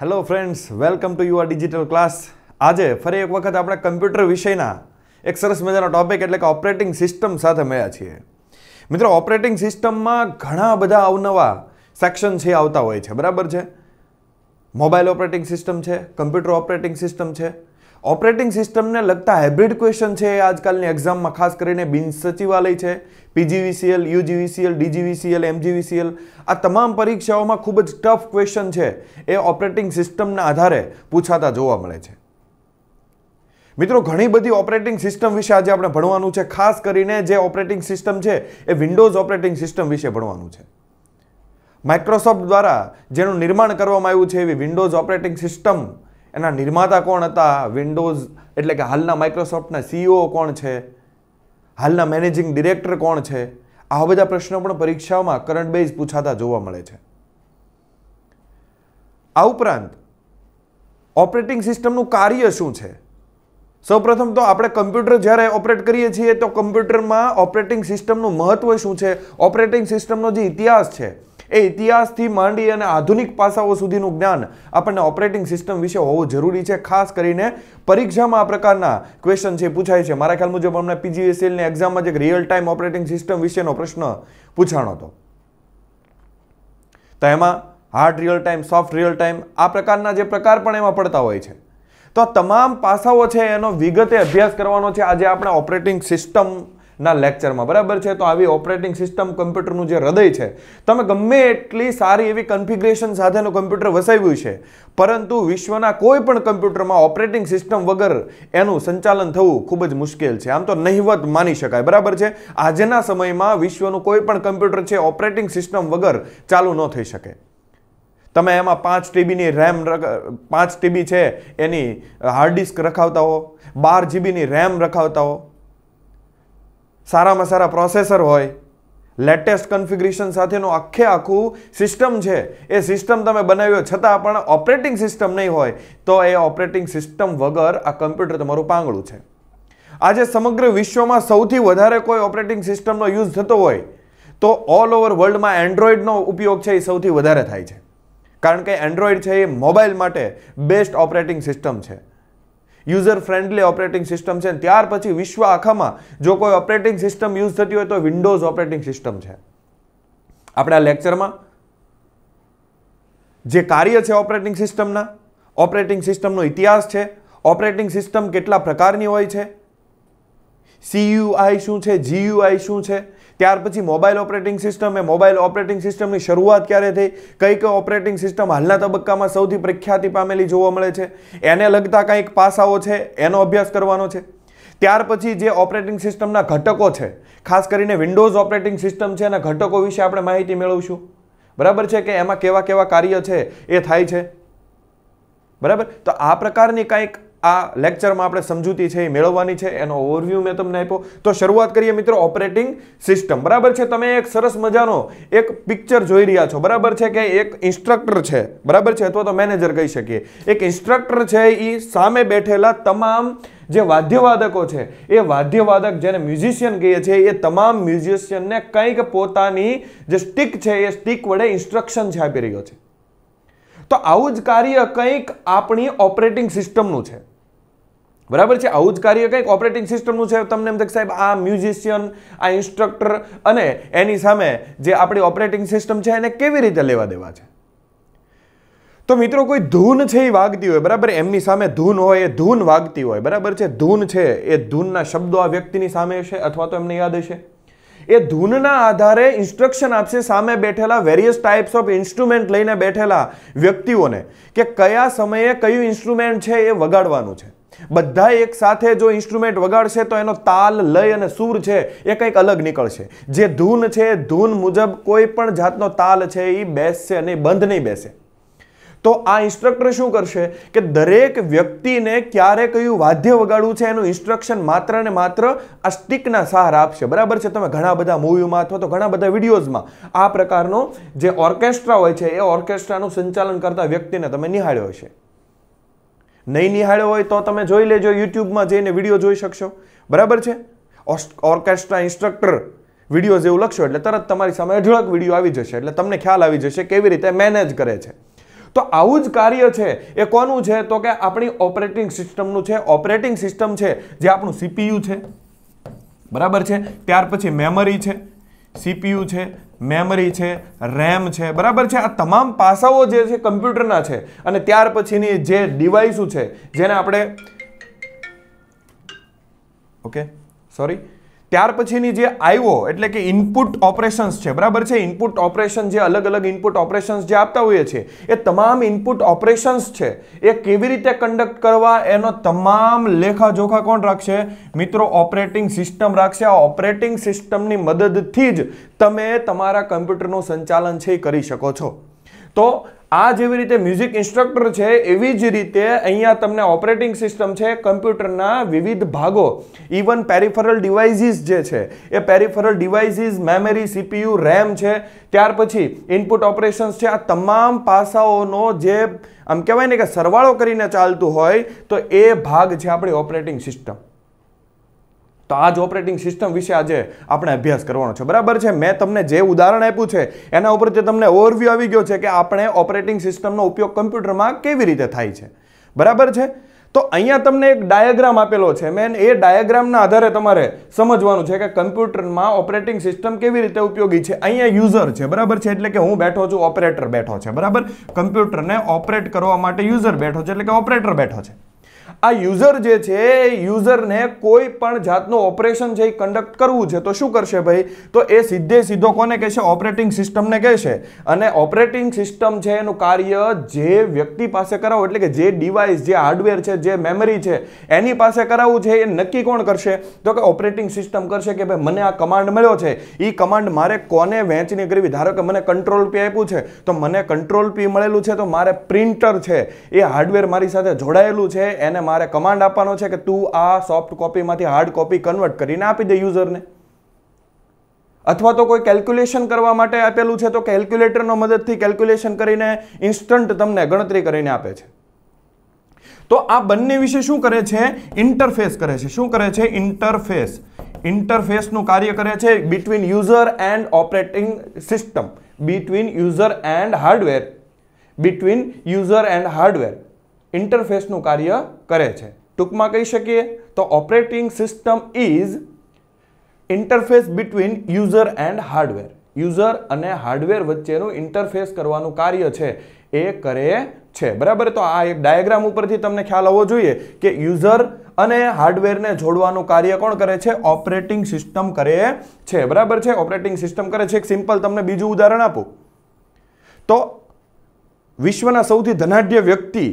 hello friends welcome to your digital class આજે ફરી એક વખત આપણે કમ્પ્યુટર વિષયના એક સરસ મજાનો ટોપિક એટલે કે ઓપરેટિંગ સિસ્ટમ સાથે મળ્યા છીએ મિત્રો ઓપરેટિંગ સિસ્ટમમાં ઘણા બધા અવનવા સેક્શન છે આવતા હોય છે બરાબર છે મોબાઈલ ઓપરેટિંગ સિસ્ટમ છે કમ્પ્યુટર ઓપરેટિંગ સિસ્ટમ છે ઓપરેટિંગ સિસ્ટમને લગતા હાઇબ્રિડ ક્વેશ્ચન છે આજકાલની એક્ઝામમાં ખાસ કરીને બિન સચિવાલય છે પીજીવીસીએલ યુજીવીસીએલ ડીજીવીસીએલ એમજીવીસીએલ આ તમામ પરીક્ષાઓમાં ખૂબ જ ટફ ક્વેશ્ચન છે એ ઓપરેટિંગ સિસ્ટમના આધારે પૂછાતા જોવા મળે છે મિત્રો ઘણી બધી ઓપરેટિંગ સિસ્ટમ વિશે આજે આપણે ભણવાનું છે ખાસ કરીને જે ઓપરેટિંગ સિસ્ટમ છે એ વિન્ડોઝ ઓપરેટિંગ સિસ્ટમ વિશે ભણવાનું છે માઇક્રોસોફ્ટ દ્વારા જેનું નિર્માણ કરવામાં આવ્યું છે એવી વિન્ડોઝ ઓપરેટિંગ સિસ્ટમ એના નિર્માતા કોણ હતા વિન્ડોઝ એટલે કે હાલના માઇક્રોસોફ્ટના સીઈઓ e કોણ છે હાલના મેનેજિંગ ડિરેક્ટર કોણ છે આવા બધા પ્રશ્નો પણ પરીક્ષાઓમાં કરંટ બેઝ પૂછાતા જોવા મળે છે આ ઉપરાંત ઓપરેટિંગ સિસ્ટમનું કાર્ય શું છે સૌપ્રથમ તો આપણે કમ્પ્યુટર જ્યારે ઓપરેટ કરીએ છીએ તો કમ્પ્યુટરમાં ઓપરેટિંગ સિસ્ટમનું મહત્વ શું છે ઓપરેટિંગ સિસ્ટમનો જે ઇતિહાસ છે એ ઇતિહાસથી માંડી અને આધુનિક પાસાઓ સુધીનું જ્ઞાન આપણને ઓપરેટિંગ સિસ્ટમ વિશે હોવું જરૂરી છે ખાસ કરીને પરીક્ષામાં આ પ્રકારના ક્વેશ્ચન છે પૂછાય છે મારા ખ્યાલ મુજબ અમને પીજીએસએલની એક્ઝામમાં જે રિયલ ટાઈમ ઓપરેટિંગ સિસ્ટમ વિશેનો પ્રશ્ન પૂછાણો હતો તો એમાં hard real time soft real time આ પ્રકારના જે પ્રકાર પણ એમાં પડતા હોય છે તો તમામ પાસાઓ છે એનો વિગતે અભ્યાસ કરવાનો છે આજે આપણે ઓપરેટિંગ સિસ્ટમ ના લેક્ચરમાં બરાબર છે તો આવી ઓપરેટિંગ સિસ્ટમ કમ્પ્યુટરનું જે હૃદય છે તમે ગમે એટલી સારી એવી કન્ફિગ્રેશન સાથેનું કમ્પ્યુટર વસાવ્યું છે પરંતુ વિશ્વના કોઈ પણ કમ્પ્યુટરમાં ઓપરેટિંગ સિસ્ટમ વગર એનું સંચાલન થવું ખૂબ જ મુશ્કેલ છે આમ તો નહિવત માની શકાય બરાબર છે આજના સમયમાં વિશ્વનું કોઈ પણ કમ્પ્યુટર છે ઓપરેટિંગ સિસ્ટમ વગર ચાલુ ન થઈ શકે તમે એમાં પાંચ ટીબીની રેમ પાંચ ટીબી છે એની હાર્ડ ડિસ્ક રખાવતા હો બાર જીબીની રેમ રખાવતા હો સારામાં સારા પ્રોસેસર હોય લેટેસ્ટ કન્ફિગરેશન સાથેનું આખે આખું સિસ્ટમ છે એ સિસ્ટમ તમે બનાવ્યો છતાં પણ ઓપરેટિંગ સિસ્ટમ નહીં હોય તો એ ઓપરેટિંગ સિસ્ટમ વગર આ કમ્પ્યુટર તમારું પાંગળું છે આજે સમગ્ર વિશ્વમાં સૌથી વધારે કોઈ ઓપરેટિંગ સિસ્ટમનો યુઝ થતો હોય તો ઓલ ઓવર વર્લ્ડમાં એન્ડ્રોઈડનો ઉપયોગ છે એ સૌથી વધારે થાય છે કારણ કે એન્ડ્રોઈડ છે એ મોબાઈલ માટે બેસ્ટ ઓપરેટિંગ સિસ્ટમ છે યુઝર ફ્રેન્ડલી ઓપરેટિંગ સિસ્ટમ છે ત્યાર પછી વિશ્વ આખામાં જો કોઈ ઓપરેટિંગ સિસ્ટમ યુઝ થતી હોય તો વિન્ડોઝ ઓપરેટિંગ સિસ્ટમ છે આપણે આ લેક્ચરમાં જે કાર્ય છે ઓપરેટિંગ સિસ્ટમના ઓપરેટિંગ સિસ્ટમનો ઇતિહાસ છે ઓપરેટિંગ સિસ્ટમ કેટલા પ્રકારની હોય છે સીયુઆઈ શું છે જીયુઆઈ શું છે ત્યાર પછી મોબાઈલ ઓપરેટિંગ સિસ્ટમ એ મોબાઈલ ઓપરેટિંગ સિસ્ટમની શરૂઆત ક્યારે થઈ કઈ કઈ ઓપરેટિંગ સિસ્ટમ હાલના તબક્કામાં સૌથી પ્રખ્યાતિ પામેલી જોવા મળે છે એને લગતા કંઈક પાસાઓ છે એનો અભ્યાસ કરવાનો છે ત્યાર પછી જે ઓપરેટિંગ સિસ્ટમના ઘટકો છે ખાસ કરીને વિન્ડોઝ ઓપરેટિંગ સિસ્ટમ છે એના ઘટકો વિશે આપણે માહિતી મેળવશું બરાબર છે કે એમાં કેવા કેવા કાર્ય છે એ થાય છે બરાબર તો આ પ્રકારની કંઈક આ લેક્ચરમાં આપણે સમજૂતી છે એ મેળવવાની છે એનો ઓવરવ્યૂ મેં તમને આપ્યો તો શરૂઆત કરીએ મિત્રો ઓપરેટિંગ સિસ્ટમ બરાબર છે તમે એક સરસ મજાનો એક પિક્ચર જોઈ રહ્યા છો બરાબર છે કે એક ઇન્સ્ટ્રક્ટર છે બરાબર છે અથવા તો મેનેજર કહી શકીએ એક ઇન્સ્ટ્રક્ટર છે એ સામે બેઠેલા તમામ જે વાદ્યવાદકો છે એ વાદ્યવાદક જેને મ્યુઝિશિયન કહીએ છીએ એ તમામ મ્યુઝિશિયનને કંઈક પોતાની જે સ્ટીક છે એ સ્ટીક વડે ઇન્સ્ટ્રક્શન છે આપી રહ્યો છે તો આવું જ કાર્ય કંઈક આપણી ઓપરેટિંગ સિસ્ટમનું છે બરાબર છે આવું જ કાર્ય કંઈક ઓપરેટિંગ સિસ્ટમનું છે તમને એમ થાય સાહેબ આ મ્યુઝિશિયન આ ઇન્સ્ટ્રક્ટર અને એની સામે જે આપણી ઓપરેટિંગ સિસ્ટમ છે એને કેવી રીતે લેવા દેવા છે તો મિત્રો કોઈ ધૂન છે એ વાગતી હોય બરાબર એમની સામે ધૂન હોય એ ધૂન વાગતી હોય બરાબર છે ધૂન છે એ ધૂનના શબ્દો આ વ્યક્તિની સામે હશે અથવા તો એમને યાદ હશે એ ધૂનના આધારે ઇન્સ્ટ્રક્શન આપશે સામે બેઠેલા વેરિયસ ટાઈપ્સ ઓફ ઇન્સ્ટ્રુમેન્ટ લઈને બેઠેલા વ્યક્તિઓને કે કયા સમયે કયું ઇન્સ્ટ્રુમેન્ટ છે એ વગાડવાનું છે બધા એક સાથે જો ઇન્સ્ટ્રુમેન્ટ વગાડશે તો એનો તાલ લય અને સૂર છે એ કંઈક અલગ નીકળશે જે ધૂન છે ધૂન મુજબ કોઈ પણ જાતનો તાલ છે એ બેસશે અને બંધ નહીં બેસે તો આ ઇન્સ્ટ્રક્ટર શું કરશે કે દરેક વ્યક્તિને ક્યારે કયું વાદ્ય વગાડવું છે એનું ઇન્સ્ટ્રક્શન માત્ર ને માત્ર આ સ્ટિકના સહાર આપશે બરાબર છે તમે ઘણા બધા મૂવીમાં અથવા તો ઘણા બધા વિડીયોઝમાં આ પ્રકારનો જે ઓર્કેસ્ટ્રા હોય છે એ ઓર્કેસ્ટ્રાનું સંચાલન કરતા વ્યક્તિને તમે નિહાળ્યો હશે નહીં નિહાળ્યો હોય તો તમે જોઈ લેજો યુટ્યુબમાં જઈને વિડીયો જોઈ શકશો બરાબર છે ઓર્કેસ્ટ્રા ઇન્સ્ટ્રક્ટર વિડીયો જેવું લખશો એટલે તરત તમારી સામે અઢળક વિડીયો આવી જશે એટલે તમને ખ્યાલ આવી જશે કેવી રીતે મેનેજ કરે છે તો આવું જ કાર્ય છે એ કોનું છે તો કે આપણી ઓપરેટિંગ સિસ્ટમનું છે ઓપરેટિંગ સિસ્ટમ છે જે આપણું સીપીયુ છે બરાબર છે ત્યાર પછી મેમરી છે સીપીયુ છે મેમરી છે રેમ છે બરાબર છે આ તમામ પાસાઓ જે છે કમ્પ્યુટરના છે અને ત્યાર પછીની જે ડિવાઇસો છે જેને આપણે ઓકે સોરી ત્યાર પછીની જે આઈઓ એટલે કે ઇનપુટ ઓપરેશન્સ છે બરાબર છે ઇનપુટ ઓપરેશન જે અલગ અલગ ઇનપુટ ઓપરેશન્સ જે આપતા હોઈએ છીએ એ તમામ ઇનપુટ ઓપરેશન્સ છે એ કેવી રીતે કન્ડક્ટ કરવા એનો તમામ લેખાજોખા કોણ રાખશે મિત્રો ઓપરેટિંગ સિસ્ટમ રાખશે આ ઓપરેટિંગ સિસ્ટમની મદદથી જ તમે તમારા કમ્પ્યુટરનું સંચાલન છે એ કરી શકો છો તો આ જેવી રીતે મ્યુઝિક ઇન્સ્ટ્રક્ટર છે એવી જ રીતે અહીંયા તમને ઓપરેટિંગ સિસ્ટમ છે કમ્પ્યુટરના વિવિધ ભાગો ઇવન પેરિફરલ ડિવાઇસીસ જે છે એ peripheral devices memory CPU RAM છે ત્યાર પછી ઇનપુટ ઓપરેશન્સ છે આ તમામ પાસાઓનો જે આમ કહેવાય ને કે સરવાળો કરીને ચાલતું હોય તો એ ભાગ છે આપણી ઓપરેટિંગ સિસ્ટમ તો આ જ ઓપરેટિંગ સિસ્ટમ વિશે આજે આપણે અભ્યાસ કરવાનો છે બરાબર છે મેં તમને જે ઉદાહરણ આપ્યું છે એના ઉપરથી તમને ઓવરવ્યૂ આવી ગયો છે કે આપણે ઓપરેટિંગ સિસ્ટમનો ઉપયોગ કમ્પ્યુટરમાં કેવી રીતે થાય છે બરાબર છે તો અહીંયા તમને એક ડાયાગ્રામ આપેલો છે મેન એ ડાયાગ્રામના આધારે તમારે સમજવાનું છે કે કમ્પ્યુટરમાં ઓપરેટિંગ સિસ્ટમ કેવી રીતે ઉપયોગી છે અહીંયા યુઝર છે બરાબર છે એટલે કે હું બેઠો છું ઓપરેટર બેઠો છે બરાબર કમ્પ્યુટરને ઓપરેટ કરવા માટે યુઝર બેઠો છે એટલે કે ઓપરેટર બેઠો છે આ યુઝર જે છે યુઝરને કોઈ પણ જાતનું ઓપરેશન છે એ કન્ડક્ટ કરવું છે તો શું કરશે ભાઈ તો એ સીધે સીધો કોને કહેશે ઓપરેટિંગ સિસ્ટમને કહેશે અને ઓપરેટિંગ સિસ્ટમ છે એનું કાર્ય જે વ્યક્તિ પાસે કરાવો એટલે કે જે ડિવાઇસ જે હાર્ડવેર છે જે મેમરી છે એની પાસે કરાવવું છે એ નક્કી કોણ કરશે તો કે ઓપરેટિંગ સિસ્ટમ કરશે કે ભાઈ મને આ કમાન્ડ મળ્યો છે એ કમાન્ડ મારે કોને વહેંચણી કરવી ધારો કે મને કંટ્રોલ પી આપ્યું છે તો મને કંટ્રોલ પી મળેલું છે તો મારે પ્રિન્ટર છે એ હાર્ડવેર મારી સાથે જોડાયેલું છે એને મારે કમાન્ડ આપવાનો છે કે તું આ સોફ્ટ કોપીમાંથી હાર્ડ કોપી કન્વર્ટ કરીને આપી દે યુઝરને અથવા તો કોઈ કેલ્ક્યુલેશન કરવા માટે આપેલું છે તો કેલ્ક્યુલેટરનો મદદથી કેલ્ક્યુલેશન કરીને ઇન્સ્ટન્ટ તમને ગણતરી કરીને આપે છે તો આ બંને વિશે શું કરે છે ઇન્ટરફેસ કરે છે શું કરે છે ઇન્ટરફેસ ઇન્ટરફેસનું કાર્ય કરે છે between user and operating system between user and hardware between user and hardware ઇન્ટરફેસનું કાર્ય કરે છે ટૂંકમાં કહી શકીએ તો operating system is interface between user and hardware user અને હાર્ડવેર વચ્ચેનું ઇન્ટરફેસ કરવાનું કાર્ય છે એ કરે છે બરાબર તો આ એક ડાયાગ્રામ ઉપરથી તમને ખ્યાલ હોવો જોઈએ કે યુઝર અને હાર્ડવેરને જોડવાનું કાર્ય કોણ કરે છે ઓપરેટિંગ સિસ્ટમ કરે છે બરાબર છે ઓપરેટિંગ સિસ્ટમ કરે છે એક સિમ્પલ તમને બીજું ઉદાહરણ આપું તો વિશ્વના સૌથી ધનાઢ્ય વ્યક્તિ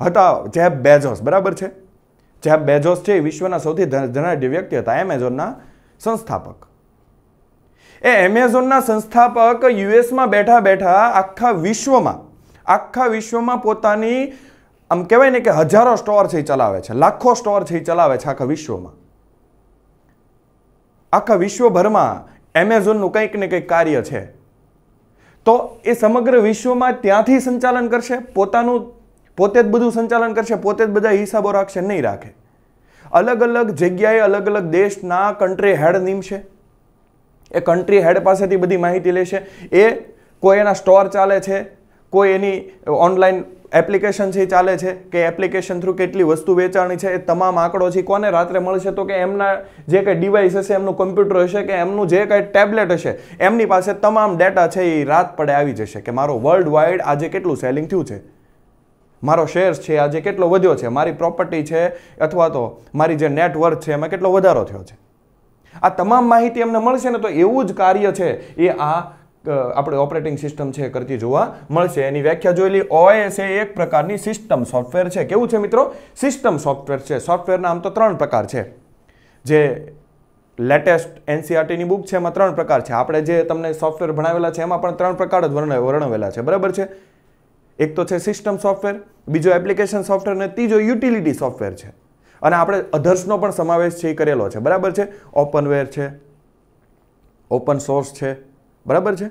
હતા જેબ બેઝોસ બરાબર છે જેબ બેઝોસ છે એ વિશ્વના સૌથી ધનાઢ્ય વ્યક્તિ હતા એમેઝોનના સંસ્થાપક એ એમેઝોનના સંસ્થાપક યુએસમાં બેઠા બેઠા આખા વિશ્વમાં આખા વિશ્વમાં પોતાની આમ કહેવાય ને કે હજારો સ્ટોર છે એ ચલાવે છે લાખો સ્ટોર છે એ ચલાવે છે આખા વિશ્વમાં આખા વિશ્વભરમાં એમેઝોનનું કંઈક ને કંઈક કાર્ય છે તો એ સમગ્ર વિશ્વમાં ત્યાંથી સંચાલન કરશે પોતાનું પોતે જ બધું સંચાલન કરશે પોતે જ બધા હિસાબો રાખશે નહીં રાખે અલગ અલગ જગ્યાએ અલગ અલગ દેશના કન્ટ્રી હેડ નીમશે એ કન્ટ્રી હેડ પાસેથી બધી માહિતી લેશે એ કોઈ એના સ્ટોર ચાલે છે કોઈ એની ઓનલાઈન એપ્લિકેશન છે ચાલે છે કે એપ્લિકેશન થ્રુ કેટલી વસ્તુ વેચાણી છે એ તમામ આંકડો છે કોને રાત્રે મળશે તો કે એમના જે કંઈ ડિવાઇસ હશે એમનું કમ્પ્યુટર હશે કે એમનું જે કંઈ ટેબ્લેટ હશે એમની પાસે તમામ ડેટા છે એ રાત પડે આવી જશે કે મારો વર્લ્ડ વાઇડ આજે કેટલું સેલિંગ થયું છે મારો શેર છે આજે કેટલો વધ્યો છે મારી પ્રોપર્ટી છે અથવા તો મારી જે નેટવર્ક છે એમાં કેટલો વધારો થયો છે આ તમામ માહિતી એમને મળશે ને તો એવું જ કાર્ય છે એ આ આપણે ઓપરેટિંગ સિસ્ટમ છે કરતી જોવા મળશે એની વ્યાખ્યા જોયેલી ઓએસ એ એક પ્રકારની સિસ્ટમ સોફ્ટવેર છે કેવું છે મિત્રો સિસ્ટમ સોફ્ટવેર છે સોફ્ટવેરના આમ તો ત્રણ પ્રકાર છે જે લેટેસ્ટ એનસીઆરટીની બુક છે એમાં ત્રણ પ્રકાર છે આપણે જે તમને સોફ્ટવેર ભણાવેલા છે એમાં પણ ત્રણ પ્રકાર જ વર્ણવેલા છે બરાબર છે એક તો છે સિસ્ટમ સોફ્ટવેર બીજો એપ્લિકેશન સોફ્ટવેર અને ત્રીજો યુટિલિટી સોફ્ટવેર છે અને આપણે અધર્સનો પણ સમાવેશ છે એ કરેલો છે બરાબર છે ઓપનવેર છે ઓપન સોર્સ છે બરાબર છે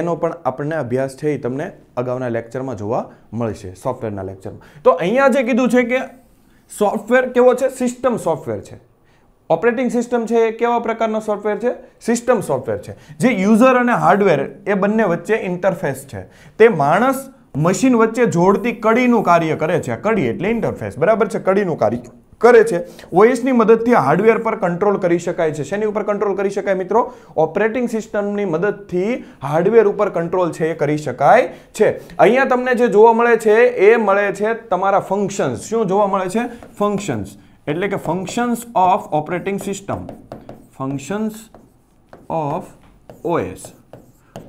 એનો પણ આપણને અભ્યાસ છે એ તમને અગાઉના લેક્ચરમાં જોવા મળશે સોફ્ટવેરના લેક્ચરમાં તો અહીંયા જે કીધું છે કે સોફ્ટવેર કેવો છે સિસ્ટમ સોફ્ટવેર છે ઓપરેટિંગ સિસ્ટમ છે એ કેવા પ્રકારનો સોફ્ટવેર છે સિસ્ટમ સોફ્ટવેર છે જે યુઝર અને હાર્ડવેર એ બંને વચ્ચે ઇન્ટરફેસ છે તે માણસ મશીન વચ્ચે જોડતી કડીનું કાર્ય કરે છે કડી એટલે ઇન્ટરફેસ બરાબર છે કડીનું કાર્ય કરે છે ઓએસની મદદથી હાર્ડવેર પર કંટ્રોલ કરી શકાય છે શેની ઉપર કંટ્રોલ કરી શકાય મિત્રો ઓપરેટિંગ સિસ્ટમની મદદથી હાર્ડવેર ઉપર કંટ્રોલ છે એ કરી શકાય છે અહીંયા તમને જે જોવા મળે છે એ મળે છે તમારા ફંક્શન્સ શું જોવા મળે છે ફંક્શન્સ એટલે કે functions of operating system functions of OS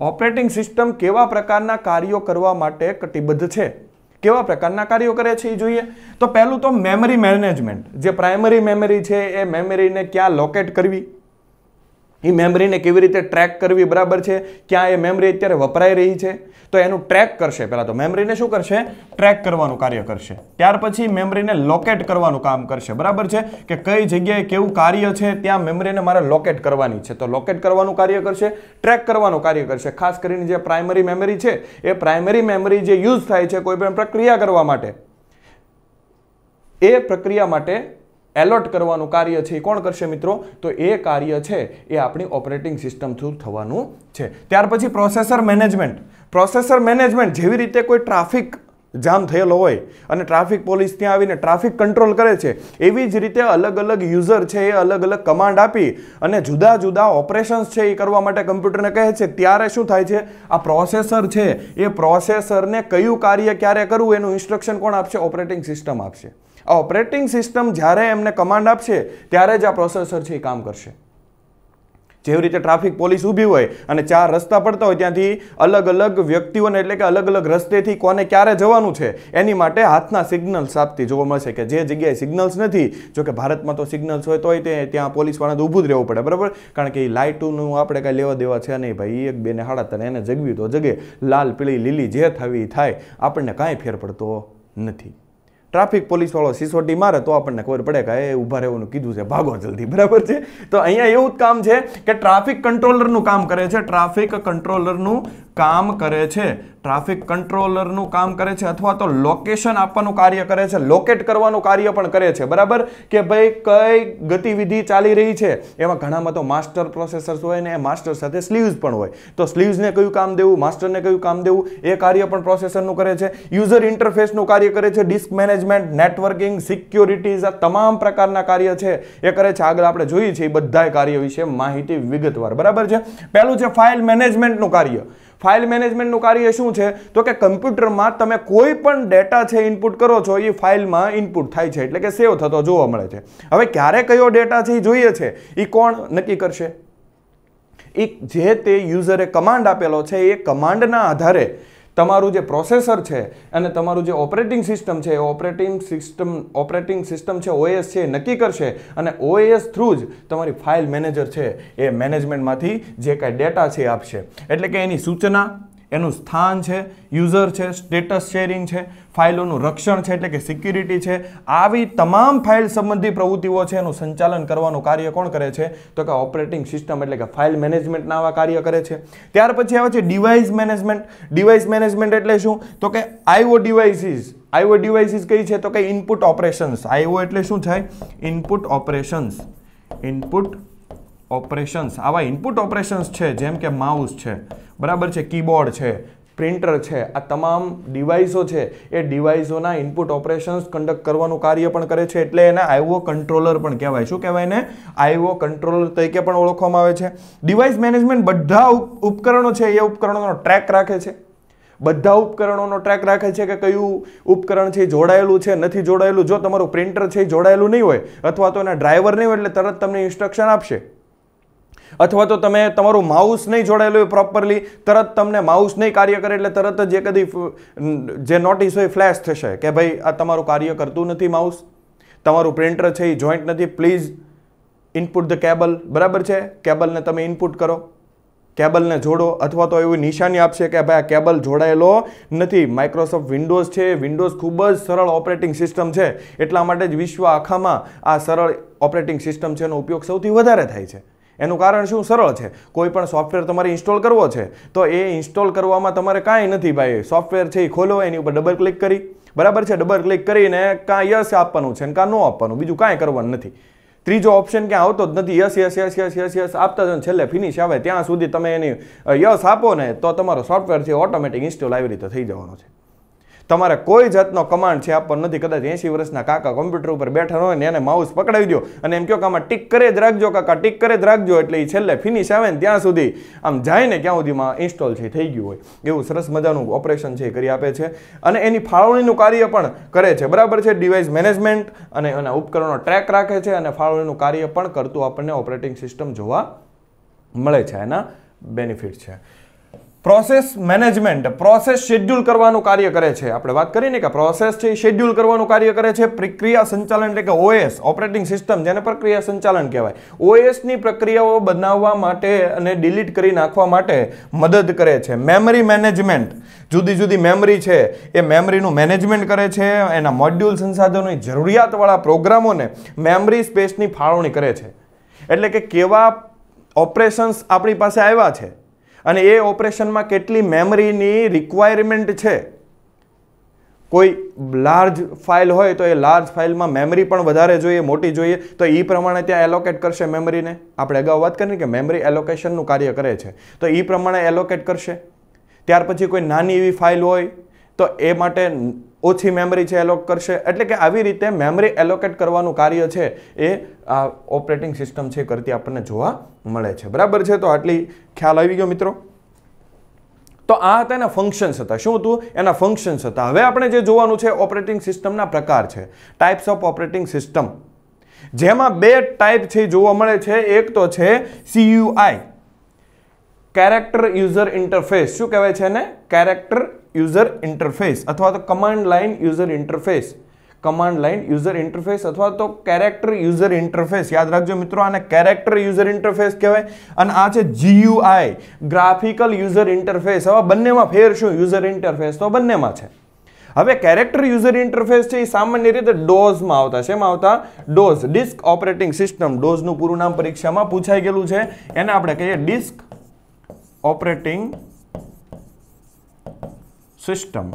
operating system કેવા પ્રકારના કાર્યો કરવા માટે કટિબદ્ધ છે કેવા પ્રકારના કાર્યો કરે છે એ જોઈએ તો પહેલું તો મેમરી મેનેજમેન્ટ જે પ્રાઇમરી મેમરી છે એ મેમરીને ક્યાં લોકેટ કરવી એ મેમરીને કેવી રીતે ટ્રેક કરવી બરાબર છે ક્યાં એ મેમરી અત્યારે વપરાઈ રહી છે તો એનું ટ્રેક કરશે પહેલાં તો મેમરીને શું કરશે ટ્રેક કરવાનું કાર્ય કરશે ત્યાર પછી મેમરીને લોકેટ કરવાનું કામ કરશે બરાબર છે કે કઈ જગ્યાએ કેવું કાર્ય છે ત્યાં મેમરીને મારે લોકેટ કરવાની છે તો લોકેટ કરવાનું કાર્ય કરશે ટ્રેક કરવાનું કાર્ય કરશે ખાસ કરીને જે પ્રાઇમરી મેમરી છે એ પ્રાઇમરી મેમરી જે યુઝ થાય છે કોઈપણ પ્રક્રિયા કરવા માટે એ પ્રક્રિયા માટે એલર્ટ કરવાનું કાર્ય છે એ કોણ કરશે મિત્રો તો એ કાર્ય છે એ આપણી ઓપરેટિંગ સિસ્ટમ થ્રુ થવાનું છે ત્યાર પછી પ્રોસેસર મેનેજમેન્ટ પ્રોસેસર મેનેજમેન્ટ જેવી રીતે કોઈ ટ્રાફિક જામ થયેલો હોય અને ટ્રાફિક પોલીસ ત્યાં આવીને ટ્રાફિક કંટ્રોલ કરે છે એવી જ રીતે અલગ અલગ યુઝર છે એ અલગ અલગ કમાન્ડ આપી અને જુદા જુદા ઓપરેશન્સ છે એ કરવા માટે કમ્પ્યુટરને કહે છે ત્યારે શું થાય છે આ પ્રોસેસર છે એ પ્રોસેસરને કયું કાર્ય ક્યારે કરવું એનું ઇન્સ્ટ્રક્શન કોણ આપશે ઓપરેટિંગ સિસ્ટમ આપશે આ ઓપરેટિંગ સિસ્ટમ જ્યારે એમને કમાન્ડ આપશે ત્યારે જ આ પ્રોસેસર છે એ કામ કરશે જેવી રીતે ટ્રાફિક પોલીસ ઊભી હોય અને ચાર રસ્તા પડતા હોય ત્યાંથી અલગ અલગ વ્યક્તિઓને એટલે કે અલગ અલગ રસ્તેથી કોને ક્યારે જવાનું છે એની માટે હાથના સિગ્નલ્સ આપતી જોવા મળશે કે જે જગ્યાએ સિગ્નલ્સ નથી જો કે ભારતમાં તો સિગ્નલ્સ હોય તોય તે ત્યાં પોલીસવાળા તો ઊભું જ રહેવું પડે બરાબર કારણ કે એ લાઇટનું આપણે કાંઈ લેવા દેવા છે નહીં ભાઈ એક બેને હાડા તને એને જગવી તો જગે લાલ પીળી લીલી જે થવી થાય આપણને કાંઈ ફેર પડતો નથી ટ્રાફિક પોલીસવાળો સિસોટી મારે તો આપણને ખબર પડે કે એ ઊભા રહેવાનું કીધું છે ભાગો જલ્દી બરાબર છે તો અહીંયા એવું જ કામ છે કે ટ્રાફિક કંટ્રોલરનું કામ કરે છે ટ્રાફિક કંટ્રોલરનું કામ કરે છે ટ્રાફિક કંટ્રોલરનું કામ કરે છે અથવા તો લોકેશન આપવાનું કાર્ય કરે છે લોકેટ કરવાનું કાર્ય પણ કરે છે બરાબર કે ભાઈ કઈ ગતિવિધિ ચાલી રહી છે એમાં ઘણામાં તો માસ્ટર પ્રોસેસર્સ હોય ને એ માસ્ટર સાથે સ્લીવ્સ પણ હોય તો સ્લીવ્સને કયું કામ દેવું માસ્ટરને કયું કામ દેવું એ કાર્ય પણ પ્રોસેસરનું કરે છે યુઝર ઇન્ટરફેસનું કાર્ય કરે છે ડિસ્ક મેનેજમેન્ટ નેટવર્કિંગ સિક્યોરિટીઝ આ તમામ પ્રકારના કાર્ય છે એ કરે છે આગળ આપણે જોઈએ છીએ એ બધા કાર્ય વિશે માહિતી વિગતવાર બરાબર છે પહેલું છે ફાઇલ મેનેજમેન્ટનું કાર્ય ફાઇલ મેનેજમેન્ટનું કાર્ય શું છે તો કે કમ્પ્યુટરમાં તમે કોઈ પણ ડેટા છે ઇનપુટ કરો છો એ ફાઇલમાં ઇનપુટ થાય છે એટલે કે સેવ થતો જોવા મળે છે હવે ક્યારે કયો ડેટા છે એ જોઈએ છે એ કોણ નક્કી કરશે એ જે તે યુઝરે કમાન્ડ આપેલો છે એ કમાન્ડના આધારે તમારું જે પ્રોસેસર છે અને તમારું જે ઓપરેટિંગ સિસ્ટમ છે એ ઓપરેટિંગ સિસ્ટમ ઓપરેટિંગ સિસ્ટમ છે ઓએસ છે એ નક્કી કરશે અને ઓએસ થ્રુ જ તમારી ફાઇલ મેનેજર છે એ મેનેજમેન્ટમાંથી જે કાંઈ ડેટા છે એ આપશે એટલે કે એની સૂચના એનું સ્થાન છે યુઝર છે સ્ટેટસ શેરિંગ છે ફાઇલોનું રક્ષણ છે એટલે કે સિક્યુરિટી છે આવી તમામ ફાઇલ સંબંધી પ્રવૃત્તિઓ છે એનું સંચાલન કરવાનું કાર્ય કોણ કરે છે તો કે ઓપરેટિંગ સિસ્ટમ એટલે કે ફાઇલ મેનેજમેન્ટના આવા કાર્ય કરે છે ત્યાર પછી આવે છે ડિવાઇસ મેનેજમેન્ટ ડિવાઇસ મેનેજમેન્ટ એટલે શું તો કે આઈઓ ડિવાઇસીસ આઈઓ ડિવાઇસીસ કઈ છે તો કે ઇનપુટ ઓપરેશન્સ આઈઓ એટલે શું થાય ઇનપુટ ઓપરેશન્સ ઇનપુટ ઓપરેશન્સ આવા ઇનપુટ ઓપરેશન્સ છે જેમ કે માઉસ છે બરાબર છે કીબોર્ડ છે પ્રિન્ટર છે આ તમામ ડિવાઇસો છે એ ડિવાઇસોના ઇનપુટ ઓપરેશન્સ કન્ડક્ટ કરવાનું કાર્ય પણ કરે છે એટલે એને આઈવો કંટ્રોલર પણ કહેવાય શું કહેવાય ને આઈવો કંટ્રોલર તરીકે પણ ઓળખવામાં આવે છે ડિવાઇસ મેનેજમેન્ટ બધા ઉપકરણો છે એ ઉપકરણોનો ટ્રેક રાખે છે બધા ઉપકરણોનો ટ્રેક રાખે છે કે કયું ઉપકરણ છે જોડાયેલું છે નથી જોડાયેલું જો તમારું પ્રિન્ટર છે જોડાયેલું નહીં હોય અથવા તો એના ડ્રાઈવર નહીં હોય એટલે તરત તમને ઇન્સ્ટ્રક્શન આપશે અથવા તો તમે તમારું માઉસ નહીં જોડાયેલું હોય પ્રોપરલી તરત તમને માઉસ નહીં કાર્ય કરે એટલે તરત જ જે કદી જે નોટિસ હોય ફ્લેશ થશે કે ભાઈ આ તમારું કાર્ય કરતું નથી માઉસ તમારું પ્રિન્ટર છે એ જોઈન્ટ નથી પ્લીઝ ઇનપુટ ધ કેબલ બરાબર છે કેબલને તમે ઇનપુટ કરો કેબલને જોડો અથવા તો એવી નિશાની આપશે કે ભાઈ આ કેબલ જોડાયેલો નથી માઇક્રોસોફ્ટ વિન્ડોઝ છે વિન્ડોઝ ખૂબ જ સરળ ઓપરેટિંગ સિસ્ટમ છે એટલા માટે જ વિશ્વ આખામાં આ સરળ ઓપરેટિંગ સિસ્ટમ છે એનો ઉપયોગ સૌથી વધારે થાય છે એનું કારણ શું સરળ છે કોઈ પણ સોફ્ટવેર તમારે ઇન્સ્ટોલ કરવો છે તો એ ઇન્સ્ટોલ કરવામાં તમારે કાંઈ નથી ભાઈ સોફ્ટવેર છે એ ખોલો એની ઉપર ડબલ ક્લિક કરી બરાબર છે ડબલ ક્લિક કરીને કાં યસ આપવાનું છે કાં નો આપવાનું બીજું કાંઈ કરવાનું નથી ત્રીજો ઓપ્શન ક્યાં આવતો જ નથી yes yes yes yes yes yes આપતા જ છેલ્લે ફિનિશ આવે ત્યાં સુધી તમે એની યસ આપો ને તો તમારો સોફ્ટવેર છે ઓટોમેટિક ઇન્સ્ટોલ આવી રીતે થઈ જવાનો છે તમારે કોઈ જાતનો કમાન્ડ છે આપવાનો નથી કદાચ એંસી વર્ષના કાકા કોમ્પ્યુટર ઉપર બેઠા હોય ને એને માઉસ પકડાવી દો અને એમ કહો કે આમાં ટીક કરે જ રાખજો કાકા ટીક કરે જ રાખજો એટલે એ છેલ્લે ફિનિશ આવે ને ત્યાં સુધી આમ જાય ને ક્યાં સુધીમાં ઇન્સ્ટોલ છે થઈ ગયું હોય એવું સરસ મજાનું ઓપરેશન છે કરી આપે છે અને એની ફાળવણીનું કાર્ય પણ કરે છે બરાબર છે ડિવાઇસ મેનેજમેન્ટ અને એના ઉપકરણો ટ્રેક રાખે છે અને ફાળવણીનું કાર્ય પણ કરતું આપણને ઓપરેટિંગ સિસ્ટમ જોવા મળે છે એના બેનિફિટ છે પ્રોસેસ મેનેજમેન્ટ પ્રોસેસ શેડ્યુલ કરવાનું કાર્ય કરે છે આપણે વાત કરીને કે પ્રોસેસ છે શેડ્યુલ કરવાનું કાર્ય કરે છે પ્રક્રિયા સંચાલન એટલે કે ઓએસ ઓપરેટિંગ સિસ્ટમ જેને પ્રક્રિયા સંચાલન કહેવાય ઓએસની પ્રક્રિયાઓ બનાવવા માટે અને ડિલીટ કરી નાખવા માટે મદદ કરે છે મેમરી મેનેજમેન્ટ જુદી જુદી મેમરી છે એ મેમરીનું મેનેજમેન્ટ કરે છે એના મોડ્યુલ સંસાધનોની જરૂરિયાતવાળા પ્રોગ્રામોને મેમરી સ્પેસની ફાળવણી કરે છે એટલે કે કેવા ઓપરેશન્સ આપણી પાસે આવ્યા છે અને એ ઓપરેશનમાં કેટલી મેમરીની રિક્વાયરમેન્ટ છે કોઈ લાર્જ ફાઇલ હોય તો એ લાર્જ ફાઇલમાં મેમરી પણ વધારે જોઈએ મોટી જોઈએ તો એ પ્રમાણે ત્યાં એલોકેટ કરશે મેમરીને આપણે અગાઉ વાત કરી કે મેમરી એલોકેશનનું કાર્ય કરે છે તો એ પ્રમાણે એલોકેટ કરશે ત્યાર પછી કોઈ નાની એવી ફાઇલ હોય તો એ માટે ઓછી મેમરી છે એલોક કરશે એટલે કે આવી રીતે મેમરી એલોકેટ કરવાનું કાર્ય છે એ આ ઓપરેટિંગ સિસ્ટમ છે કરતી આપણને જોવા મળે છે બરાબર છે તો આટલી ખ્યાલ આવી ગયો મિત્રો તો આ હતા એના ફંક્શન્સ હતા શું હતું એના ફંક્શન્સ હતા હવે આપણે જે જોવાનું છે ઓપરેટિંગ સિસ્ટમના પ્રકાર છે ટાઈપ્સ ઓફ ઓપરેટિંગ સિસ્ટમ જેમાં બે ટાઈપ છે જોવા મળે છે એક તો છે સીયુઆઈ કેરેક્ટર યુઝર ઇન્ટરફેસ શું કહેવાય છે એને કેરેક્ટર યુઝર ઇન્ટરફેસ અથવા તો command line user interface command line user interface અથવા તો કેરેક્ટર યુઝર ઇન્ટરફેસ યાદ રાખજો મિત્રો આને કેરેક્ટર યુઝર ઇન્ટરફેસ કહેવાય અને આ છે જીયુઆઈ ગ્રાફિકલ યુઝર ઇન્ટરફેસ હવે બંનેમાં ફેર શું યુઝર ઇન્ટરફેસ તો બંનેમાં છે હવે કેરેક્ટર યુઝર ઇન્ટરફેસ છે એ સામાન્ય રીતે ડોઝમાં આવતા છે એમાં આવતા ડોઝ ડિસ્ક ઓપરેટિંગ સિસ્ટમ ડોઝનું પૂરું નામ પરીક્ષામાં પૂછાઈ ગયેલું છે એને આપણે કહીએ disk operating system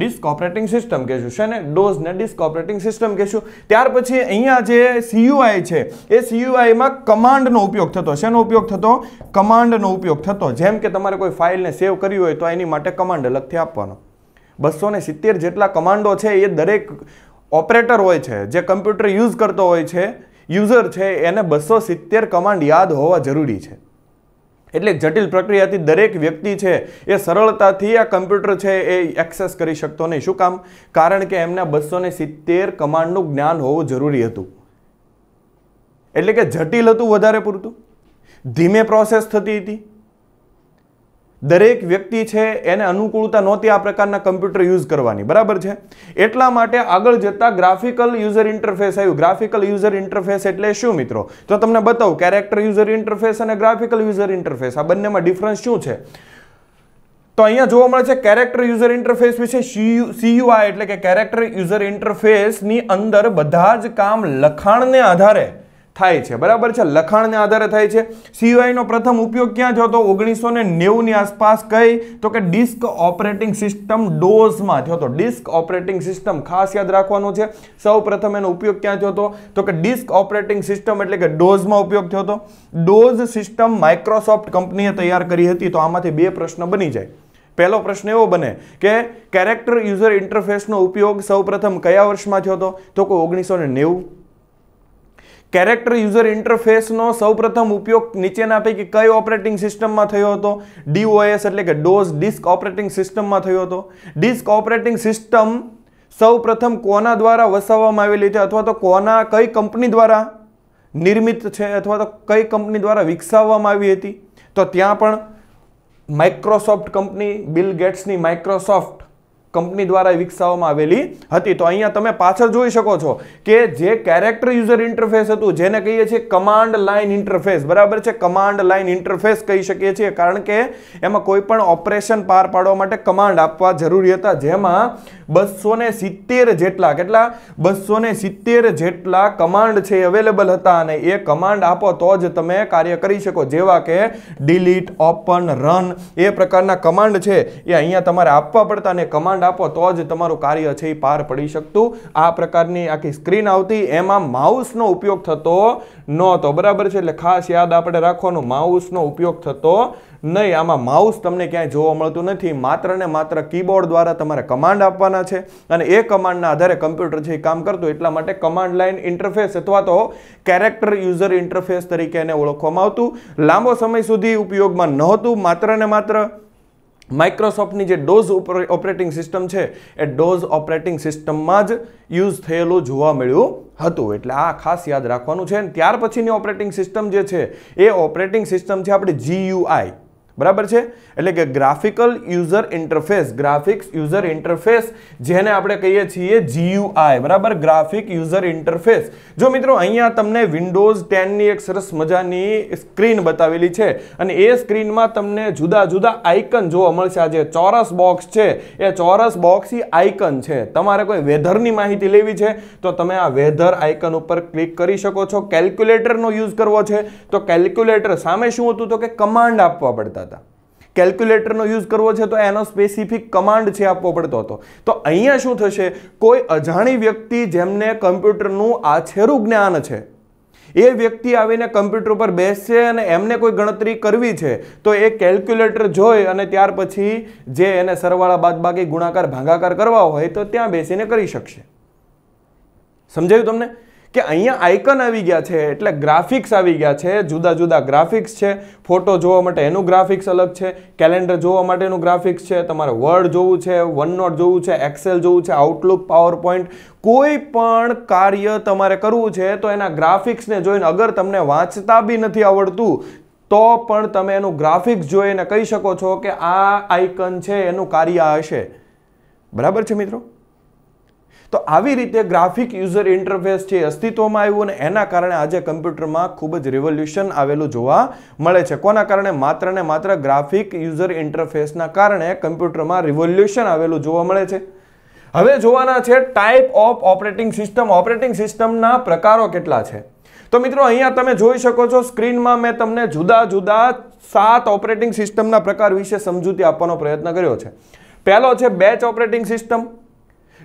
disk operating system કહેશું શેને ડોઝને ડિસ્ક ઓપરેટિંગ સિસ્ટમ કહેશું ત્યાર પછી અહીંયા જે સીયુઆઈ છે એ સીયુઆઈમાં કમાન્ડનો ઉપયોગ થતો શેનો ઉપયોગ થતો કમાન્ડનો ઉપયોગ થતો જેમ કે તમારે કોઈ ફાઇલને સેવ કરી હોય તો એની માટે કમાન્ડ અલગથી આપવાનો બસો સિત્તેર જેટલા કમાન્ડો છે એ દરેક ઓપરેટર હોય છે જે કમ્પ્યુટર યુઝ કરતો હોય છે યુઝર છે એને બસો સિત્તેર કમાન્ડ યાદ હોવા જરૂરી છે એટલે જટિલ પ્રક્રિયાથી દરેક વ્યક્તિ છે એ સરળતાથી આ કમ્પ્યુટર છે એ એક્સેસ કરી શકતો નહીં શું કામ કારણ કે એમને બસો ને સિત્તેર કમાન્ડનું જ્ઞાન હોવું જરૂરી હતું એટલે કે જટિલ હતું વધારે પૂરતું ધીમે પ્રોસેસ થતી હતી દરેક વ્યક્તિ છે એને અનુકૂળતા નહોતી આ પ્રકારના કમ્પ્યુટર યુઝ કરવાની બરાબર છે એટલા માટે આગળ જતા ગ્રાફિકલ યુઝર ઇન્ટરફેસ આવ્યું ગ્રાફિકલ યુઝર ઇન્ટરફેસ એટલે શું મિત્રો તો તમને બતાવું કેરેક્ટર યુઝર ઇન્ટરફેસ અને ગ્રાફિકલ યુઝર ઇન્ટરફેસ આ બંનેમાં ડિફરન્સ શું છે તો અહીંયા જોવા મળે છે કેરેક્ટર યુઝર ઇન્ટરફેસ વિશે સીયુઆઈ એટલે કે કેરેક્ટર યુઝર ઇન્ટરફેસની અંદર બધા જ કામ લખાણને આધારે થાય છે બરાબર છે લખાણને આધારે થાય છે સીયુઆઈનો પ્રથમ ઉપયોગ ક્યાં થયો હતો ઓગણીસો ને નેવુંની આસપાસ કઈ તો કે ડિસ્ક ઓપરેટિંગ સિસ્ટમ ડોઝમાં થયો હતો ડિસ્ક ઓપરેટિંગ સિસ્ટમ ખાસ યાદ રાખવાનું છે સૌ એનો ઉપયોગ ક્યાં થયો હતો તો કે ડિસ્ક ઓપરેટિંગ સિસ્ટમ એટલે કે ડોઝમાં ઉપયોગ થયો હતો ડોઝ સિસ્ટમ માઇક્રોસોફ્ટ કંપનીએ તૈયાર કરી હતી તો આમાંથી બે પ્રશ્ન બની જાય પહેલો પ્રશ્ન એવો બને કે કેરેક્ટર યુઝર ઇન્ટરફેસનો ઉપયોગ સૌપ્રથમ કયા વર્ષમાં થયો હતો તો કોઈ ઓગણીસો નેવું કેરેક્ટર યુઝર ઇન્ટરફેસનો સૌપ્રથમ ઉપયોગ નીચેના પૈકી કઈ ઓપરેટિંગ સિસ્ટમમાં થયો હતો ડીઓએસ એટલે કે ડોઝ ડિસ્ક ઓપરેટિંગ સિસ્ટમમાં થયો હતો ડિસ્ક ઓપરેટિંગ સિસ્ટમ સૌપ્રથમ કોના દ્વારા વસાવવામાં આવેલી છે અથવા તો કોના કઈ કંપની દ્વારા નિર્મિત છે અથવા તો કઈ કંપની દ્વારા વિકસાવવામાં આવી હતી તો ત્યાં પણ માઇક્રોસોફ્ટ કંપની બિલ ગેટ્સની માઇક્રોસોફ્ટ કંપની દ્વારા વિકસાવવામાં આવેલી હતી તો અહીંયા તમે પાછળ જોઈ શકો છો કે જે કેરેક્ટર યુઝર ઇન્ટરફેસ હતું જેને કહીએ છીએ કમાન્ડ લાઇન ઇન્ટરફેસ બરાબર છે કમાન્ડ લાઇન ઇન્ટરફેસ કહી શકીએ છીએ કારણ કે એમાં કોઈ પણ ઓપરેશન પાર પાડવા માટે કમાન્ડ આપવા જરૂરી હતા જેમાં બસો સિત્તેર જેટલા કેટલા બસો સિત્તેર જેટલા કમાન્ડ છે અવેલેબલ હતા અને એ કમાન્ડ આપો તો જ તમે કાર્ય કરી શકો જેવા કે ડિલીટ ઓપન રન એ પ્રકારના કમાન્ડ છે એ અહીંયા તમારે આપવા પડતા અને કમાન્ડ સપોર્ટ આપો તો જ તમારું કાર્ય છે એ પાર પડી શકતું આ પ્રકારની આખી સ્ક્રીન આવતી એમાં માઉસનો ઉપયોગ થતો નહોતો બરાબર છે એટલે ખાસ યાદ આપણે રાખવાનું માઉસનો ઉપયોગ થતો નહીં આમાં માઉસ તમને ક્યાંય જોવા મળતું નથી માત્ર ને માત્ર કીબોર્ડ દ્વારા તમારે કમાન્ડ આપવાના છે અને એ કમાન્ડના આધારે કમ્પ્યુટર છે એ કામ કરતું એટલા માટે કમાન્ડ લાઇન ઇન્ટરફેસ અથવા તો કેરેક્ટર યુઝર ઇન્ટરફેસ તરીકે એને ઓળખવામાં આવતું લાંબો સમય સુધી ઉપયોગમાં નહોતું માત્ર ને માત્ર માઇક્રોસોફ્ટની જે ડોઝ ઓપરેટિંગ સિસ્ટમ છે એ ડોઝ ઓપરેટિંગ સિસ્ટમમાં જ યુઝ થયેલું જોવા મળ્યું હતું એટલે આ ખાસ યાદ રાખવાનું છે અને ત્યાર પછીની ઓપરેટિંગ સિસ્ટમ જે છે એ ઓપરેટિંગ સિસ્ટમ છે આપણી જીયુઆઈ બરાબર છે એટલે કે graphical user interface graphics user interface જેને આપણે કહીએ છીએ જીયુઆઈ બરાબર ગ્રાફિક યુઝર ઇન્ટરફેસ જો મિત્રો અહીંયા તમને વિન્ડોઝ ટેનની એક સરસ મજાની સ્ક્રીન બતાવેલી છે અને એ સ્ક્રીનમાં તમને જુદા જુદા આઇકન જોવા મળશે આજે ચોરસ બોક્સ છે એ ચોરસ બોક્સ એ આઇકન છે તમારે કોઈ વેધરની માહિતી લેવી છે તો તમે આ વેધર આઇકન ઉપર ક્લિક કરી શકો છો કેલ્ક્યુલેટરનો યુઝ કરવો છે તો કેલ્ક્યુલેટર સામે શું હતું તો કે કમાન્ડ આપવા પડતા કેલ્ક્યુલેટરનો યુઝ કરવો છે તો એનો સ્પેસિફિક કમાન્ડ છે આપવો પડતો હતો તો અહીંયા શું થશે કોઈ અજાણી વ્યક્તિ જેમને કમ્પ્યુટરનું આછેરું જ્ઞાન છે એ વ્યક્તિ આવીને કમ્પ્યુટર ઉપર બેસશે અને એમને કોઈ ગણતરી કરવી છે તો એ કેલ્ક્યુલેટર જોઈ અને ત્યાર પછી જે એને સરવાળા બાદબાકી ગુણાકાર ભાગાકાર કરવા હોય તો ત્યાં બેસીને કરી શકશે સમજાયું તમને કે અહીંયા આઇકન આવી ગયા છે એટલે ગ્રાફિક્સ આવી ગયા છે જુદા જુદા ગ્રાફિક્સ છે ફોટો જોવા માટે એનું ગ્રાફિક્સ અલગ છે કેલેન્ડર જોવા માટેનું ગ્રાફિક્સ છે તમારે વર્ડ જોવું છે વન નોટ જોવું છે એક્સેલ જોવું છે આઉટલુક પાવર પોઈન્ટ કોઈ પણ કાર્ય તમારે કરવું છે તો એના ગ્રાફિક્સને જોઈને અગર તમને વાંચતા બી નથી આવડતું તો પણ તમે એનું ગ્રાફિક્સ જોઈને કહી શકો છો કે આ આઇકન છે એનું કાર્ય હશે બરાબર છે મિત્રો તો આવી રીતે ગ્રાફિક યુઝર ઇન્ટરફેસ છે અસ્તિત્વમાં આવ્યું અને એના કારણે આજે કમ્પ્યુટરમાં ખૂબ જ રિવોલ્યુશન આવેલું જોવા મળે છે કોના કારણે માત્ર ને માત્ર ગ્રાફિક યુઝર ઇન્ટરફેસના કારણે કમ્પ્યુટરમાં રિવોલ્યુશન આવેલું જોવા મળે છે હવે જોવાના છે type of operating system operating સિસ્ટમના પ્રકારો કેટલા છે તો મિત્રો અહીંયા તમે જોઈ શકો છો સ્ક્રીનમાં મેં તમને જુદા જુદા સાત ઓપરેટિંગ સિસ્ટમના પ્રકાર વિશે સમજૂતી આપવાનો પ્રયત્ન કર્યો છે પહેલો છે બેચ ઓપરેટિંગ સિસ્ટમ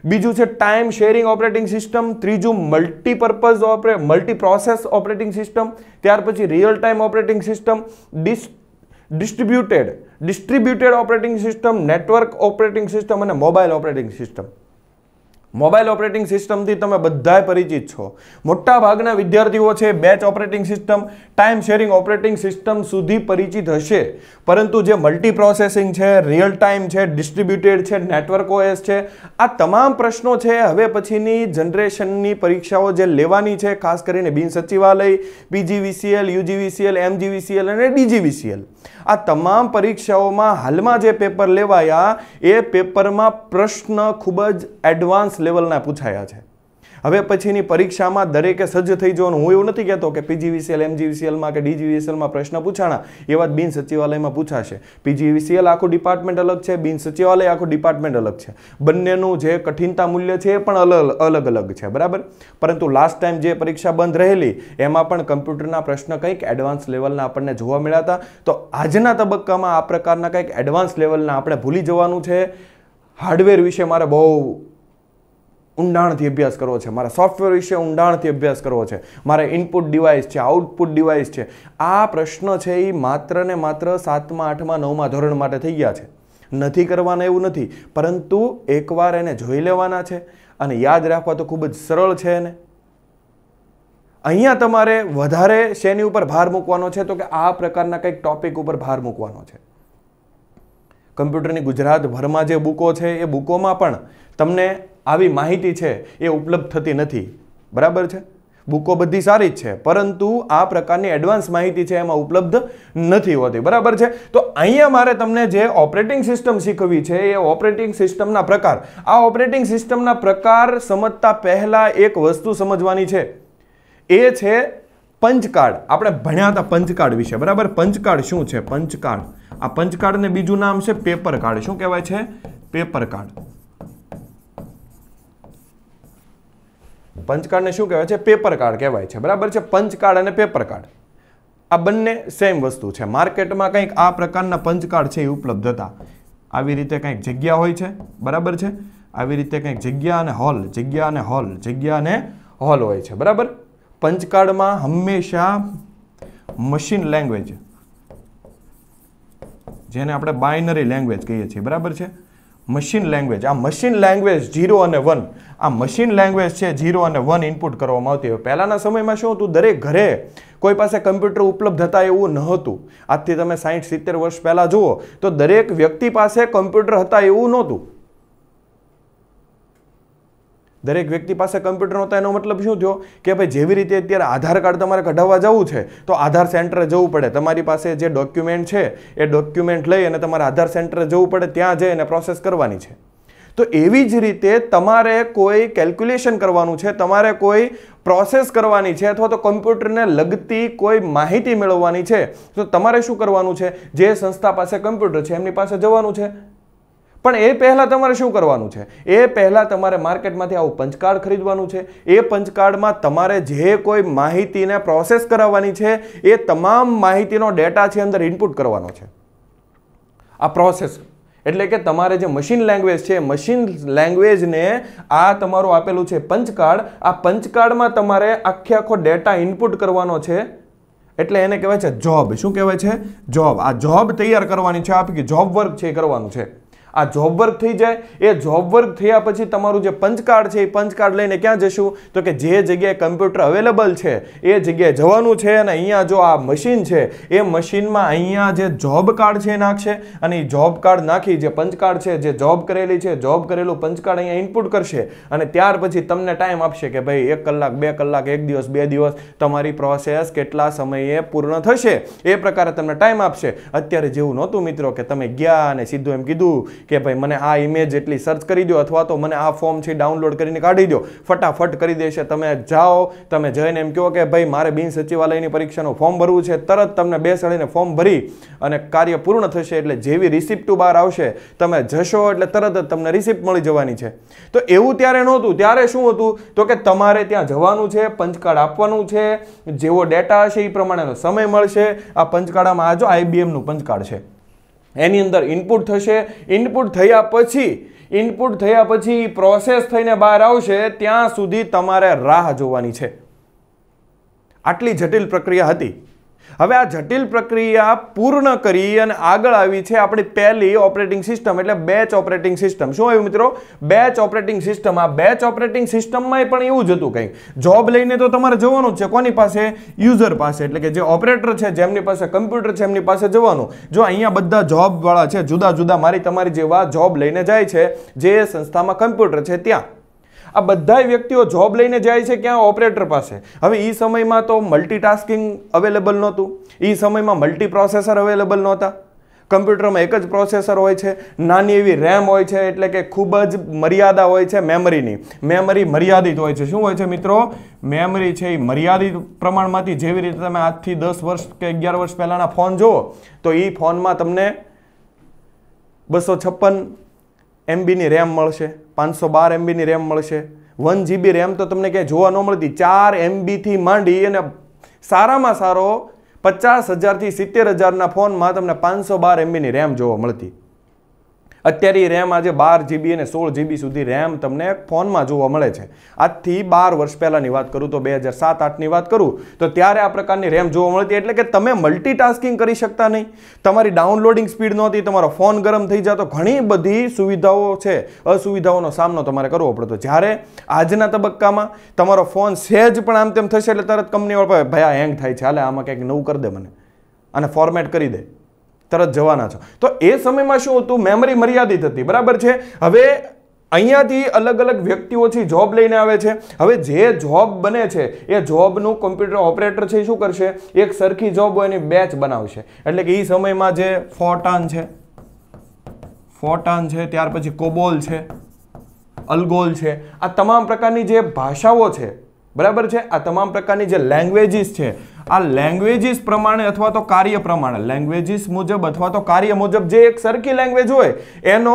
બીજું છે ટાઈમ શેરિંગ ઓપરેટિંગ સિસ્ટમ ત્રીજું multipurpose opera multiprocess operating system ત્યાર પછી real time operating system dis distributed distributed operating system network operating system અને mobile operating system mobile operating સિસ્ટમથી તમે બધાય પરિચિત છો મોટા ભાગના વિદ્યાર્થીઓ છે batch operating system time sharing operating system સુધી પરિચિત હશે પરંતુ જે મલ્ટી પ્રોસેસિંગ છે રિયલ ટાઈમ છે ડિસ્ટ્રીબ્યુટેડ છે નેટવર્ક ઓએસ છે આ તમામ પ્રશ્નો છે હવે પછીની જનરેશનની પરીક્ષાઓ જે લેવાની છે ખાસ કરીને બિન સચિવાલય પીજીવીસીએલ યુજીવીસીએલ એમજીવીસીએલ અને ડીજીવીસીએલ આ તમામ પરીક્ષાઓમાં હાલમાં જે પેપર લેવાયા એ પેપરમાં પ્રશ્ન ખૂબ જ એડવાન્સ લેવલના પૂછાયા છે હવે પછીની પરીક્ષામાં દરેકે સજ્જ થઈ જવાનું હું એવું નથી કહેતો કે પીજીવીસીએલ એમજીવીસીએલમાં કે ડીજીવીસીએલમાં પ્રશ્ન પૂછાણા એ વાત બિન સચિવાલયમાં પૂછાશે પીજીવીસીએલ આખું ડિપાર્ટમેન્ટ અલગ છે બિન સચિવાલય આખું ડિપાર્ટમેન્ટ અલગ છે બંનેનું જે કઠિનતા મૂલ્ય છે એ પણ અલગ અલગ અલગ છે બરાબર પરંતુ લાસ્ટ ટાઈમ જે પરીક્ષા બંધ રહેલી એમાં પણ કમ્પ્યુટરના પ્રશ્ન કંઈક એડવાન્સ લેવલના આપણને જોવા મળ્યા હતા તો આજના તબક્કામાં આ પ્રકારના કંઈક એડવાન્સ લેવલના આપણે ભૂલી જવાનું છે હાર્ડવેર વિશે મારે બહુ ઊંડાણથી અભ્યાસ કરવો છે મારે સોફ્ટવેર વિશે ઊંડાણથી અભ્યાસ કરવો છે મારે ઇનપુટ ડિવાઇસ છે આઉટપુટ ડિવાઇસ છે આ પ્રશ્ન છે એ માત્ર ને માત્ર સાતમા આઠમા નવમા ધોરણ માટે થઈ ગયા છે નથી કરવાના એવું નથી પરંતુ એકવાર એને જોઈ લેવાના છે અને યાદ રાખવા તો ખૂબ જ સરળ છે એને અહીંયા તમારે વધારે શેની ઉપર ભાર મૂકવાનો છે તો કે આ પ્રકારના કંઈક ટોપિક ઉપર ભાર મૂકવાનો છે કમ્પ્યુટરની ગુજરાતભરમાં જે બુકો છે એ બુકોમાં પણ તમને આવી માહિતી છે એ ઉપલબ્ધ થતી નથી બરાબર છે બુકો બધી સારી જ છે પરંતુ આ પ્રકારની એડવાન્સ માહિતી છે એમાં ઉપલબ્ધ નથી હોતી બરાબર છે તો અહીંયા મારે તમને જે ઓપરેટિંગ સિસ્ટમ શીખવી છે એ ઓપરેટિંગ સિસ્ટમના પ્રકાર આ ઓપરેટિંગ સિસ્ટમના પ્રકાર સમજતા પહેલાં એક વસ્તુ સમજવાની છે એ છે પંચકાર્ડ આપણે ભણ્યા હતા પંચકાર્ડ વિશે બરાબર પંચકાર્ડ શું છે પંચકાર્ડ આ પંચકાર્ડને બીજું નામ છે પેપર કાર્ડ શું કહેવાય છે પેપર કાર્ડ પંચકાર્ડને શું કહેવાય છે પેપર કાર્ડ કહેવાય છે બરાબર છે પંચકાર્ડ અને પેપર કાર્ડ આ બંને સેમ વસ્તુ છે માર્કેટમાં કંઈક આ પ્રકારના પંચકાર્ડ છે એ ઉપલબ્ધ હતા આવી રીતે કંઈક જગ્યા હોય છે બરાબર છે આવી રીતે કંઈક જગ્યા અને હોલ જગ્યા અને હોલ જગ્યા અને હોલ હોય છે બરાબર પંચકાળમાં હંમેશા મશીન લેંગ્વેજ જેને આપણે બાઇનરી લેંગ્વેજ કહીએ છીએ બરાબર છે મશીન લેંગ્વેજ આ મશીન લેંગ્વેજ ઝીરો અને વન આ મશીન લેંગ્વેજ છે ઝીરો અને વન ઇનપુટ કરવામાં આવતી હોય પહેલાંના સમયમાં શું હતું દરેક ઘરે કોઈ પાસે કમ્પ્યુટર ઉપલબ્ધ હતા એવું નહોતું આજથી તમે સાહીઠ સિત્તેર વર્ષ પહેલાં જુઓ તો દરેક વ્યક્તિ પાસે કમ્પ્યુટર હતા એવું નહોતું દરેક વ્યક્તિ પાસે કમ્પ્યુટર નહોતા એનો મતલબ શું થયો કે ભાઈ જેવી રીતે અત્યારે આધાર કાર્ડ તમારે કઢાવવા જવું છે તો આધાર સેન્ટરે જવું પડે તમારી પાસે જે ડોક્યુમેન્ટ છે એ ડોક્યુમેન્ટ લઈ અને તમારે આધાર સેન્ટરે જવું પડે ત્યાં જઈને પ્રોસેસ કરવાની છે તો એવી જ રીતે તમારે કોઈ કેલ્ક્યુલેશન કરવાનું છે તમારે કોઈ પ્રોસેસ કરવાની છે અથવા તો કમ્પ્યુટરને લગતી કોઈ માહિતી મેળવવાની છે તો તમારે શું કરવાનું છે જે સંસ્થા પાસે કમ્પ્યુટર છે એમની પાસે જવાનું છે પણ એ પહેલાં તમારે શું કરવાનું છે એ પહેલાં તમારે માર્કેટમાંથી આવું પંચકાર્ડ ખરીદવાનું છે એ પંચકાર્ડમાં તમારે જે કોઈ માહિતીને પ્રોસેસ કરાવવાની છે એ તમામ માહિતીનો ડેટા છે અંદર ઇનપુટ કરવાનો છે આ પ્રોસેસ એટલે કે તમારે જે મશીન લેંગ્વેજ છે મશીન લેંગ્વેજને આ તમારું આપેલું છે પંચકાર્ડ આ પંચકાર્ડમાં તમારે આખે આખો ડેટા ઇનપુટ કરવાનો છે એટલે એને કહેવાય છે જોબ શું કહેવાય છે જોબ આ જોબ તૈયાર કરવાની છે આ જોબ વર્ક છે એ કરવાનું છે આ જોબ વર્ક થઈ જાય એ જોબ વર્ક થયા પછી તમારું જે પંચકાર્ડ છે એ પંચકાર્ડ લઈને ક્યાં જશું તો કે જે જગ્યાએ કમ્પ્યુટર અવેલેબલ છે એ જગ્યાએ જવાનું છે અને અહીંયા જો આ મશીન છે એ મશીનમાં અહીંયા જે જોબ કાર્ડ છે નાખશે અને એ જોબ કાર્ડ નાખી જે પંચકાર્ડ છે જે જોબ કરેલી છે જોબ કરેલું પંચકાર્ડ અહીંયા ઇનપુટ કરશે અને ત્યાર પછી તમને ટાઈમ આપશે કે ભાઈ એક કલાક બે કલાક એક દિવસ બે દિવસ તમારી પ્રોસેસ કેટલા સમયે પૂર્ણ થશે એ પ્રકારે તમને ટાઈમ આપશે અત્યારે જેવું નહોતું મિત્રો કે તમે ગયા અને સીધું એમ કીધું કે ભાઈ મને આ ઇમેજ એટલી સર્ચ કરી દો અથવા તો મને આ ફોર્મ છે ડાઉનલોડ કરીને કાઢી દો ફટાફટ કરી દેશે તમે જાઓ તમે જઈને એમ કહો કે ભાઈ મારે બિન સચિવાલયની પરીક્ષાનું ફોર્મ ભરવું છે તરત તમને બેસાડીને ફોર્મ ભરી અને કાર્ય પૂર્ણ થશે એટલે જેવી રિસિપ્ટ બહાર આવશે તમે જશો એટલે તરત જ તમને રિસિપ્ટ મળી જવાની છે તો એવું ત્યારે નહોતું ત્યારે શું હતું તો કે તમારે ત્યાં જવાનું છે પંચકાળ આપવાનું છે જેવો ડેટા હશે એ પ્રમાણેનો સમય મળશે આ પંચકાળામાં આ જો આઈબીએમનું પંચકાળ છે એની અંદર ઇનપુટ થશે ઇનપુટ થયા પછી ઇનપુટ થયા પછી પ્રોસેસ થઈને બહાર આવશે ત્યાં સુધી તમારે રાહ જોવાની છે આટલી જટિલ પ્રક્રિયા હતી હવે આ જટિલ પ્રક્રિયા પૂર્ણ કરી અને આગળ આવી છે આપણી પહેલી ઓપરેટિંગ સિસ્ટમ એટલે બેચ ઓપરેટિંગ સિસ્ટમ શું આવ્યું મિત્રો બેચ ઓપરેટિંગ સિસ્ટમ આ બેચ ઓપરેટિંગ સિસ્ટમમાં પણ એવું જ હતું કંઈક જોબ લઈને તો તમારે જવાનું છે કોની પાસે યુઝર પાસે એટલે કે જે ઓપરેટર છે જેમની પાસે કમ્પ્યુટર છે એમની પાસે જવાનું જો અહીંયા બધા જોબવાળા છે જુદા જુદા મારી તમારી જેવા જોબ લઈને જાય છે જે સંસ્થામાં કમ્પ્યુટર છે ત્યાં આ બધા વ્યક્તિઓ જોબ લઈને જાય છે ક્યાં ઓપરેટર પાસે હવે એ સમયમાં તો મલ્ટીટાસ્કિંગ અવેલેબલ નહોતું એ સમયમાં મલ્ટી પ્રોસેસર અવેલેબલ નહોતા કમ્પ્યુટરમાં એક જ પ્રોસેસર હોય છે નાની એવી રેમ હોય છે એટલે કે ખૂબ જ મર્યાદા હોય છે મેમરીની મેમરી મર્યાદિત હોય છે શું હોય છે મિત્રો મેમરી છે એ મર્યાદિત પ્રમાણમાંથી જેવી રીતે તમે આજથી દસ વર્ષ કે અગિયાર વર્ષ પહેલાંના ફોન જુઓ તો એ ફોનમાં તમને બસો છપ્પન એમબીની રેમ મળશે પાંચસો બાર એમબીની રેમ મળશે વન જીબી રેમ તો તમને ક્યાંય જોવા ન મળતી ચાર એમબીથી માંડી અને સારામાં સારો પચાસ હજારથી સિત્તેર હજારના ફોનમાં તમને પાંચસો બાર એમબીની રેમ જોવા મળતી અત્યારે રેમ આજે બાર જીબી અને સોળ જીબી સુધી રેમ તમને ફોનમાં જોવા મળે છે આજથી બાર વર્ષ પહેલાંની વાત કરું તો બે હજાર સાત આઠની વાત કરું તો ત્યારે આ પ્રકારની રેમ જોવા મળતી એટલે કે તમે મલ્ટીટાસ્કિંગ કરી શકતા નહીં તમારી ડાઉનલોડિંગ સ્પીડ નહોતી તમારો ફોન ગરમ થઈ જતો ઘણી બધી સુવિધાઓ છે અસુવિધાઓનો સામનો તમારે કરવો પડતો જ્યારે આજના તબક્કામાં તમારો ફોન સહેજ પણ આમ તેમ થશે એટલે તરત કંપનીવાળા ભાઈ આ હેંગ થાય છે હાલે આમાં કંઈક નવું કરી દે મને અને ફોર્મેટ કરી દે તરત જવાના છો તો એ સમયમાં શું હતું મેમરી મર્યાદિત હતી બરાબર છે હવે અહીંયાથી અલગ અલગ વ્યક્તિઓથી જોબ લઈને આવે છે હવે જે જોબ બને છે એ જોબનું કોમ્પ્યુટર ઓપરેટર છે શું કરશે એક સરખી જોબ હોય એની બેચ બનાવશે એટલે કે એ સમયમાં જે ફોટાન છે ફોટાન છે ત્યાર પછી કોબોલ છે અલગોલ છે આ તમામ પ્રકારની જે ભાષાઓ છે બરાબર છે આ તમામ પ્રકારની જે લેંગ્વેજીસ છે આ લેંગ્વેજીસ પ્રમાણે અથવા તો કાર્ય પ્રમાણે લેંગ્વેજીસ મુજબ અથવા તો કાર્ય મુજબ જે એક સરખી લેંગ્વેજ હોય એનો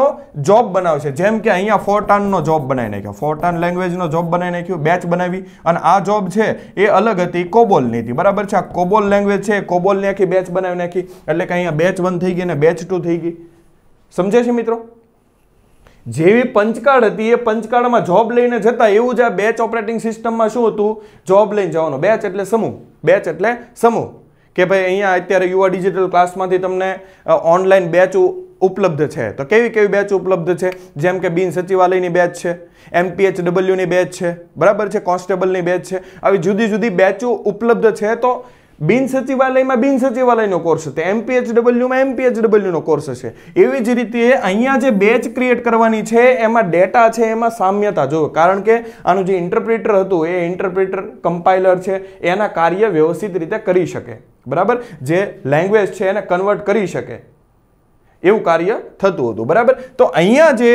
જોબ બનાવશે જેમ કે અહીંયા ફોર્ટાનનો જોબ બનાવી નાખ્યો ફોર્ટાન લેંગ્વેજનો જોબ બનાવી નાખ્યો બેચ બનાવી અને આ જોબ છે એ અલગ હતી કોબોલની હતી બરાબર છે આ કોબોલ લેંગ્વેજ છે કોબોલની આખી બેચ બનાવી નાખી એટલે કે અહીંયા બેચ વન થઈ ગઈ અને બેચ ટુ થઈ ગઈ સમજે છે મિત્રો જેવી પંચકાળ હતી એ પંચકાળમાં જોબ લઈને જતા એવું જ આ બેચ ઓપરેટિંગ સિસ્ટમમાં શું હતું જોબ લઈને જવાનો બેચ એટલે સમૂહ બેચ એટલે સમૂહ કે ભાઈ અહીંયા અત્યારે યુવા ડિજિટલ ક્લાસમાંથી તમને ઓનલાઈન બેચ ઉપલબ્ધ છે તો કેવી કેવી બેચ ઉપલબ્ધ છે જેમ કે બિન સચિવાલયની બેચ છે એમપીએચ ડબલ્યુની બેચ છે બરાબર છે કોન્સ્ટેબલની બેચ છે આવી જુદી જુદી બેચો ઉપલબ્ધ છે તો બિન સચિવાલયમાં બિન સચિવાલયનો કોર્સ છે એમપીએચડબલ્યુમાં એમપીએચડબલ્યુનો કોર્સ છે એવી જ રીતે અહીંયા જે બેચ ક્રિએટ કરવાની છે એમાં ડેટા છે એમાં સામ્યતા જો કારણ કે આનું જે ઇન્ટરપ્રિટર હતું એ ઇન્ટરપ્રિટર કમ્પાઇલર છે એના કાર્ય વ્યવસ્થિત રીતે કરી શકે બરાબર જે લેંગ્વેજ છે એને કન્વર્ટ કરી શકે એવું કાર્ય થતું હતું બરાબર તો અહીંયા જે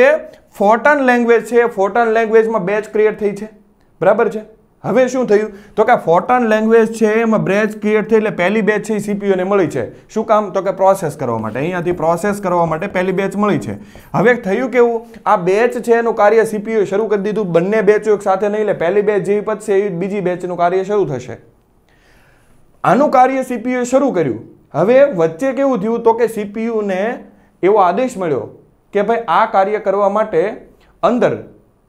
ફોટન લેંગ્વેજ છે ફોટન લેંગ્વેજમાં બેચ ક્રિએટ થઈ છે બરાબર છે હવે શું થયું તો કે ફોટન લેંગ્વેજ છે એમાં બ્રેચ ક્રિએટ થઈ એટલે પહેલી બેચ છે એ સીપીયુને મળી છે શું કામ તો કે પ્રોસેસ કરવા માટે અહીંયાથી પ્રોસેસ કરવા માટે પહેલી બેચ મળી છે હવે થયું કેવું આ બેચ છે એનું કાર્ય સીપીયુ શરૂ કરી દીધું બંને બેચો એક સાથે નહીં લે પહેલી બેચ જેવી પતશે એવી બીજી બેચનું કાર્ય શરૂ થશે આનું કાર્ય સીપીયુએ શરૂ કર્યું હવે વચ્ચે કેવું થયું તો કે સીપીયુને એવો આદેશ મળ્યો કે ભાઈ આ કાર્ય કરવા માટે અંદર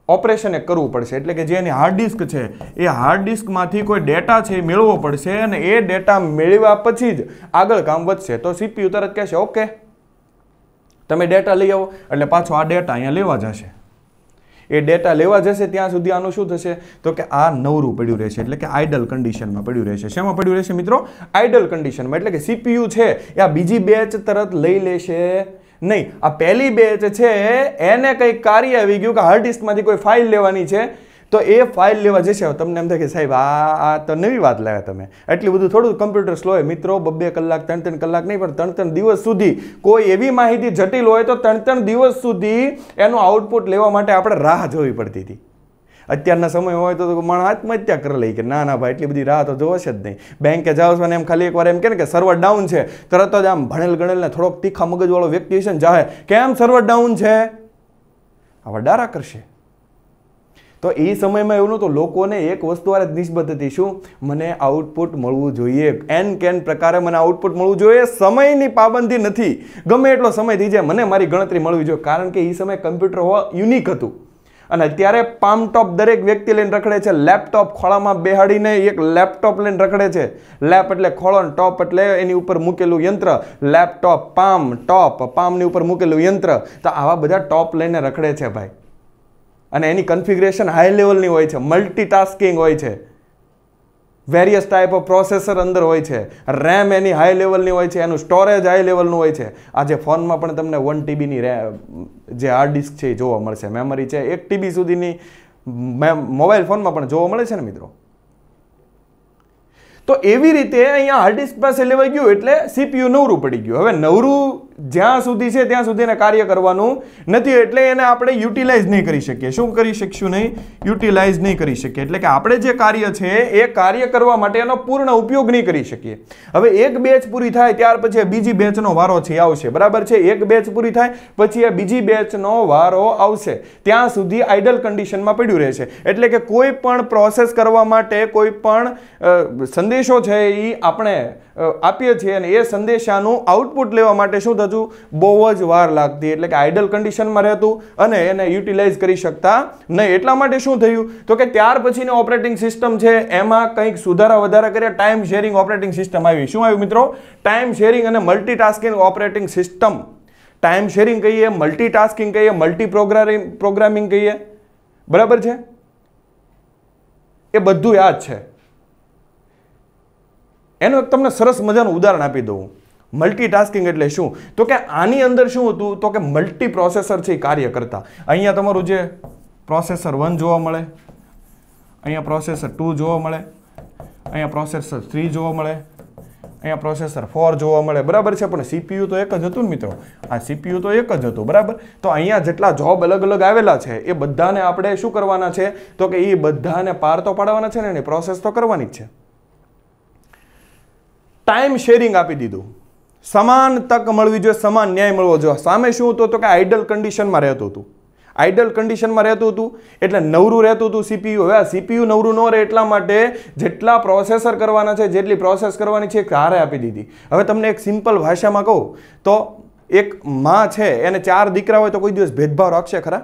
ઓપરેશન એ કરવું પડશે એટલે કે જે એની હાર્ડ ડિસ્ક છે એ હાર્ડ ડિસ્કમાંથી કોઈ ડેટા છે એ મેળવવો પડશે અને એ ડેટા મેળવ્યા પછી જ આગળ કામ વધશે તો સીપીયુ તરત કહેશે ઓકે તમે ડેટા લઈ આવો એટલે પાછો આ ડેટા અહીંયા લેવા જશે એ ડેટા લેવા જશે ત્યાં સુધી આનું શું થશે તો કે આ નવરું પડ્યું રહેશે એટલે કે આઇડલ કન્ડિશનમાં પડ્યું રહેશે શેમાં પડ્યું રહેશે મિત્રો આઇડલ કન્ડિશનમાં એટલે કે સીપીયુ છે એ બીજી બેચ તરત લઈ લેશે નહીં આ પહેલી બેચ છે એને કંઈક કાર્ય આવી ગયું કે હાર્ડ ડિસ્કમાંથી કોઈ ફાઇલ લેવાની છે તો એ ફાઇલ લેવા જશે તમને એમ થાય કે સાહેબ આ આ તો નવી વાત લાવ્યા તમે એટલું બધું થોડું કમ્પ્યુટર સ્લો હોય મિત્રો બબે કલાક ત્રણ ત્રણ કલાક નહીં પણ ત્રણ ત્રણ દિવસ સુધી કોઈ એવી માહિતી જટિલ હોય તો ત્રણ ત્રણ દિવસ સુધી એનું આઉટપુટ લેવા માટે આપણે રાહ જોવી પડતી હતી અત્યારના સમય હોય તો માણસ આત્મહત્યા કરી લે કે ના ના ભાઈ એટલી બધી રાહ તો જોશે જ નહીં બેંકે જાઓ છો ને એમ ખાલી એકવાર એમ કે ને કે સર્વર ડાઉન છે તરત જ આમ ભણેલ ગણેલને થોડોક તીખા મગજવાળો વ્યક્તિ હશે ને જાહે કેમ સર્વર ડાઉન છે આવા ડારા કરશે તો એ સમયમાં એવું નહોતું લોકોને એક વસ્તુ આ નિસ્બત હતી શું મને આઉટપુટ મળવું જોઈએ એન કેન પ્રકારે મને આઉટપુટ મળવું જોઈએ સમયની પાબંદી નથી ગમે એટલો સમય થઈ જાય મને મારી ગણતરી મળવી જોઈએ કારણ કે એ સમય કમ્પ્યુટર હોવા યુનિક હતું અને ત્યારે પામ ટોપ દરેક વ્યક્તિ લઈને રખડે છે લેપટોપ ખોળામાં બેહાડીને એક લેપટોપ લઈને રખડે છે લેપ એટલે ખોળો ટોપ એટલે એની ઉપર મૂકેલું યંત્ર લેપટોપ પામ ટોપ પામની ઉપર મૂકેલું યંત્ર તો આવા બધા ટોપ લઈને રખડે છે ભાઈ અને એની કન્ફિગરેશન હાઈ લેવલની હોય છે મલ્ટી ટાસ્કિંગ હોય છે વેરિયસ ટાઈપ ઓફ પ્રોસેસર અંદર હોય છે રેમ એની હાઈ લેવલની હોય છે એનું સ્ટોરેજ હાઈ લેવલનું હોય છે આજે ફોનમાં પણ તમને વન ટીબીની રેમ જે હાર્ડ ડિસ્ક છે એ જોવા મળશે મેમરી છે એક ટીબી સુધીની મોબાઈલ ફોનમાં પણ જોવા મળે છે ને મિત્રો તો એવી રીતે અહીંયા હાર્ડ ડિસ્ક પાસે લેવાઈ ગયું એટલે સીપીયુ નવરું પડી ગયું હવે નવરું જ્યાં સુધી છે ત્યાં સુધી એને કાર્ય કરવાનું નથી એટલે એને આપણે યુટિલાઇઝ નહીં કરી શકીએ શું કરી શકશું નહીં યુટિલાઇઝ નહીં કરી શકીએ એટલે કે આપણે જે કાર્ય છે એ કાર્ય કરવા માટે એનો પૂર્ણ ઉપયોગ નહીં કરી શકીએ હવે એક બેચ પૂરી થાય ત્યાર પછી બીજી બેચનો વારો છે આવશે બરાબર છે એક બેચ પૂરી થાય પછી આ બીજી બેચનો વારો આવશે ત્યાં સુધી આઈડલ કન્ડિશનમાં પડ્યું રહેશે એટલે કે કોઈ પણ પ્રોસેસ કરવા માટે કોઈ પણ સંદેશો છે એ આપણે આપીએ છીએ અને એ સંદેશાનું આઉટપુટ લેવા માટે શું હજુ બહુ જ વાર લાગતી એટલે કે આઇડલ કન્ડિશનમાં રહેતું અને એને યુટિલાઇઝ કરી શકતા નહીં એટલા માટે શું થયું તો કે ત્યાર પછીની ઓપરેટિંગ સિસ્ટમ છે એમાં કંઈક સુધારા વધારા કર્યા ટાઈમ શેરિંગ ઓપરેટિંગ સિસ્ટમ આવી શું આવ્યું મિત્રો ટાઈમ શેરિંગ અને multitasking operating system time sharing કહીએ મલ્ટીટાસ્કિંગ કહીએ મલ્ટી પ્રોગ્રામિંગ પ્રોગ્રામિંગ કહીએ બરાબર છે એ બધું યાદ છે એનું એક તમને સરસ મજાનું ઉદાહરણ આપી દઉં મલ્ટીટાસ્કિંગ એટલે શું તો કે આની અંદર શું હતું તો કે મલ્ટી પ્રોસેસર છે કાર્ય કરતા અહીંયા તમારું જે પ્રોસેસર વન જોવા મળે અહીંયા પ્રોસેસર ટુ જોવા મળે અહીંયા પ્રોસેસર થ્રી જોવા મળે અહીંયા પ્રોસેસર ફોર જોવા મળે બરાબર છે પણ સીપીયુ તો એક જ હતું ને મિત્રો આ સીપીયુ તો એક જ હતું બરાબર તો અહીંયા જેટલા જોબ અલગ અલગ આવેલા છે એ બધાને આપણે શું કરવાના છે તો કે એ બધાને પાર તો પાડવાના છે ને એની પ્રોસેસ તો કરવાની જ છે ટાઈમ શેરિંગ આપી દીધું સમાન તક મળવી જોઈએ સમાન ન્યાય મળવો જોઈએ સામે શું હતું તો કે આઇડલ કન્ડિશનમાં રહેતું હતું આઇડલ કન્ડિશનમાં રહેતું હતું એટલે નવરું રહેતું હતું સીપીયુ હવે આ સીપીયુ નવરું ન રહે એટલા માટે જેટલા પ્રોસેસર કરવાના છે જેટલી પ્રોસેસ કરવાની છે એક કારે આપી દીધી હવે તમને એક સિમ્પલ ભાષામાં કહું તો એક માં છે એને ચાર દીકરા હોય તો કોઈ દિવસ ભેદભાવ રાખશે ખરા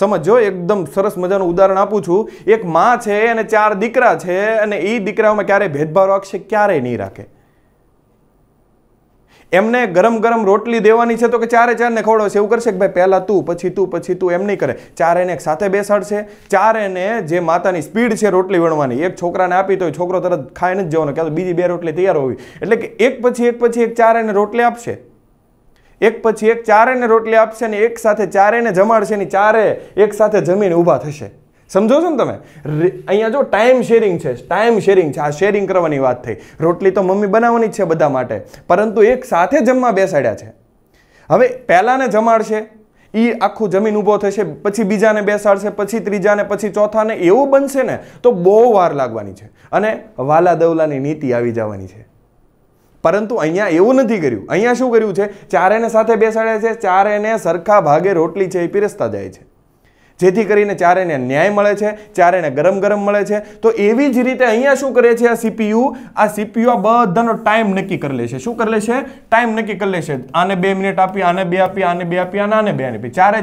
સમજો એકદમ સરસ મજાનું ઉદાહરણ આપું છું એક માં છે અને ચાર દીકરા છે અને એ દીકરાઓમાં ક્યારેય ભેદભાવ રાખશે ક્યારેય નહીં રાખે એમને ગરમ ગરમ રોટલી દેવાની છે તો કે ચારે ચારને ખવડાવશે એવું કરશે કે ભાઈ પહેલાં તું પછી તું પછી તું એમ નહીં કરે ચારેને એક સાથે બેસાડશે ચારેને જે માતાની સ્પીડ છે રોટલી વણવાની એક છોકરાને આપી તો છોકરો તરત ખાઈને જ જવાનો કે તો બીજી બે રોટલી તૈયાર હોવી એટલે કે એક પછી એક પછી એક ચારેને રોટલી આપશે એક પછી એક ચારેને રોટલી આપશે ને એક સાથે ચારેને જમાડશે ને ચારે એક સાથે જમીને ઊભા થશે સમજો છો ને તમે અહીંયા જો ટાઈમ શેરિંગ છે ટાઈમ શેરિંગ છે આ શેરિંગ કરવાની વાત થઈ રોટલી તો મમ્મી બનાવવાની જ છે બધા માટે પરંતુ એક સાથે જમવા બેસાડ્યા છે હવે પહેલાંને જમાડશે એ આખું જમીન ઊભો થશે પછી બીજાને બેસાડશે પછી ત્રીજાને પછી ચોથાને એવું બનશે ને તો બહુ વાર લાગવાની છે અને વાલા દવલાની નીતિ આવી જવાની છે પરંતુ અહીંયા એવું નથી કર્યું અહીંયા શું કર્યું છે ચારેને સાથે બેસાડ્યા છે ચારેને સરખા ભાગે રોટલી છે એ પીરસતા જાય છે જેથી કરીને ચારેને ન્યાય મળે છે ચારેને ગરમ ગરમ મળે છે તો એવી જ રીતે અહીંયા શું કરે છે આ સીપીયુ આ સીપીયુ આ બધાનો ટાઈમ નક્કી કરી લેશે શું કરી લેશે ટાઈમ નક્કી કરી લેશે આને બે મિનિટ આપી આને બે આપી આને બે આપી અને આને બે આપી ચારે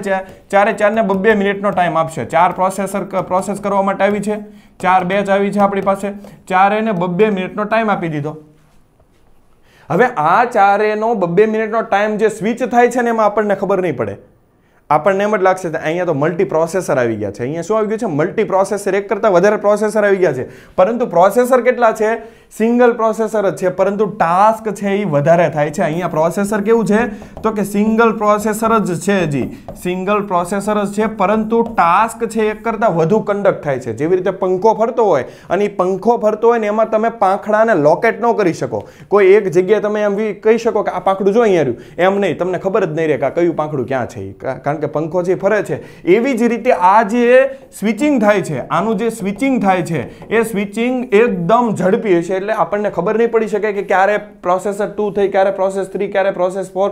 ચારે ચારને બબ્બે મિનિટનો ટાઈમ આપશે ચાર પ્રોસેસર પ્રોસેસ કરવા માટે આવી છે ચાર બેચ આવી છે આપણી પાસે ચારેને બબ્બે મિનિટનો ટાઈમ આપી દીધો હવે આ ચારેનો બબ્બે મિનિટનો ટાઈમ જે સ્વિચ થાય છે ને એમાં આપણને ખબર નહીં પડે આપણને એમ જ લાગશે કે અહીંયા તો મલ્ટી પ્રોસેસર આવી ગયા છે અહીંયા શું આવી ગયું છે મલ્ટી પ્રોસેસર એક કરતાં વધારે પ્રોસેસર આવી ગયા છે પરંતુ પ્રોસેસર કેટલા છે સિંગલ પ્રોસેસર જ છે પરંતુ ટાસ્ક છે એ વધારે થાય છે અહીંયા પ્રોસેસર કેવું છે તો કે સિંગલ પ્રોસેસર જ છે હજી સિંગલ પ્રોસેસર જ છે પરંતુ ટાસ્ક છે એક કરતાં વધુ કન્ડક્ટ થાય છે જેવી રીતે પંખો ફરતો હોય અને એ પંખો ફરતો હોય ને એમાં તમે પાંખડાને લોકેટ ન કરી શકો કોઈ એક જગ્યાએ તમે એમ કહી શકો કે આ પાંખડું જો અહીંયા રહ્યું એમ નહીં તમને ખબર જ નહીં રહે કે કયું પાંખડું ક્યાં છે કારણ કારણ કે પંખો જે ફરે છે એવી જ રીતે આ જે સ્વિચિંગ થાય છે આનું જે સ્વિચિંગ થાય છે એ સ્વિચિંગ એકદમ ઝડપી હશે એટલે આપણને ખબર નહીં પડી શકે કે ક્યારે પ્રોસેસર ટુ થઈ ક્યારે પ્રોસેસ થ્રી ક્યારે પ્રોસેસ ફોર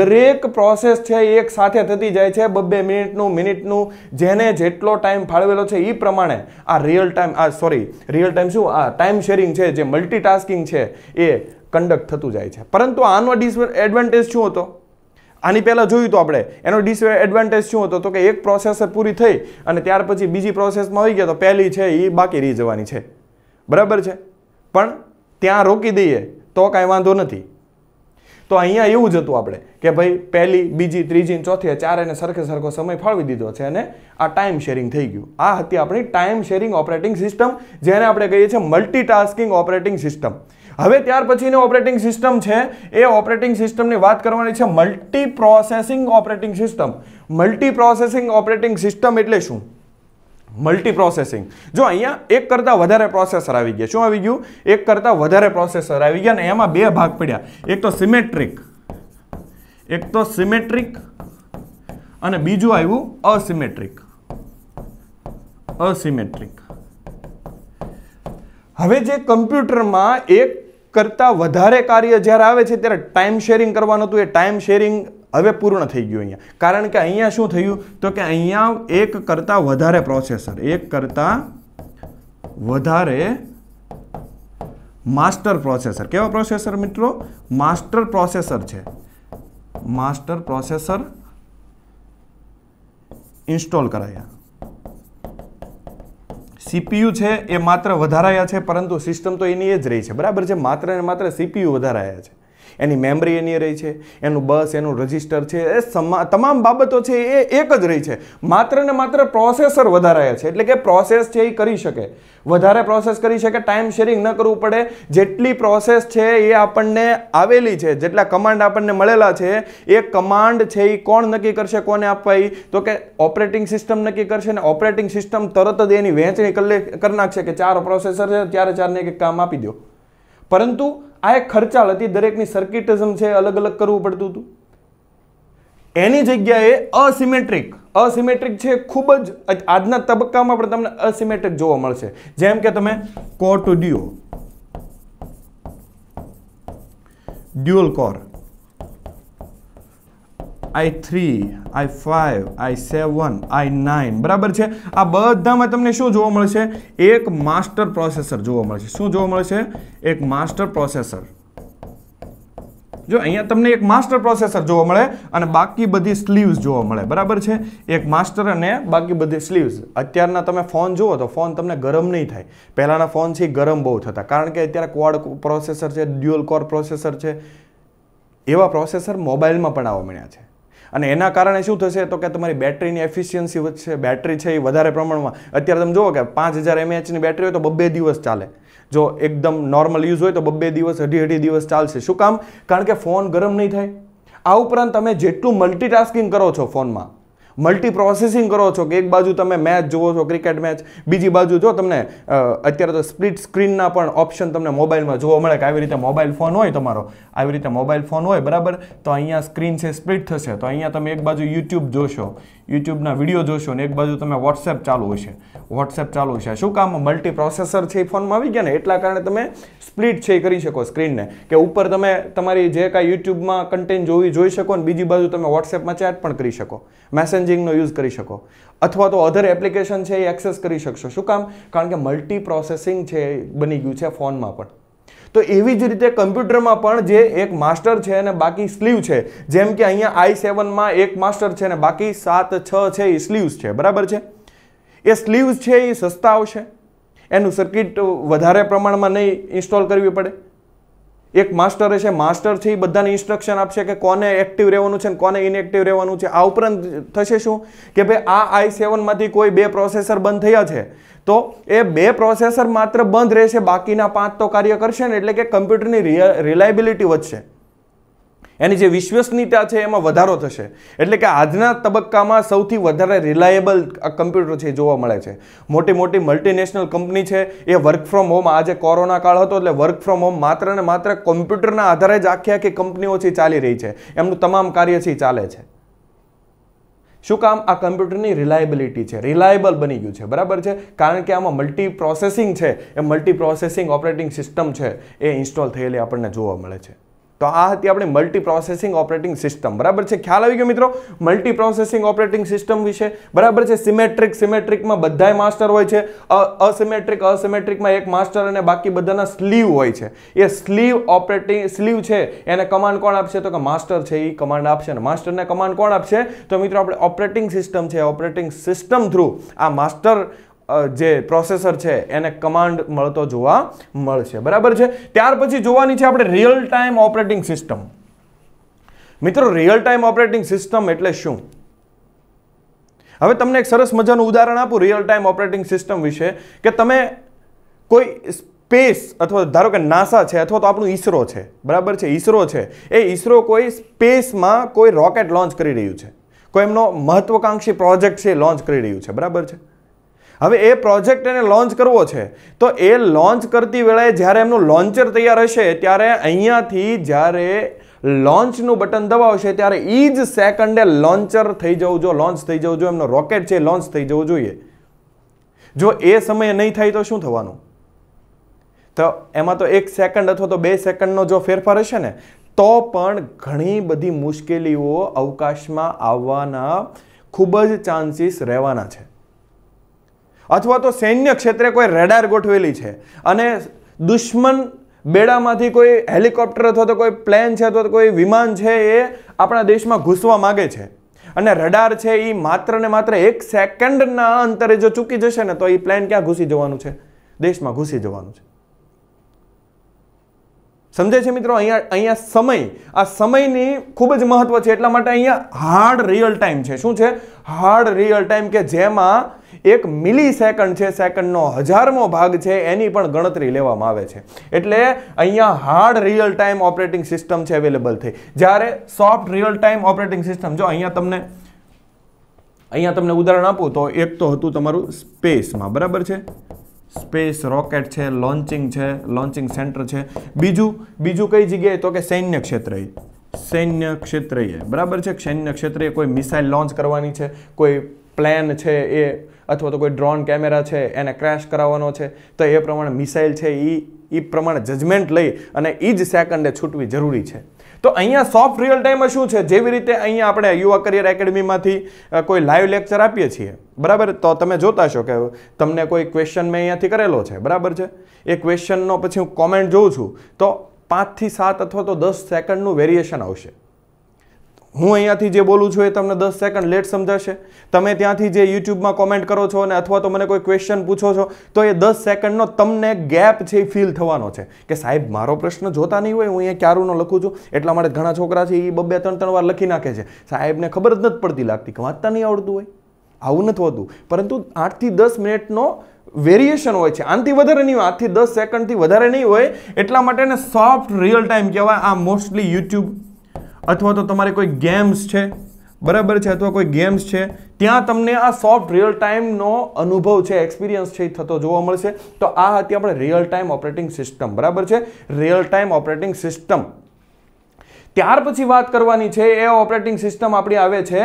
દરેક પ્રોસેસ છે એક સાથે થતી જાય છે બબ્બે મિનિટનું મિનિટનું જેને જેટલો ટાઈમ ફાળવેલો છે એ પ્રમાણે આ રિયલ ટાઈમ આ સોરી રિયલ ટાઈમ શું આ ટાઈમ શેરિંગ છે જે મલ્ટીટાસ્કિંગ છે એ કન્ડક્ટ થતું જાય છે પરંતુ આનો ડિસએડવાન્ટેજ શું હતો આની પહેલાં જોયું તો આપણે એનો ડિસએડવાન્ટેજ શું હતો તો કે એક પ્રોસેસ પૂરી થઈ અને ત્યાર પછી બીજી પ્રોસેસમાં આવી ગયા તો પહેલી છે એ બાકી રહી જવાની છે બરાબર છે પણ ત્યાં રોકી દઈએ તો કાંઈ વાંધો નથી તો અહીંયા એવું જ હતું આપણે કે ભાઈ પહેલી બીજી ત્રીજી ચોથી ચારેને સરખે સરખો સમય ફાળવી દીધો છે અને આ ટાઈમ શેરિંગ થઈ ગયું આ હતી આપણી ટાઈમ શેરિંગ ઓપરેટિંગ સિસ્ટમ જેને આપણે કહીએ છીએ મલ્ટીટાસ્કિંગ ઓપરેટિંગ સિસ્ટમ હવે ત્યાર પછીની ઓપરેટિંગ સિસ્ટમ છે એ ઓપરેટિંગ સિસ્ટમની વાત કરવાની છે multi processing operating system multi processing operating system એટલે શું મલ્ટી પ્રોસેસિંગ જો અહીંયા એક કરતાં વધારે પ્રોસેસર આવી ગયા શું આવી ગયું એક કરતાં વધારે પ્રોસેસર આવી ગયા અને એમાં બે ભાગ પડ્યા એક તો સિમેટ્રિક એક તો સિમેટ્રિક અને બીજું આવ્યું અસિમેટ્રિક અસિમેટ્રિક હવે જે કમ્પ્યુટરમાં એક કરતાં વધારે કાર્ય જ્યારે આવે છે ત્યારે ટાઈમ શેરિંગ કરવાનું હતું એ ટાઈમ શેરિંગ હવે પૂર્ણ થઈ ગયું અહીંયા કારણ કે અહીંયા શું થયું તો કે અહીંયા એક કરતાં વધારે પ્રોસેસર એક કરતાં વધારે માસ્ટર પ્રોસેસર કેવા પ્રોસેસર મિત્રો માસ્ટર પ્રોસેસર છે માસ્ટર પ્રોસેસર ઇન્સ્ટોલ કરાયા સીપીયુ છે એ માત્ર વધારાયા છે પરંતુ સિસ્ટમ તો એની એ જ રહી છે બરાબર છે માત્ર ને માત્ર સીપીયુ વધારાયા છે એની મેમરી એની રહી છે એનું બસ એનું રજિસ્ટર છે એ તમામ બાબતો છે એ એક જ રહી છે માત્ર ને માત્ર પ્રોસેસર વધારાયા છે એટલે કે પ્રોસેસ છે એ કરી શકે વધારે પ્રોસેસ કરી શકે ટાઈમ શેરિંગ ન કરવું પડે જેટલી પ્રોસેસ છે એ આપણને આવેલી છે જેટલા કમાન્ડ આપણને મળેલા છે એ કમાન્ડ છે એ કોણ નક્કી કરશે કોને આપવા એ તો કે ઓપરેટિંગ સિસ્ટમ નક્કી કરશે ને ઓપરેટિંગ સિસ્ટમ તરત જ એની વહેંચણી કરી નાખશે કે ચાર પ્રોસેસર છે ત્યારે ચારને એક કામ આપી દો પરંતુ આ એક ખર્ચાળ હતી દરેકની સર્કિટિઝમ છે અલગ અલગ કરવું પડતું હતું એની જગ્યાએ અસિમેટ્રિક અસિમેટ્રિક છે ખૂબ જ આજના તબક્કામાં પણ તમને અસિમેટ્રિક જોવા મળશે જેમ કે તમે core duo dual core i three i five i seven i nine બરાબર છે આ બધામાં તમને શું જોવા મળશે એક માસ્ટર પ્રોસેસર જોવા મળશે શું જોવા મળશે એક માસ્ટર પ્રોસેસર જો અહીંયા તમને એક માસ્ટર પ્રોસેસર જોવા મળે અને બાકી બધી સ્લીવ્સ જોવા મળે બરાબર છે એક માસ્ટર અને બાકી બધી સ્લીવ્સ અત્યારના તમે ફોન જુઓ તો ફોન તમને ગરમ નહીં થાય પહેલાંના ફોન છે ગરમ બહુ થતા કારણ કે અત્યારે ક્વાડ પ્રોસેસર છે ડ્યુઅલ કોર પ્રોસેસર છે એવા પ્રોસેસર મોબાઈલમાં પણ આવવા મળ્યા છે અને એના કારણે શું થશે તો કે તમારી બેટરીની એફિશિયન્સી વધશે બેટરી છે એ વધારે પ્રમાણમાં અત્યારે તમે જુઓ કે પાંચ હજાર એમએચની બેટરી હોય તો બબ્બે દિવસ ચાલે જો એકદમ નોર્મલ યુઝ હોય તો બબ્બે દિવસ અઢી અઢી દિવસ ચાલશે શું કામ કારણ કે ફોન ગરમ નહીં થાય આ ઉપરાંત તમે જેટલું મલ્ટીટાસ્કિંગ કરો છો ફોનમાં મલ્ટી પ્રોસેસિંગ કરો છો કે એક બાજુ તમે મેચ જુઓ છો ક્રિકેટ મેચ બીજી બાજુ જો તમને અત્યારે તો સ્પ્લિટ સ્ક્રીનના પણ ઓપ્શન તમને મોબાઈલમાં જોવા મળે કે આવી રીતે મોબાઈલ ફોન હોય તમારો આવી રીતે મોબાઈલ ફોન હોય બરાબર તો અહીંયા સ્ક્રીન છે સ્પ્લિટ થશે તો અહીંયા તમે એક બાજુ યુટ્યુબ જોશો યુટ્યુબના વિડીયો જોશો ને એક બાજુ તમે વોટ્સએપ ચાલુ હશે વોટ્સએપ ચાલુ હશે શું કામ મલ્ટી પ્રોસેસર છે એ ફોનમાં આવી ગયા ને એટલા કારણે તમે સ્પ્લિટ છે એ કરી શકો સ્ક્રીનને કે ઉપર તમે તમારી જે કાંઈ યુટ્યુબમાં કન્ટેન્ટ જોવી જોઈ શકો ને બીજી બાજુ તમે વોટ્સએપમાં ચેટ પણ કરી શકો મેસેજ ચેન્જિંગનો યુઝ કરી શકો અથવા તો અધર એપ્લિકેશન છે એ એક્સેસ કરી શકશો શું કામ કારણ કે મલ્ટી પ્રોસેસિંગ છે બની ગયું છે ફોનમાં પણ તો એવી જ રીતે કમ્પ્યુટરમાં પણ જે એક માસ્ટર છે અને બાકી સ્લીવ છે જેમ કે અહીંયા આઈ સેવનમાં એક માસ્ટર છે અને બાકી સાત છ છે એ સ્લીવ્સ છે બરાબર છે એ સ્લીવ્સ છે એ સસ્તા આવશે એનું સર્કિટ વધારે પ્રમાણમાં નહીં ઇન્સ્ટોલ કરવી પડે એક માસ્ટર હશે માસ્ટરથી બધાને ઇન્સ્ટ્રક્શન આપશે કે કોને એક્ટિવ રહેવાનું છે ને કોને ઇનએક્ટિવ રહેવાનું છે આ ઉપરાંત થશે શું કે ભાઈ આ આઈ સેવનમાંથી કોઈ બે પ્રોસેસર બંધ થયા છે તો એ બે પ્રોસેસર માત્ર બંધ રહેશે બાકીના પાંચ તો કાર્ય કરશે ને એટલે કે કમ્પ્યુટરની રિલાયબિલિટી વધશે એની જે વિશ્વસનીયતા છે એમાં વધારો થશે એટલે કે આજના તબક્કામાં સૌથી વધારે રિલાયેબલ કમ્પ્યુટર છે જોવા મળે છે મોટી મોટી મલ્ટીનેશનલ કંપની છે એ વર્ક ફ્રોમ હોમ આજે કોરોના કાળ હતો એટલે વર્ક ફ્રોમ હોમ માત્ર ને માત્ર કોમ્પ્યુટરના આધારે જ આખી આખી કંપનીઓ છે ચાલી રહી છે એમનું તમામ કાર્ય છે ચાલે છે શું કામ આ કમ્પ્યુટરની રિલાયબિલિટી છે રિલાયબલ બની ગયું છે બરાબર છે કારણ કે આમાં મલ્ટી પ્રોસેસિંગ છે એ મલ્ટી પ્રોસેસિંગ ઓપરેટિંગ સિસ્ટમ છે એ ઇન્સ્ટોલ થયેલી આપણને જોવા મળે છે તો આ હતી આપણી મલ્ટી પ્રોસેસિંગ ઓપરેટિંગ સિસ્ટમ બરાબર છે ખ્યાલ આવી ગયો મિત્રો મલ્ટી પ્રોસેસિંગ ઓપરેટિંગ સિસ્ટમ વિશે બરાબર છે સિમેટ્રિક સિમેટ્રિકમાં બધાય માસ્ટર હોય છે અસિમેટ્રિક અસિમેટ્રિકમાં એક માસ્ટર અને બાકી બધાના સ્લીવ હોય છે એ સ્લીવ ઓપરેટિંગ સ્લીવ છે એને કમાન્ડ કોણ આપશે તો કે માસ્ટર છે એ કમાન્ડ આપશે અને માસ્ટરને કમાન્ડ કોણ આપશે તો મિત્રો આપણે ઓપરેટિંગ સિસ્ટમ છે ઓપરેટિંગ સિસ્ટમ થ્રુ આ માસ્ટર જે પ્રોસેસર છે એને કમાન્ડ મળતો જોવા મળશે બરાબર છે ત્યાર પછી જોવાની છે આપણે રિયલ ટાઈમ ઓપરેટિંગ સિસ્ટમ મિત્રો રિયલ ટાઈમ ઓપરેટિંગ સિસ્ટમ એટલે શું હવે તમને એક સરસ મજાનું ઉદાહરણ આપું રિયલ ટાઈમ ઓપરેટિંગ સિસ્ટમ વિશે કે તમે કોઈ સ્પેસ અથવા ધારો કે નાસા છે અથવા તો આપણું ઈસરો છે બરાબર છે ઈસરો છે એ ઈસરો કોઈ સ્પેસમાં કોઈ રોકેટ લોન્ચ કરી રહ્યું છે કોઈ એમનો મહત્વકાંક્ષી પ્રોજેક્ટ છે લોન્ચ કરી રહ્યું છે બરાબર છે હવે એ પ્રોજેક્ટ એને લોન્ચ કરવો છે તો એ લોન્ચ કરતી વેળાએ જ્યારે એમનું લોન્ચર તૈયાર હશે ત્યારે અહીંયાથી જ્યારે લોન્ચનું બટન દબાવશે ત્યારે એ જ સેકન્ડે લોન્ચર થઈ જવું જો લોન્ચ થઈ જવું જોઈએ એમનો રોકેટ છે લોન્ચ થઈ જવું જોઈએ જો એ સમયે નહીં થાય તો શું થવાનું તો એમાં તો એક સેકન્ડ અથવા તો બે સેકન્ડનો જો ફેરફાર હશે ને તો પણ ઘણી બધી મુશ્કેલીઓ અવકાશમાં આવવાના ખૂબ જ ચાન્સીસ રહેવાના છે અથવા તો સૈન્ય ક્ષેત્રે કોઈ રેડાર ગોઠવેલી છે અને દુશ્મન બેડામાંથી કોઈ હેલિકોપ્ટર અથવા તો કોઈ પ્લેન છે અથવા તો કોઈ વિમાન છે એ આપણા દેશમાં ઘૂસવા માગે છે અને રડાર છે એ માત્ર ને માત્ર એક સેકન્ડના અંતરે જો ચૂકી જશે ને તો એ પ્લેન ક્યાં ઘૂસી જવાનું છે દેશમાં ઘૂસી જવાનું છે સમજાય છે મિત્રો અહીંયા અહીંયા સમય આ સમયની ખૂબ જ મહત્વ છે એટલા માટે અહીંયા હાર્ડ રિયલ ટાઈમ છે શું છે હાર્ડ રિયલ ટાઈમ કે જેમાં એક મિલી સેકન્ડ છે સેકન્ડનો હજારમો ભાગ છે એની પણ ગણતરી લેવામાં આવે છે એટલે અહીંયા hard real time operating system છે અવેલેબલ થઈ જ્યારે soft real time operating system જો અહીંયા તમને અહીંયા તમને ઉદાહરણ આપું તો એક તો હતું તમારું સ્પેસમાં બરાબર છે સ્પેસ રોકેટ છે લોન્ચિંગ છે લોન્ચિંગ સેન્ટર છે બીજું બીજું કઈ જગ્યાએ તો કે સૈન્ય ક્ષેત્રે સૈન્ય ક્ષેત્રએ બરાબર છે સૈન્ય ક્ષેત્રએ કોઈ મિસાઇલ લોન્ચ કરવાની છે કોઈ પ્લેન છે એ અથવા તો કોઈ ડ્રોન કેમેરા છે એને ક્રેશ કરાવવાનો છે તો એ પ્રમાણે મિસાઇલ છે એ એ પ્રમાણે જજમેન્ટ લઈ અને એ જ સેકન્ડે છૂટવી જરૂરી છે તો અહીંયા સોફ્ટ રિયલ ટાઈમ શું છે જેવી રીતે અહીંયા આપણે યુવા કરિયર એકેડમીમાંથી કોઈ લાઈવ લેક્ચર આપીએ છીએ બરાબર તો તમે જોતા છો કે તમને કોઈ ક્વેશ્ચન મેં અહીંયાથી કરેલો છે બરાબર છે એ ક્વેશ્ચનનો પછી હું કોમેન્ટ જોઉં છું તો પાંચથી સાત અથવા તો દસ સેકન્ડનું વેરિએશન આવશે હું અહીંયાથી જે બોલું છું એ તમને દસ સેકન્ડ લેટ સમજાશે તમે ત્યાંથી જે યુટ્યુબમાં કોમેન્ટ કરો છો અને અથવા તો મને કોઈ ક્વેશ્ચન પૂછો છો તો એ દસ સેકન્ડનો તમને ગેપ છે એ ફીલ થવાનો છે કે સાહેબ મારો પ્રશ્ન જોતા નહીં હોય હું અહીંયા ક્યારુંનો લખું છું એટલા માટે ઘણા છોકરા છે એ બબે ત્રણ ત્રણ વાર લખી નાખે છે સાહેબને ખબર જ નથી પડતી લાગતી કે વાંચતા નહીં આવડતું હોય આવું નથી હોતું પરંતુ આઠથી દસ મિનિટનો વેરિએશન હોય છે આનાથી વધારે નહીં હોય આઠથી દસ સેકન્ડથી વધારે નહીં હોય એટલા માટેને સોફ્ટ રિયલ ટાઈમ કહેવાય આ મોસ્ટલી યુટ્યુબ અથવા તો તમારે કોઈ ગેમ્સ છે બરાબર છે અથવા કોઈ ગેમ્સ છે ત્યાં તમને આ સોફ્ટ રિયલ ટાઈમનો અનુભવ છે એક્સપિરિયન્સ છે એ થતો જોવા મળશે તો આ હતી આપણે રિયલ ટાઈમ ઓપરેટિંગ સિસ્ટમ બરાબર છે રિયલ ટાઈમ ઓપરેટિંગ સિસ્ટમ ત્યાર પછી વાત કરવાની છે એ ઓપરેટિંગ સિસ્ટમ આપણી આવે છે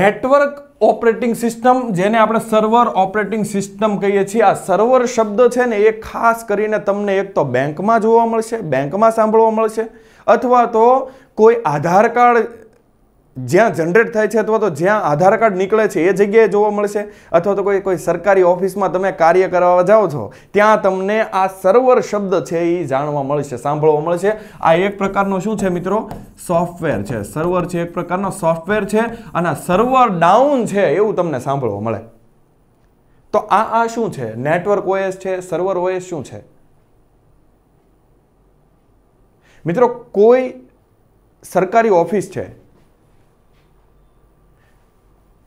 નેટવર્ક ઓપરેટિંગ સિસ્ટમ જેને આપણે સર્વર ઓપરેટિંગ સિસ્ટમ કહીએ છીએ આ સર્વર શબ્દ છે ને એ ખાસ કરીને તમને એક તો બેંકમાં જોવા મળશે બેંકમાં સાંભળવા મળશે અથવા તો કોઈ આધાર કાર્ડ જ્યાં જનરેટ થાય છે અથવા તો જ્યાં આધાર કાર્ડ નીકળે છે એ જગ્યાએ જોવા મળશે અથવા તો કોઈ કોઈ સરકારી ઓફિસમાં તમે કાર્ય કરવા જાઓ છો ત્યાં તમને આ સર્વર શબ્દ છે એ જાણવા મળશે સાંભળવા મળશે આ એક પ્રકારનો શું છે મિત્રો સોફ્ટવેર છે સર્વર છે એક પ્રકારનો સોફ્ટવેર છે અને સર્વર ડાઉન છે એવું તમને સાંભળવા મળે તો આ આ શું છે નેટવર્ક ઓએસ છે સર્વર ઓએસ શું છે મિત્રો કોઈ સરકારી ઓફિસ છે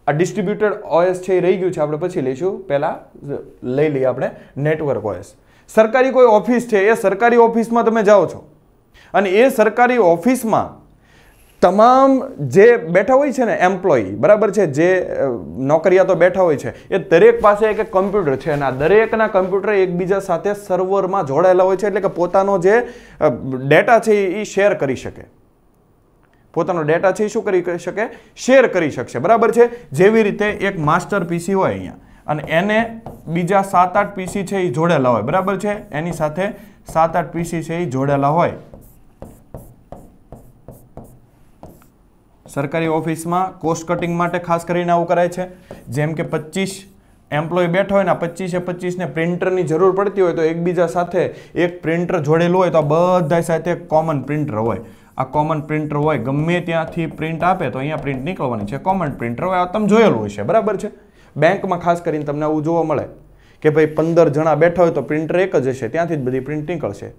આ ડિસ્ટ્રીબ્યુટેડ ઓએસ છે એ રહી ગયું છે આપણે પછી લઈશું પહેલાં લઈ લઈએ આપણે નેટવર્ક ઓએસ સરકારી કોઈ ઓફિસ છે એ સરકારી ઓફિસમાં તમે જાઓ છો અને એ સરકારી ઓફિસમાં તમામ જે બેઠા હોય છે ને એમ્પ્લોયી બરાબર છે જે નોકરિયાતો બેઠા હોય છે એ દરેક પાસે એક કમ્પ્યુટર છે અને આ દરેકના કમ્પ્યુટર એકબીજા સાથે સર્વરમાં જોડાયેલા હોય છે એટલે કે પોતાનો જે ડેટા છે એ શેર કરી શકે પોતાનો ડેટા છે શું કરી શકે શેર કરી શકશે બરાબર છે જેવી રીતે એક માસ્ટર પીસી હોય અહીંયા અને એને બીજા સાત આઠ પીસી છે એ જોડેલા હોય બરાબર છે એની સાથે સાત આઠ પીસી છે એ જોડેલા હોય સરકારી ઓફિસમાં કોસ્ટ કટિંગ માટે ખાસ કરીને આવું કરાય છે જેમ કે પચીસ એમ્પ્લોય બેઠો હોય ને પચીસે પચીસને પ્રિન્ટરની જરૂર પડતી હોય તો એકબીજા સાથે એક પ્રિન્ટર જોડેલું હોય તો આ બધા સાથે કોમન પ્રિન્ટર હોય આ કોમન પ્રિન્ટર હોય ગમે ત્યાંથી પ્રિન્ટ આપે તો અહીંયા પ્રિન્ટ નીકળવાની છે કોમન પ્રિન્ટર હોય આ તમે જોયેલું છે બરાબર છે બેંકમાં ખાસ કરીને તમને આવું જોવા મળે કે ભાઈ પંદર જણા બેઠા હોય તો પ્રિન્ટર એક જ હશે ત્યાંથી જ બધી પ્રિન્ટ નીકળશે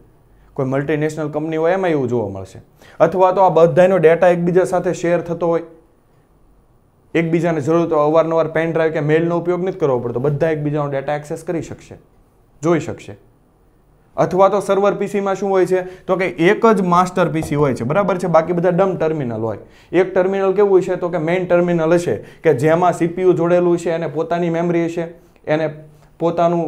કોઈ મલ્ટીનેશનલ કંપની હોય એમાં એવું જોવા મળશે અથવા તો આ બધાનો ડેટા એકબીજા સાથે શેર થતો હોય એકબીજાને જરૂર તો અવારનવાર પેન ડ્રાઈવ કે મેઇલનો ઉપયોગ નથી કરવો પડતો બધા એકબીજાનો ડેટા એક્સેસ કરી શકશે જોઈ શકશે અથવા તો સર્વર પીસીમાં શું હોય છે તો કે એક જ માસ્ટર પીસી હોય છે બરાબર છે બાકી બધા ડમ ટર્મિનલ હોય એક ટર્મિનલ કેવું છે તો કે મેઇન ટર્મિનલ હશે કે જેમાં સીપીયુ જોડેલું છે અને પોતાની મેમરી હશે એને પોતાનું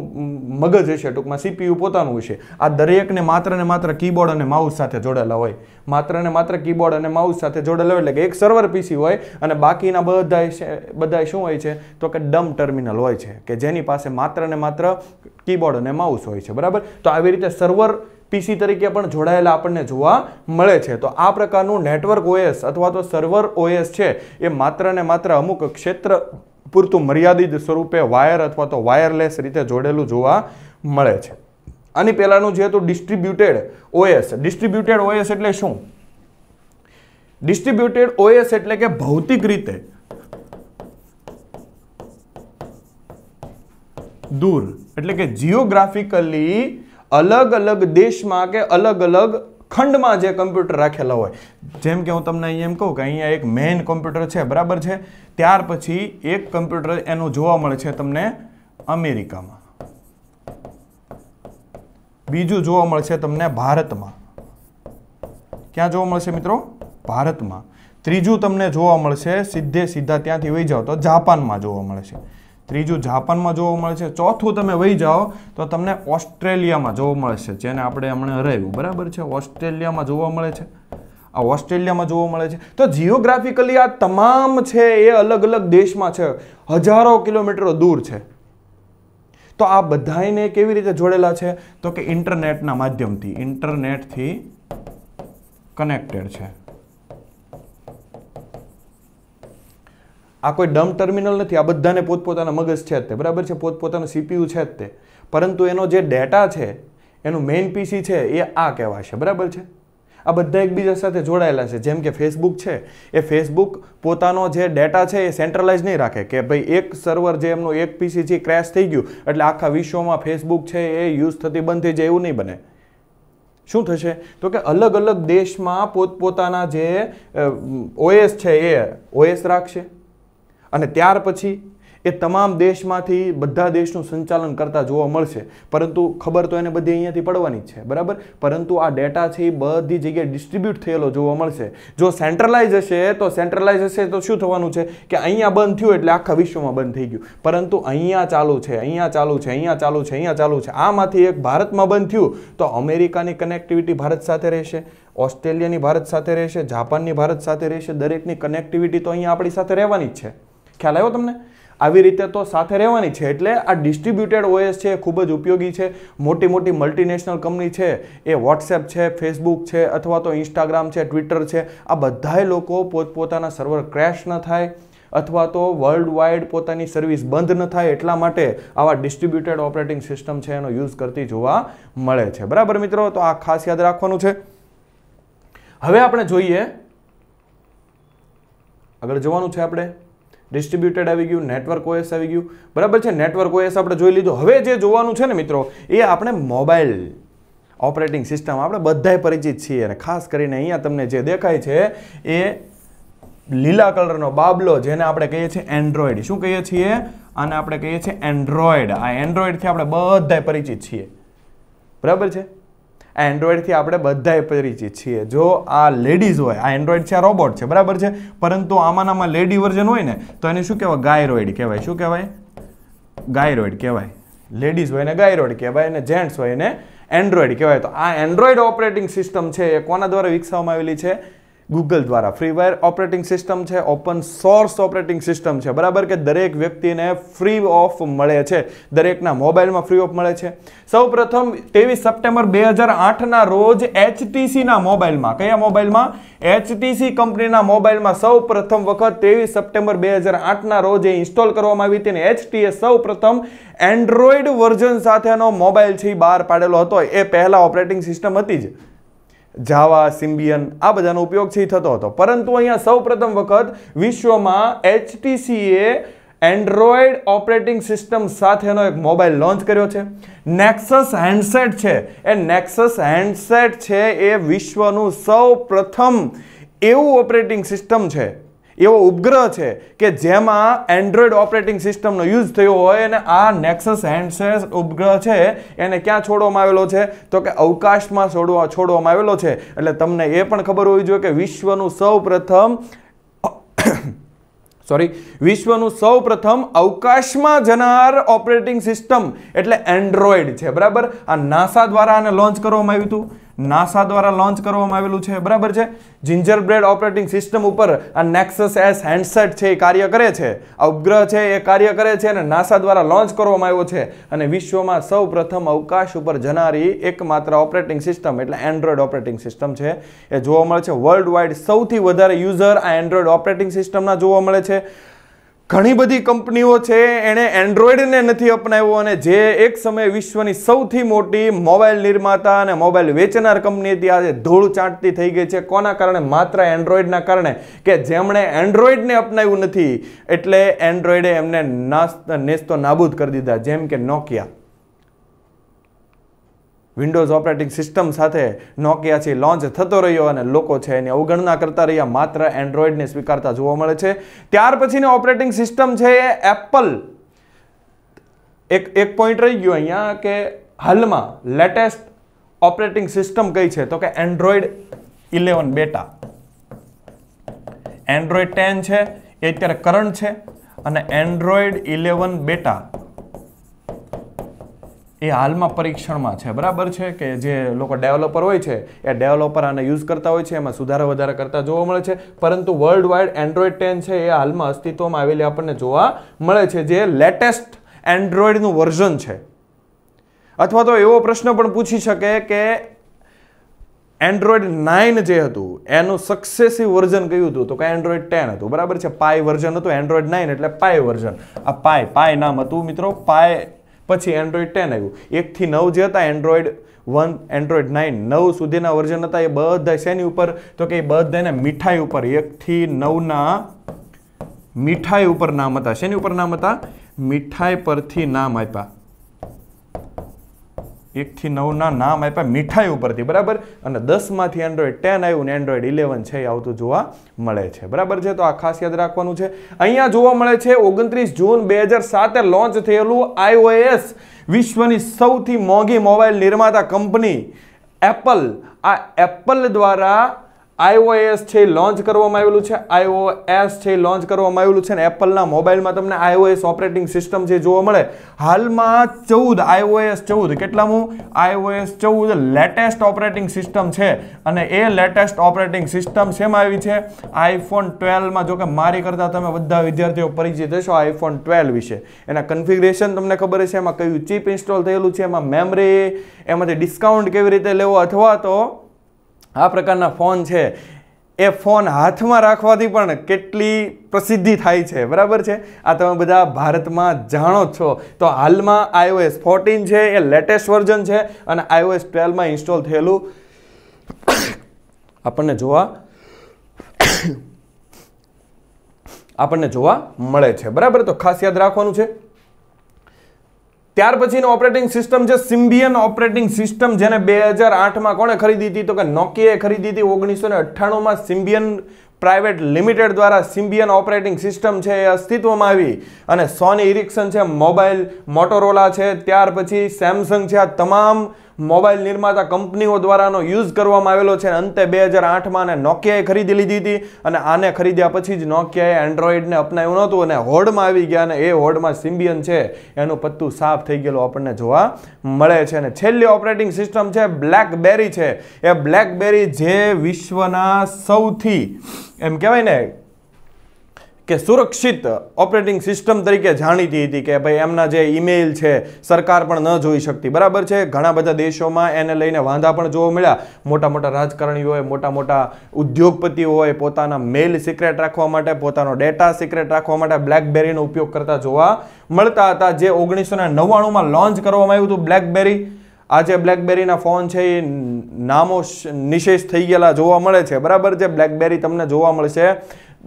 મગજ હશે ટૂંકમાં સીપીયુ પોતાનું હશે આ દરેકને માત્ર ને માત્ર કીબોર્ડ અને માઉસ સાથે જોડાયેલા હોય માત્ર ને માત્ર કીબોર્ડ અને માઉસ સાથે જોડેલા હોય એટલે કે એક સર્વર પીસી હોય અને બાકીના બધા બધા શું હોય છે તો કે ડમ ટર્મિનલ હોય છે કે જેની પાસે માત્ર ને માત્ર કીબોર્ડ અને માઉસ હોય છે બરાબર તો આવી રીતે સર્વર પીસી તરીકે પણ જોડાયેલા આપણને જોવા મળે છે તો આ પ્રકારનું નેટવર્ક ઓએસ અથવા તો સર્વર ઓએસ છે એ માત્ર ને માત્ર અમુક ક્ષેત્ર પૂરતું મર્યાદિત સ્વરૂપે વાયર અથવા તો વાયરલેસ રીતે જોડેલું જોવા મળે છે આની પહેલાંનું જે હતું ડિસ્ટ્રીબ્યુટેડ ઓએસ ડિસ્ટ્રીબ્યુટેડ ઓએસ એટલે શું ડિસ્ટ્રીબ્યુટેડ ઓએસ એટલે કે ભૌતિક રીતે દૂર એટલે કે જીઓગ્રાફિકલી અલગ અલગ દેશમાં કે અલગ અલગ ખંડમાં જે કમ્પ્યુટર રાખેલા હોય જેમ કે હું તમને એમ કહું કે અહીંયા એક મેઇન કમ્પ્યુટર છે બરાબર છે ત્યાર પછી એક કમ્પ્યુટર એનું જોવા મળે છે તમને અમેરિકામાં બીજું જોવા મળશે તમને ભારતમાં ક્યાં જોવા મળશે મિત્રો ભારતમાં ત્રીજું તમને જોવા મળશે સીધે સીધા ત્યાંથી વહી જાઓ તો જાપાનમાં જોવા મળશે ત્રીજું જાપાનમાં જોવા મળે છે ચોથું તમે વહી જાઓ તો તમને ઓસ્ટ્રેલિયામાં જોવા મળે છે જેને આપણે હમણાં હરાવ્યું બરાબર છે ઓસ્ટ્રેલિયામાં જોવા મળે છે આ ઓસ્ટ્રેલિયામાં જોવા મળે છે તો જિયોગ્રાફિકલી આ તમામ છે એ અલગ અલગ દેશમાં છે હજારો કિલોમીટરો દૂર છે તો આ બધાને કેવી રીતે જોડેલા છે તો કે ઇન્ટરનેટના માધ્યમથી ઇન્ટરનેટથી કનેક્ટેડ છે આ કોઈ ડમ ટર્મિનલ નથી આ બધાને પોતપોતાના મગજ છે જ તે બરાબર છે પોતપોતાનું સીપીયુ છે જ તે પરંતુ એનો જે ડેટા છે એનું મેઇન પીસી છે એ આ કહેવાશે બરાબર છે આ બધા એકબીજા સાથે જોડાયેલા છે જેમ કે ફેસબુક છે એ ફેસબુક પોતાનો જે ડેટા છે એ સેન્ટ્રલાઇઝ નહીં રાખે કે ભાઈ એક સર્વર જે એમનું એક પીસી છે ક્રેશ થઈ ગયું એટલે આખા વિશ્વમાં ફેસબુક છે એ યુઝ થતી બંધ થઈ જાય એવું નહીં બને શું થશે તો કે અલગ અલગ દેશમાં પોતપોતાના જે ઓએસ છે એ ઓએસ રાખશે અને ત્યાર પછી એ તમામ દેશમાંથી બધા દેશનું સંચાલન કરતા જોવા મળશે પરંતુ ખબર તો એને બધી અહીંયાથી પડવાની જ છે બરાબર પરંતુ આ ડેટા છે એ બધી જગ્યાએ ડિસ્ટ્રીબ્યુટ થયેલો જોવા મળશે જો સેન્ટ્રલાઇઝ હશે તો સેન્ટ્રલાઇઝ હશે તો શું થવાનું છે કે અહીંયા બંધ થયું એટલે આખા વિશ્વમાં બંધ થઈ ગયું પરંતુ અહીંયા ચાલુ છે અહીંયા ચાલુ છે અહીંયા ચાલુ છે અહીંયા ચાલુ છે આમાંથી એક ભારતમાં બંધ થયું તો અમેરિકાની કનેક્ટિવિટી ભારત સાથે રહેશે ઓસ્ટ્રેલિયાની ભારત સાથે રહેશે જાપાનની ભારત સાથે રહેશે દરેકની કનેક્ટિવિટી તો અહીંયા આપણી સાથે રહેવાની જ છે ખ્યાલ આવ્યો તમને આવી રીતે તો સાથે રહેવાની છે એટલે આ ડિસ્ટ્રીબ્યુટેડ ઓએસ છે ખૂબ જ ઉપયોગી છે મોટી મોટી મલ્ટીનેશનલ કંપની છે એ વોટ્સએપ છે ફેસબુક છે અથવા તો ઇન્સ્ટાગ્રામ છે ટ્વિટર છે આ બધાય લોકો પોતપોતાના સર્વર ક્રેશ ન થાય અથવા તો વર્લ્ડ વાઇડ પોતાની સર્વિસ બંધ ન થાય એટલા માટે આવા ડિસ્ટ્રીબ્યુટેડ ઓપરેટિંગ સિસ્ટમ છે એનો યુઝ કરતી જોવા મળે છે બરાબર મિત્રો તો આ ખાસ યાદ રાખવાનું છે હવે આપણે જોઈએ આગળ જવાનું છે આપણે ડિસ્ટ્રીબ્યુટેડ આવી ગયું નેટવર્ક ઓએસ આવી ગયું બરાબર છે નેટવર્ક ઓએસ આપણે જોઈ લીધું હવે જે જોવાનું છે ને મિત્રો એ આપણે મોબાઈલ ઓપરેટિંગ સિસ્ટમ આપણે બધાય પરિચિત છીએ અને ખાસ કરીને અહીંયા તમને જે દેખાય છે એ લીલા કલરનો બાબલો જેને આપણે કહીએ છીએ એન્ડ્રોઈડ શું કહીએ છીએ અને આપણે કહીએ છીએ એન્ડ્રોઈડ આ એન્ડ્રોઈડથી આપણે બધાય પરિચિત છીએ બરાબર છે આ એન્ડ્રોઈડથી આપણે બધાએ પરિચિત છીએ જો આ લેડીઝ હોય આ એન્ડ્રોઈડ છે આ રોબોટ છે બરાબર છે પરંતુ આમાંનામાં લેડી વર્ઝન હોય ને તો એને શું કહેવાય ગાયરોઇડ કહેવાય શું કહેવાય ગાયરોઇડ કહેવાય લેડીઝ હોય ને ગાયરોઇડ કહેવાય અને જેન્ટ્સ હોય ને એન્ડ્રોઈડ કહેવાય તો આ એન્ડ્રોઈડ ઓપરેટિંગ સિસ્ટમ છે એ કોના દ્વારા વિકસાવવામાં આવેલી છે ગૂગલ દ્વારા ફ્રી ફ્રીવાયર ઓપરેટિંગ સિસ્ટમ છે ઓપન સોર્સ ઓપરેટિંગ સિસ્ટમ છે બરાબર કે દરેક વ્યક્તિને ફ્રી ઓફ મળે છે દરેકના મોબાઈલમાં ફ્રી ઓફ મળે છે સૌ પ્રથમ ત્રેવીસ સપ્ટેમ્બર બે હજાર આઠના રોજ એચટીસીના મોબાઈલમાં કયા મોબાઈલમાં એચટીસી કંપનીના મોબાઈલમાં સૌ પ્રથમ વખત ત્રેવીસ સપ્ટેમ્બર બે હજાર આઠના રોજ એ ઇન્સ્ટોલ કરવામાં આવી હતી અને એચટીએ સૌ પ્રથમ એન્ડ્રોઈડ વર્ઝન સાથેનો મોબાઈલ છે બહાર પાડેલો હતો એ પહેલાં ઓપરેટિંગ સિસ્ટમ હતી જ જાવા સિમ્બિયન આ બધાનો ઉપયોગ છે એ થતો હતો પરંતુ અહીંયા સૌપ્રથમ વખત વિશ્વમાં એચટીસીએ એન્ડ્રોઈડ ઓપરેટિંગ સિસ્ટમ સાથેનો એક મોબાઈલ લોન્ચ કર્યો છે નેક્સસ હેન્ડસેટ છે એ નેક્સસ હેન્ડસેટ છે એ વિશ્વનું સૌ પ્રથમ એવું ઓપરેટિંગ સિસ્ટમ છે એવો ઉપગ્રહ છે કે જેમાં એન્ડ્રોઈડ ઓપરેટિંગ સિસ્ટમનો યુઝ થયો હોય અને આ નેક્સસ હેન્ડસેસ ઉપગ્રહ છે એને ક્યાં છોડવામાં આવેલો છે તો કે અવકાશમાં છોડવા છોડવામાં આવેલો છે એટલે તમને એ પણ ખબર હોવી જોઈએ કે વિશ્વનું સૌપ્રથમ સોરી વિશ્વનું સૌ પ્રથમ અવકાશમાં જનાર ઓપરેટિંગ સિસ્ટમ એટલે એન્ડ્રોઈડ છે બરાબર આ નાસા દ્વારા આને લોન્ચ કરવામાં આવ્યું હતું નાસા દ્વારા લોન્ચ કરવામાં આવેલું છે બરાબર છે જિંજર બ્રેડ ઓપરેટિંગ સિસ્ટમ ઉપર આ નેક્સસ એસ હેન્ડસેટ છે એ કાર્ય કરે છે આ ઉપગ્રહ છે એ કાર્ય કરે છે અને નાસા દ્વારા લોન્ચ કરવામાં આવ્યો છે અને વિશ્વમાં સૌ અવકાશ ઉપર જનારી એકમાત્ર ઓપરેટિંગ સિસ્ટમ એટલે એન્ડ્રોઈડ ઓપરેટિંગ સિસ્ટમ છે એ જોવા મળે છે વર્લ્ડ વાઇડ સૌથી વધારે યુઝર આ એન્ડ્રોઈડ ઓપરેટિંગ સિસ્ટમના જોવા મળે છે ઘણી બધી કંપનીઓ છે એણે એન્ડ્રોઈડને નથી અપનાવ્યો અને જે એક સમયે વિશ્વની સૌથી મોટી મોબાઈલ નિર્માતા અને મોબાઈલ વેચનાર કંપની હતી આજે ધૂળ ચાંટતી થઈ ગઈ છે કોના કારણે માત્ર એન્ડ્રોઈડના કારણે કે જેમણે એન્ડ્રોઈડને અપનાવ્યું નથી એટલે એન્ડ્રોઈડે એમને નાસ્ત નેસ્તો નાબૂદ કરી દીધા જેમ કે નોકિયા વિન્ડોઝ ઓપરેટિંગ સિસ્ટમ સાથે નોકિયા છે લોન્ચ થતો રહ્યો અને લોકો છે એની અવગણના કરતા રહ્યા માત્ર એન્ડ્રોઈડને સ્વીકારતા જોવા મળે છે ત્યાર પછીની ઓપરેટિંગ સિસ્ટમ છે એ એપલ એક એક પોઈન્ટ રહી ગયો અહીંયા કે હાલમાં લેટેસ્ટ ઓપરેટિંગ સિસ્ટમ કઈ છે તો કે Android eleven beta Android ten છે એ અત્યારે કરંટ છે અને એન્ડ્રોઈડ ઇલેવન બેટા એ હાલમાં પરીક્ષણમાં છે બરાબર છે કે જે લોકો ડેવલપર હોય છે એ ડેવલપર આને યુઝ કરતા હોય છે એમાં સુધારો વધારા કરતા જોવા મળે છે પરંતુ વર્લ્ડ વાઇડ એન્ડ્રોઈડ ટેન છે એ હાલમાં અસ્તિત્વમાં આવેલી આપણને જોવા મળે છે જે લેટેસ્ટ એન્ડ્રોઈડનું વર્ઝન છે અથવા તો એવો પ્રશ્ન પણ પૂછી શકે કે એન્ડ્રોઈડ નાઇન જે હતું એનું સક્સેસિવ વર્ઝન કયું હતું તો કે એન્ડ્રોઈડ ટેન હતું બરાબર છે પાય વર્ઝન હતું એન્ડ્રોઈડ નાઇન એટલે પાય વર્ઝન આ પાય પાય નામ હતું મિત્રો પાય પછી એન્ડ્રોઈડ ટેન આવ્યું એકથી નવ જે હતા એન્ડ્રોઈડ વન એન્ડ્રોઈડ નાઇન નવ સુધીના વર્ઝન હતા એ બધા શેની ઉપર તો કે એ બધાને મીઠાઈ ઉપર એકથી નવના મીઠાઈ ઉપર નામ હતા શેની ઉપર નામ હતા મીઠાઈ પરથી નામ આપ્યા એકથી નવના નામ આપ્યા મીઠાઈ ઉપરથી બરાબર અને દસમાંથી એન્ડ્રોઈડ ટેન આવ્યું ને એન્ડ્રોઈડ ઇલેવન છે એ આવતું જોવા મળે છે બરાબર છે તો આ ખાસ યાદ રાખવાનું છે અહીંયા જોવા મળે છે ઓગણત્રીસ જૂન બે હજાર સાતે લોન્ચ થયેલું આઈઓએસ વિશ્વની સૌથી મોંઘી મોબાઈલ નિર્માતા કંપની એપલ આ એપલ દ્વારા આઈઓએસ છે લોન્ચ કરવામાં આવેલું છે આઈઓએસ છે લોન્ચ કરવામાં આવેલું છે અને એપલના મોબાઈલમાં તમને આઈઓએસ ઓપરેટિંગ સિસ્ટમ છે જોવા મળે હાલમાં ચૌદ આઈઓએસ ચૌદ કેટલામું આઈઓએસ ચૌદ લેટેસ્ટ ઓપરેટિંગ સિસ્ટમ છે અને એ લેટેસ્ટ ઓપરેટિંગ સિસ્ટમ શેમાં આવી છે આઈફોન ટ્વેલ્વમાં જોકે મારી કરતાં તમે બધા વિદ્યાર્થીઓ પરિચિત હશો આઈફોન ટ્વેલ્વ વિશે એના કન્ફિગરેશન તમને ખબર છે એમાં કયું ચીપ ઇન્સ્ટોલ થયેલું છે એમાં મેમરી એમાંથી ડિસ્કાઉન્ટ કેવી રીતે લેવો અથવા તો આ પ્રકારના ફોન છે એ ફોન હાથમાં રાખવાથી પણ કેટલી પ્રસિદ્ધિ થાય છે બરાબર છે આ તમે બધા ભારતમાં જાણો જ છો તો હાલમાં આઈઓએસ ફોર્ટીન છે એ લેટેસ્ટ વર્ઝન છે અને આઈઓએસ ટ્વેલ્વમાં ઇન્સ્ટોલ થયેલું આપણને જોવા આપણને જોવા મળે છે બરાબર તો ખાસ યાદ રાખવાનું છે ત્યાર પછીની ઓપરેટિંગ સિસ્ટમ છે સિમ્બિયન ઓપરેટિંગ સિસ્ટમ જેને બે હજાર આઠમાં કોણે ખરીદી હતી તો કે નોકીએ ખરીદી હતી ઓગણીસો અઠ્ઠાણુંમાં સિમ્બિયન પ્રાઇવેટ લિમિટેડ દ્વારા સિમ્બિયન ઓપરેટિંગ સિસ્ટમ છે એ અસ્તિત્વમાં આવી અને સોની ઇરિક્સન છે મોબાઈલ મોટોરોલા છે ત્યાર પછી સેમસંગ છે આ તમામ મોબાઈલ નિર્માતા કંપનીઓ દ્વારાનો યુઝ કરવામાં આવેલો છે અને અંતે બે હજાર આઠમાં અને નોકિયાએ ખરીદી લીધી હતી અને આને ખરીદ્યા પછી જ નોકિયાએ એન્ડ્રોઈડને અપનાવ્યું નહોતું અને હોડમાં આવી ગયા અને એ હોડમાં સિમ્બિયન છે એનું પત્તું સાફ થઈ ગયેલું આપણને જોવા મળે છે અને છેલ્લી ઓપરેટિંગ સિસ્ટમ છે બ્લેકબેરી છે એ બ્લેકબેરી જે વિશ્વના સૌથી એમ કહેવાય ને કે સુરક્ષિત ઓપરેટિંગ સિસ્ટમ તરીકે જાણીતી હતી કે ભાઈ એમના જે ઈમેલ છે સરકાર પણ ન જોઈ શકતી બરાબર છે ઘણા બધા દેશોમાં એને લઈને વાંધા પણ જોવા મળ્યા મોટા મોટા રાજકારણીઓ હોય મોટા મોટા ઉદ્યોગપતિઓ હોય પોતાના મેલ સિક્રેટ રાખવા માટે પોતાનો ડેટા સિક્રેટ રાખવા માટે બ્લેકબેરીનો ઉપયોગ કરતા જોવા મળતા હતા જે ઓગણીસો ને નવ્વાણુંમાં લોન્ચ કરવામાં આવ્યું હતું બ્લેકબેરી આજે બ્લેકબેરીના ફોન છે એ નામો નિશેષ થઈ ગયેલા જોવા મળે છે બરાબર જે બ્લેકબેરી તમને જોવા મળશે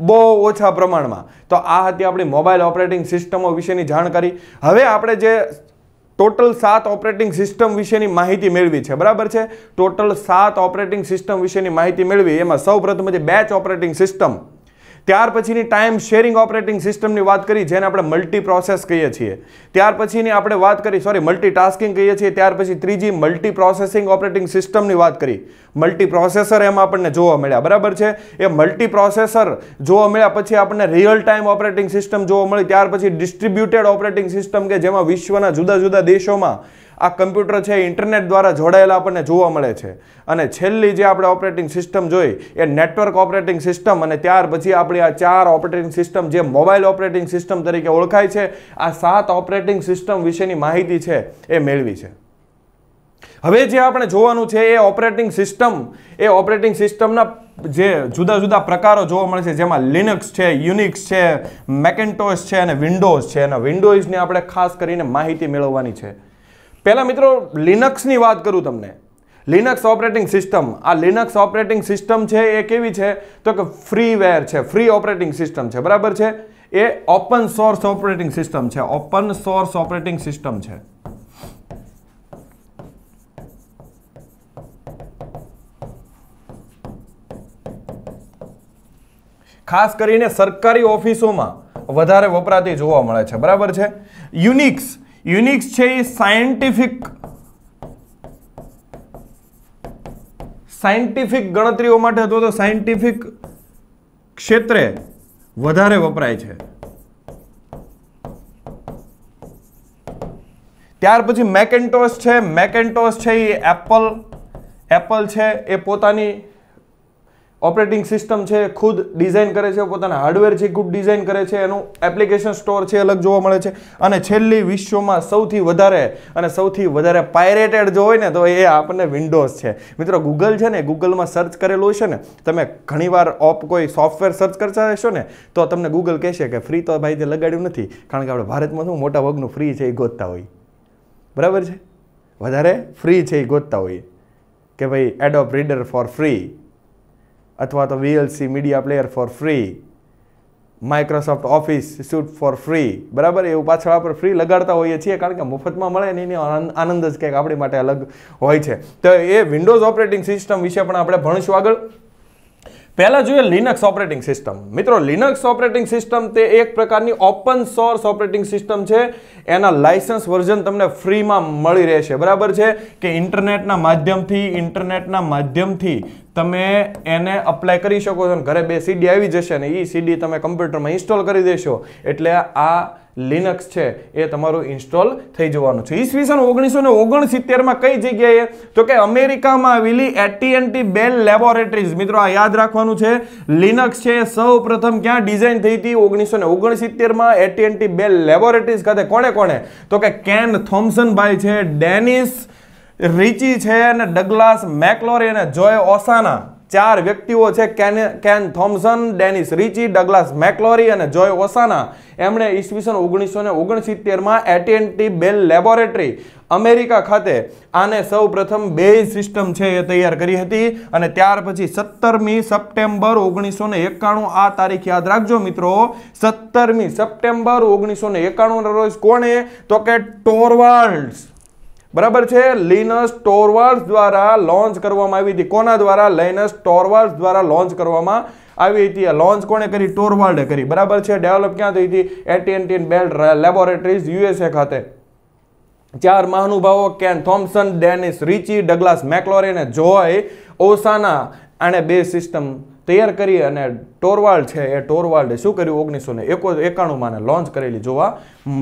બહુ ઓછા પ્રમાણમાં તો આ હતી આપણી મોબાઈલ ઓપરેટિંગ સિસ્ટમો વિશેની જાણકારી હવે આપણે જે ટોટલ સાત ઓપરેટિંગ સિસ્ટમ વિશેની માહિતી મેળવી છે બરાબર છે ટોટલ સાત ઓપરેટિંગ સિસ્ટમ વિશેની માહિતી મેળવી એમાં સૌ પ્રથમ બેચ ઓપરેટિંગ સિસ્ટમ ત્યાર પછીની ટાઈમ શેરિંગ ઓપરેટિંગ સિસ્ટમની વાત કરી જેને આપણે મલ્ટી પ્રોસેસ કહીએ છીએ ત્યાર પછીની આપણે વાત કરી સોરી મલ્ટી ટાસ્કિંગ કહીએ છીએ ત્યાર પછી ત્રીજી મલ્ટી પ્રોસેસિંગ ઓપરેટિંગ સિસ્ટમની વાત કરી મલ્ટી પ્રોસેસર એમાં આપણને જોવા મળ્યા બરાબર છે એ મલ્ટી પ્રોસેસર જોવા મળ્યા પછી આપણને રિયલ ટાઈમ ઓપરેટિંગ સિસ્ટમ જોવા મળી ત્યાર પછી ડિસ્ટ્રીબ્યુટેડ ઓપરેટિંગ સિસ્ટમ કે જેમાં વિશ્વના જુદા જુદા દેશોમાં આ કમ્પ્યુટર છે ઇન્ટરનેટ દ્વારા જોડાયેલા આપણને જોવા મળે છે અને છેલ્લી જે આપણે ઓપરેટિંગ સિસ્ટમ જોઈ એ નેટવર્ક ઓપરેટિંગ સિસ્ટમ અને ત્યાર પછી આપણી આ ચાર ઓપરેટિંગ સિસ્ટમ જે મોબાઈલ ઓપરેટિંગ સિસ્ટમ તરીકે ઓળખાય છે આ સાત ઓપરેટિંગ સિસ્ટમ વિશેની માહિતી છે એ મેળવી છે હવે જે આપણે જોવાનું છે એ ઓપરેટિંગ સિસ્ટમ એ ઓપરેટિંગ સિસ્ટમના જે જુદા જુદા પ્રકારો જોવા મળે છે જેમાં લિનક્સ છે યુનિક્સ છે મેકેન્ટોસ છે અને વિન્ડોઝ છે અને વિન્ડોઝની આપણે ખાસ કરીને માહિતી મેળવવાની છે પહેલાં મિત્રો લિનક્સની વાત કરું તમને લિનક્સ ઓપરેટિંગ સિસ્ટમ આ લિનક્સ ઓપરેટિંગ સિસ્ટમ છે એ કેવી છે તો કે ફ્રીવેર છે ફ્રી ઓપરેટિંગ સિસ્ટમ છે બરાબર છે એ ઓપન સોર્સ ઓપરેટિંગ સિસ્ટમ છે ઓપન સોર્સ ઓપરેટિંગ સિસ્ટમ છે ખાસ કરીને સરકારી ઓફિસોમાં વધારે વપરાતી જોવા મળે છે બરાબર છે યુનિક્સ યુનિક્સ છે એ સાયન્ટિફિક સાયન્ટિફિક ગણતરીઓ માટે અથવા તો સાયન્ટિફિક ક્ષેત્રે વધારે વપરાય છે ત્યાર પછી મેકેન્ટોસ છે મેકેન્ટોસ છે એ એપલ એપલ છે એ પોતાની ઓપરેટિંગ સિસ્ટમ છે ખુદ ડિઝાઇન કરે છે પોતાના હાર્ડવેર છે ખૂબ ડિઝાઇન કરે છે એનું એપ્લિકેશન સ્ટોર છે અલગ જોવા મળે છે અને છેલ્લી વિશ્વમાં સૌથી વધારે અને સૌથી વધારે પાયરેટેડ જો હોય ને તો એ આપણને વિન્ડોઝ છે મિત્રો ગૂગલ છે ને ગૂગલમાં સર્ચ કરેલું છે ને તમે ઘણીવાર ઓપ કોઈ સોફ્ટવેર સર્ચ કરતા હશો ને તો તમને ગૂગલ કહેશે કે ફ્રી તો ભાઈ તે લગાડ્યું નથી કારણ કે આપણે ભારતમાં શું મોટા ભાગનું ફ્રી છે એ ગોતતા હોય બરાબર છે વધારે ફ્રી છે એ ગોતતા હોઈએ કે ભાઈ એડોપ રીડર ફોર ફ્રી અથવા તો VLC media player for free Microsoft Office suite for free બરાબર એવું પાછળ આપણે ફ્રી લગાડતા હોઈએ છીએ કારણ કે મફતમાં મળે ને એની આનંદ જ કંઈક આપણી માટે અલગ હોય છે તો એ વિન્ડોઝ ઓપરેટિંગ સિસ્ટમ વિશે પણ આપણે ભણીશું આગળ પહેલાં જોઈએ લિનક્સ ઓપરેટિંગ સિસ્ટમ મિત્રો લિનક્સ ઓપરેટિંગ સિસ્ટમ તે એક પ્રકારની ઓપન સોર્સ ઓપરેટિંગ સિસ્ટમ છે એના લાઇસન્સ વર્ઝન તમને ફ્રીમાં મળી રહેશે બરાબર છે કે ઇન્ટરનેટના માધ્યમથી ઇન્ટરનેટના માધ્યમથી તમે એને અપ્લાય કરી શકો છો ઘરે બે સીડી આવી જશે ને એ સીડી તમે કમ્પ્યુટરમાં ઇન્સ્ટોલ કરી દેશો એટલે આ લિનક્સ છે એ તમારું ઇન્સ્ટોલ થઈ જવાનું છે ઈસવીસન ઓગણીસો ને ઓગણસિત્તેરમાં કઈ જગ્યાએ તો કે અમેરિકામાં આવેલી એટીએનટી બેલ લેબોરેટરીઝ મિત્રો આ યાદ રાખવાનું છે લિનક્સ છે સૌ પ્રથમ ક્યાં ડિઝાઇન થઈ હતી ઓગણીસો ને ઓગણસિત્તેરમાં એટીએનટી બેલ લેબોરેટરીઝ ખાતે કોણે કોણે તો કે કેન થોમ્સન ભાઈ છે ડેનિસ રિચી છે અને ડગલાસ મેકલોરી અને જોય ઓસાના ચાર વ્યક્તિઓ છે Ken Thompson Dennis Ritchie Douglas McIlroy અને જોય ઓસાના એમણે ઈસવીસન ઓગણીસો ને ઓગણસિત્તેરમાં એટીએનટી બેલ લેબોરેટરી અમેરિકા ખાતે આને સૌ પ્રથમ બે સિસ્ટમ છે એ તૈયાર કરી હતી અને ત્યાર પછી સત્તરમી સપ્ટેમ્બર ઓગણીસો ને એકાણું આ તારીખ યાદ રાખજો મિત્રો સત્તરમી સપ્ટેમ્બર ઓગણીસો ને એકાણુંના રોજ કોણે તો કે ટોરવાલ્ડ બરાબર છે લિનસ ટોરવાલ્સ દ્વારા લોન્ચ કરવામાં આવી હતી કોના દ્વારા લાઇનસ ટોરવાલ્સ દ્વારા લોન્ચ કરવામાં આવી હતી લોન્ચ કોણે કરી ટોરવાલ્ડે કરી બરાબર છે ડેવલપ ક્યાં થઈ હતી એટીએનટીન બેલ્ટ લેબોરેટરીઝ યુએસએ ખાતે ચાર મહાનુભાવો Ken Thompson Dennis Ritchie Douglas McIlroy અને જોય ઓસાના આણે બે સિસ્ટમ તૈયાર કરી અને ટોરવાલ્ડ છે એ ટોરવાલ્ડે શું કર્યું ઓગણીસો ને એકો એકાણુંમાં લોન્ચ કરેલી જોવા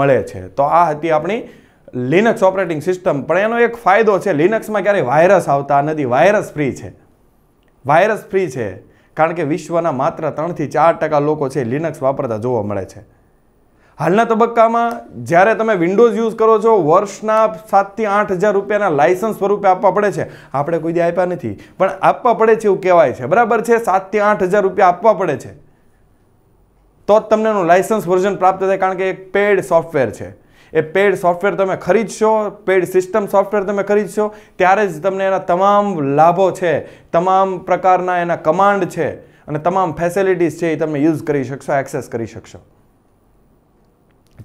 મળે છે તો આ હતી આપણી લિનક્સ ઓપરેટિંગ સિસ્ટમ પણ એનો એક ફાયદો છે લિનક્સમાં ક્યારેય વાયરસ આવતા નથી વાયરસ ફ્રી છે વાયરસ ફ્રી છે કારણ કે વિશ્વના માત્ર ત્રણથી ચાર ટકા લોકો છે લિનક્સ વાપરતા જોવા મળે છે હાલના તબક્કામાં જ્યારે તમે વિન્ડોઝ યુઝ કરો છો વર્ષના સાતથી આઠ હજાર રૂપિયાના લાઇસન્સ સ્વરૂપે આપવા પડે છે આપણે કોઈ દે આપ્યા નથી પણ આપવા પડે છે એવું કહેવાય છે બરાબર છે સાતથી આઠ હજાર રૂપિયા આપવા પડે છે તો જ તમને એનું લાઇસન્સ વર્ઝન પ્રાપ્ત થાય કારણ કે એક પેડ સોફ્ટવેર છે એ પેડ સોફ્ટવેર તમે ખરીદશો પેડ સિસ્ટમ સોફ્ટવેર તમે ખરીદશો ત્યારે જ તમને એના તમામ લાભો છે તમામ પ્રકારના એના કમાન્ડ છે અને તમામ ફેસિલિટીઝ છે એ તમે યુઝ કરી શકશો એક્સેસ કરી શકશો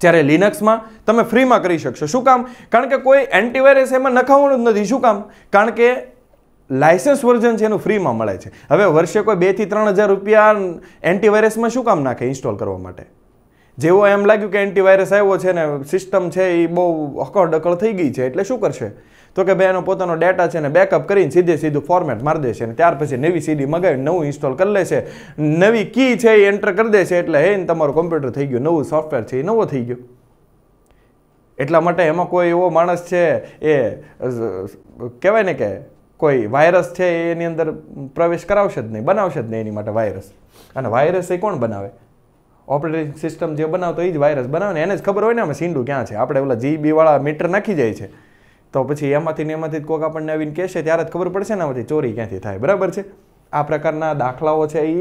જ્યારે લિનક્સમાં તમે ફ્રીમાં કરી શકશો શું કામ કારણ કે કોઈ એન્ટીવાયરસ એમાં નખાવવાનું જ નથી શું કામ કારણ કે લાયસન્સ વર્ઝન છે એનું ફ્રીમાં મળે છે હવે વર્ષે કોઈ બેથી ત્રણ હજાર રૂપિયા એન્ટીવાયરસમાં શું કામ નાખે ઇન્સ્ટોલ કરવા માટે જેવો એમ લાગ્યું કે એન્ટીવાયરસ આવ્યો છે ને સિસ્ટમ છે એ બહુ હકડકળ થઈ ગઈ છે એટલે શું કરશે તો કે ભાઈ એનો પોતાનો ડેટા છે ને બેકઅપ કરીને સીધે સીધું ફોર્મેટ મારી દેશે અને ત્યાર પછી નવી સીડી મગાવીને નવું ઇન્સ્ટોલ કરી લેશે નવી કી છે એ એન્ટર કરી દેશે એટલે હે ને તમારું કોમ્પ્યુટર થઈ ગયું નવું સોફ્ટવેર છે એ નવો થઈ ગયો એટલા માટે એમાં કોઈ એવો માણસ છે એ કહેવાય ને કે કોઈ વાયરસ છે એની અંદર પ્રવેશ કરાવશે જ નહીં બનાવશે જ નહીં એની માટે વાયરસ અને વાયરસ એ કોણ બનાવે ઓપરેટિંગ સિસ્ટમ જે બનાવતો એ જ વાયરસ બનાવે એને જ ખબર હોય ને અમે સીંડું ક્યાં છે આપણે ઓલા જીબીવાળા મીટર નાખી જાય છે તો પછી એમાંથી ને એમાંથી કોક આપણને આવીને કહેશે ત્યારે જ ખબર પડશે ને આમાંથી ચોરી ક્યાંથી થાય બરાબર છે આ પ્રકારના દાખલાઓ છે એ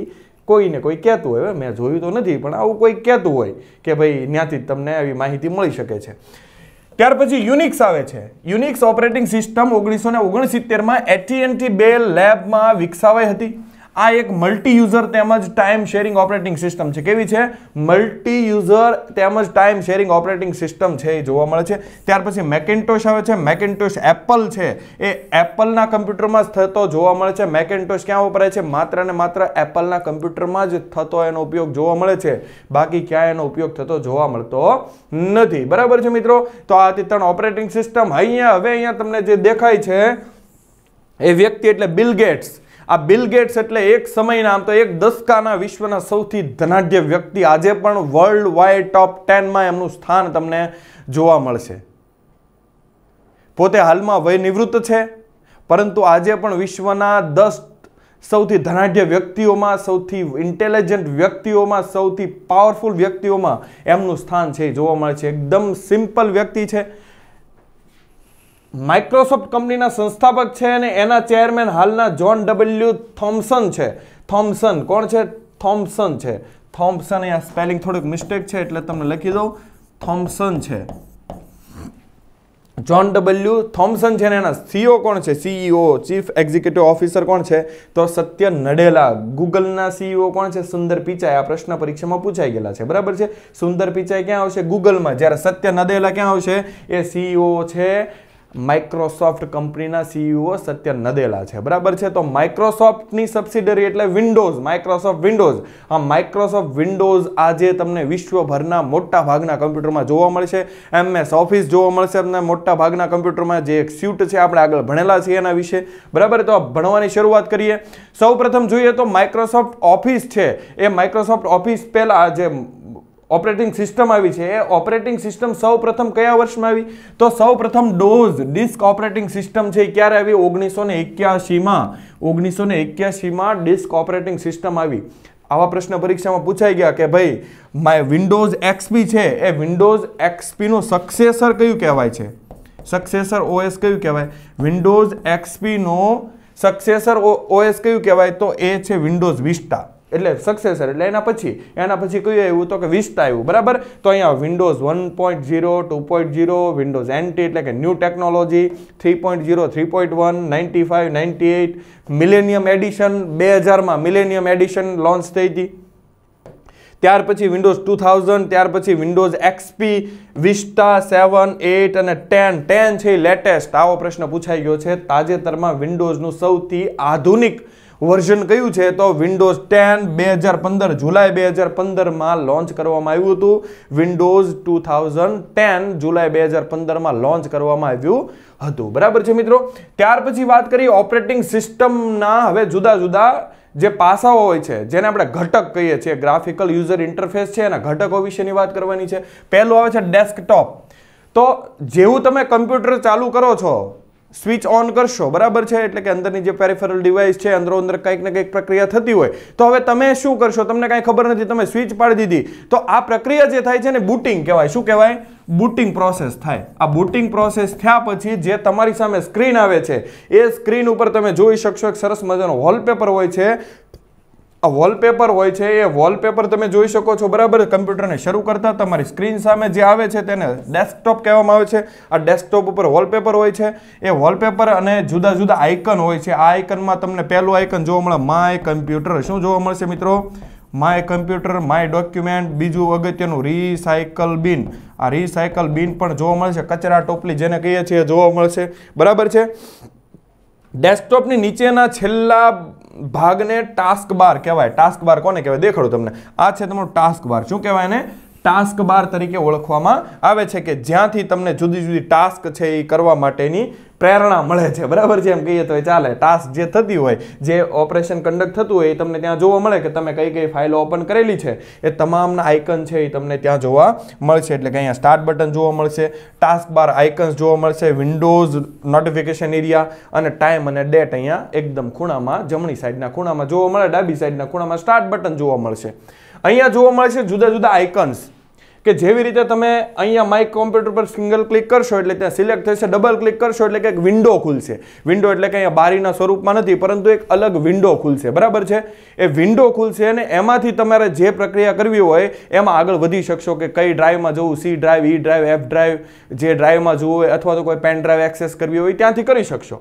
કોઈને કોઈ કહેતું હોય મેં જોયું તો નથી પણ આવું કોઈ કહેતું હોય કે ભાઈ ત્યાંથી જ તમને આવી માહિતી મળી શકે છે ત્યાર પછી યુનિક્સ આવે છે યુનિક્સ ઓપરેટિંગ સિસ્ટમ ઓગણીસો ને ઓગણસિત્તેરમાં એટીએનટી બે લેબમાં વિકસાવાઈ હતી આ એક મલ્ટી યુઝર તેમજ ટાઈમ શેરિંગ ઓપરેટિંગ સિસ્ટમ છે કેવી છે મલ્ટી યુઝર તેમજ ટાઈમ શેરિંગ ઓપરેટિંગ સિસ્ટમ છે એ જોવા મળે છે ત્યાર પછી મેકેન્ટોશ આવે છે મેકેન્ટોશ એપલ છે એ એપલના કમ્પ્યુટરમાં જ થતો જોવા મળે છે મેકેન્ટોશ ક્યાં વપરાય છે માત્ર ને માત્ર એપલના કમ્પ્યુટરમાં જ થતો એનો ઉપયોગ જોવા મળે છે બાકી ક્યાં એનો ઉપયોગ થતો જોવા મળતો નથી બરાબર છે મિત્રો તો આ હતી ત્રણ ઓપરેટિંગ સિસ્ટમ અહીંયા હવે અહીંયા તમને જે દેખાય છે એ વ્યક્તિ એટલે બિલ ગેટ્સ આ બિલ ગેટ્સ એટલે એક સમયના આમ તો એક દસકાના વિશ્વના સૌથી ધનાઢ્ય વ્યક્તિ આજે પણ વર્લ્ડ વાઇડ ટોપ ટેનમાં એમનું સ્થાન તમને જોવા મળશે પોતે હાલમાં વયનિવૃત્ત છે પરંતુ આજે પણ વિશ્વના દસ સૌથી ધનાઢ્ય વ્યક્તિઓમાં સૌથી ઇન્ટેલિજન્ટ વ્યક્તિઓમાં સૌથી પાવરફુલ વ્યક્તિઓમાં એમનું સ્થાન છે જોવા મળે છે એકદમ સિમ્પલ વ્યક્તિ છે માઇક્રોસોફ્ટ કંપનીના સંસ્થાપક છે અને એના ચેરમેન હાલના જોન ડબલ્યુ થોમ્સન છે થોમ્સન કોણ છે થોમ્સન છે થોમ્સન આ સ્પેલિંગ થોડુંક મિસ્ટેક છે એટલે તમને લખી દઉં થોમ્સન છે જોન ડબલ્યુ થોમ્સન છે ને એના સીઓ કોણ છે સીઈઓ ચીફ એક્ઝિક્યુટિવ ઓફિસર કોણ છે તો સત્ય નડેલા ગૂગલના સીઈઓ કોણ છે સુંદર પિચાઈ આ પ્રશ્ન પરીક્ષામાં પૂછાઈ ગયેલા છે બરાબર છે સુંદર પિચાઈ ક્યાં આવશે ગૂગલમાં જ્યારે સત્ય નડેલા ક્યાં આવશે એ સીઈઓ છે માઇક્રોસોફ્ટ કંપનીના સીઈઓ e સત્ય નદેલા છે બરાબર છે તો માઇક્રોસોફ્ટની સબસિડરી એટલે વિન્ડોઝ માઇક્રોસોફ્ટ વિન્ડોઝ આ માઇક્રોસોફ્ટ વિન્ડોઝ આજે તમને વિશ્વભરના મોટા ભાગના કમ્પ્યુટરમાં જોવા મળશે એમએસ ઓફિસ જોવા મળશે તમને મોટા ભાગના કમ્પ્યુટરમાં જે એક સ્યુટ છે આપણે આગળ ભણેલા છીએ એના વિશે બરાબર તો ભણવાની શરૂઆત કરીએ સૌપ્રથમ જોઈએ તો માઇક્રોસોફ્ટ ઓફિસ છે એ માઇક્રોસોફ્ટ ઓફિસ પહેલાં જે ઓપરેટિંગ સિસ્ટમ આવી છે એ ઓપરેટિંગ સિસ્ટમ સૌ પ્રથમ કયા વર્ષમાં આવી તો સૌ પ્રથમ ડોઝ ડિસ્ક ઓપરેટિંગ સિસ્ટમ છે ક્યારે આવી ઓગણીસો ને એક્યાસીમાં ઓગણીસો ને એક્યાસીમાં ડિસ્ક ઓપરેટિંગ સિસ્ટમ આવી આવા પ્રશ્ન પરીક્ષામાં પૂછાઈ ગયા કે ભાઈ માય વિન્ડોઝ એક્સપી છે એ વિન્ડોઝ એક્સપીનું સક્સેસર કયું કહેવાય છે સક્સેસર ઓએસ કયું કહેવાય વિન્ડોઝ એક્સપીનો સક્સેસર ઓએસ કયું કહેવાય તો એ છે વિન્ડોઝ વિસ્ટા એટલે સક્સેસર એટલે એના પછી એના પછી કયું આવ્યું તો કે વિસ્તા આવ્યું બરાબર તો અહીંયા Windows one point zero two point zero Windows NT એટલે કે new technology three point zero three point one ninety five ninety eight millennium edition બે હજારમાં મિલેનિયમ એડિશન લોન્ચ થઈ હતી ત્યાર પછી વિન્ડોઝ ટુ થાઉઝન્ડ ત્યાર પછી Windows XP Vista seven eight અને ટેન ટેન છે લેટેસ્ટ આવો પ્રશ્ન પૂછાઈ ગયો છે તાજેતરમાં વિન્ડોઝનું સૌથી આધુનિક વર્ઝન કયું છે તો વિન્ડોઝ ટેન બે હજાર પંદર જુલાઈ બે હજાર પંદરમાં લોન્ચ કરવામાં આવ્યું હતું વિન્ડોઝ ટુ થાઉઝન્ડ ટેન જુલાઈ બે હજાર પંદરમાં લોન્ચ કરવામાં આવ્યું હતું બરાબર છે મિત્રો ત્યાર પછી વાત કરીએ ઓપરેટિંગ સિસ્ટમના હવે જુદા જુદા જે પાસાઓ હોય છે જેને આપણે ઘટક કહીએ છીએ ગ્રાફિકલ યુઝર ઇન્ટરફેસ છે એના ઘટકો વિશેની વાત કરવાની છે પહેલું આવે છે ડેસ્કટોપ તો જેવું તમે કમ્પ્યુટર ચાલુ કરો છો સ્વિચ ઓન કરશો બરાબર છે એટલે કે અંદરની જે પેરિફેરલ ડિવાઇસ છે અંદરો અંદર કંઈક ને કંઈક પ્રક્રિયા થતી હોય તો હવે તમે શું કરશો તમને કાંઈ ખબર નથી તમે સ્વિચ પાડી દીધી તો આ પ્રક્રિયા જે થાય છે ને બુટિંગ કહેવાય શું કહેવાય બુટિંગ પ્રોસેસ થાય આ બુટિંગ પ્રોસેસ થયા પછી જે તમારી સામે સ્ક્રીન આવે છે એ સ્ક્રીન ઉપર તમે જોઈ શકશો એક સરસ મજાનો વોલપેપર હોય છે આ વોલપેપર હોય છે એ વોલપેપર તમે જોઈ શકો છો બરાબર કમ્પ્યુટરને શરૂ કરતાં તમારી સ્ક્રીન સામે જે આવે છે તેને ડેસ્કટોપ કહેવામાં આવે છે આ ડેસ્કટોપ ઉપર વોલપેપર હોય છે એ વોલપેપર અને જુદા જુદા આઇકન હોય છે આ આઇકનમાં તમને પહેલું આઇકન જોવા મળે માય કમ્પ્યુટર શું જોવા મળશે મિત્રો માય કમ્પ્યુટર માય ડોક્યુમેન્ટ બીજું અગત્યનું રિસાયકલ બિન આ રિસાયકલ બિન પણ જોવા મળશે કચરા ટોપલી જેને કહીએ છીએ જોવા મળશે બરાબર છે ડેસ્કટોપની નીચેના છેલ્લા ભાગને ટાસ્ક બાર કહેવાય ટાસ્ક બાર કોને કહેવાય દેખાડું તમને આ છે તમારું ટાસ્ક બાર શું કહેવાય એને ટાસ્ક બાર તરીકે ઓળખવામાં આવે છે કે જ્યાંથી તમને જુદી જુદી ટાસ્ક છે એ કરવા માટેની પ્રેરણા મળે છે બરાબર છે એમ કહીએ તો ચાલે ટાસ્ક જે થતી હોય જે ઓપરેશન કન્ડક્ટ થતું હોય એ તમને ત્યાં જોવા મળે કે તમે કઈ કઈ ફાઇલો ઓપન કરેલી છે એ તમામના આઇકન છે એ તમને ત્યાં જોવા મળશે એટલે કે અહીંયા સ્ટાર્ટ બટન જોવા મળશે ટાસ્ક બાર આઇકન્સ જોવા મળશે વિન્ડોઝ નોટિફિકેશન એરિયા અને ટાઈમ અને ડેટ અહીંયા એકદમ ખૂણામાં જમણી સાઈડના ખૂણામાં જોવા મળે ડાબી સાઈડના ખૂણામાં સ્ટાર્ટ બટન જોવા મળશે અહીંયા જોવા મળે છે જુદા જુદા આઇકન્સ કે જેવી રીતે તમે અહીંયા માઇક કોમ્પ્યુટર પર સિંગલ ક્લિક કરશો એટલે ત્યાં સિલેક્ટ થશે ડબલ ક્લિક કરશો એટલે કે એક વિન્ડો ખુલશે વિન્ડો એટલે કે અહીંયા બારીના સ્વરૂપમાં નથી પરંતુ એક અલગ વિન્ડો ખુલશે બરાબર છે એ વિન્ડો ખુલશે અને એમાંથી તમારે જે પ્રક્રિયા કરવી હોય એમાં આગળ વધી શકશો કે કઈ ડ્રાઈવમાં જવું C drive E drive F drive જે ડ્રાઈવમાં જવું હોય અથવા તો કોઈ પેન ડ્રાઈવ એક્સેસ કરવી હોય ત્યાંથી કરી શકશો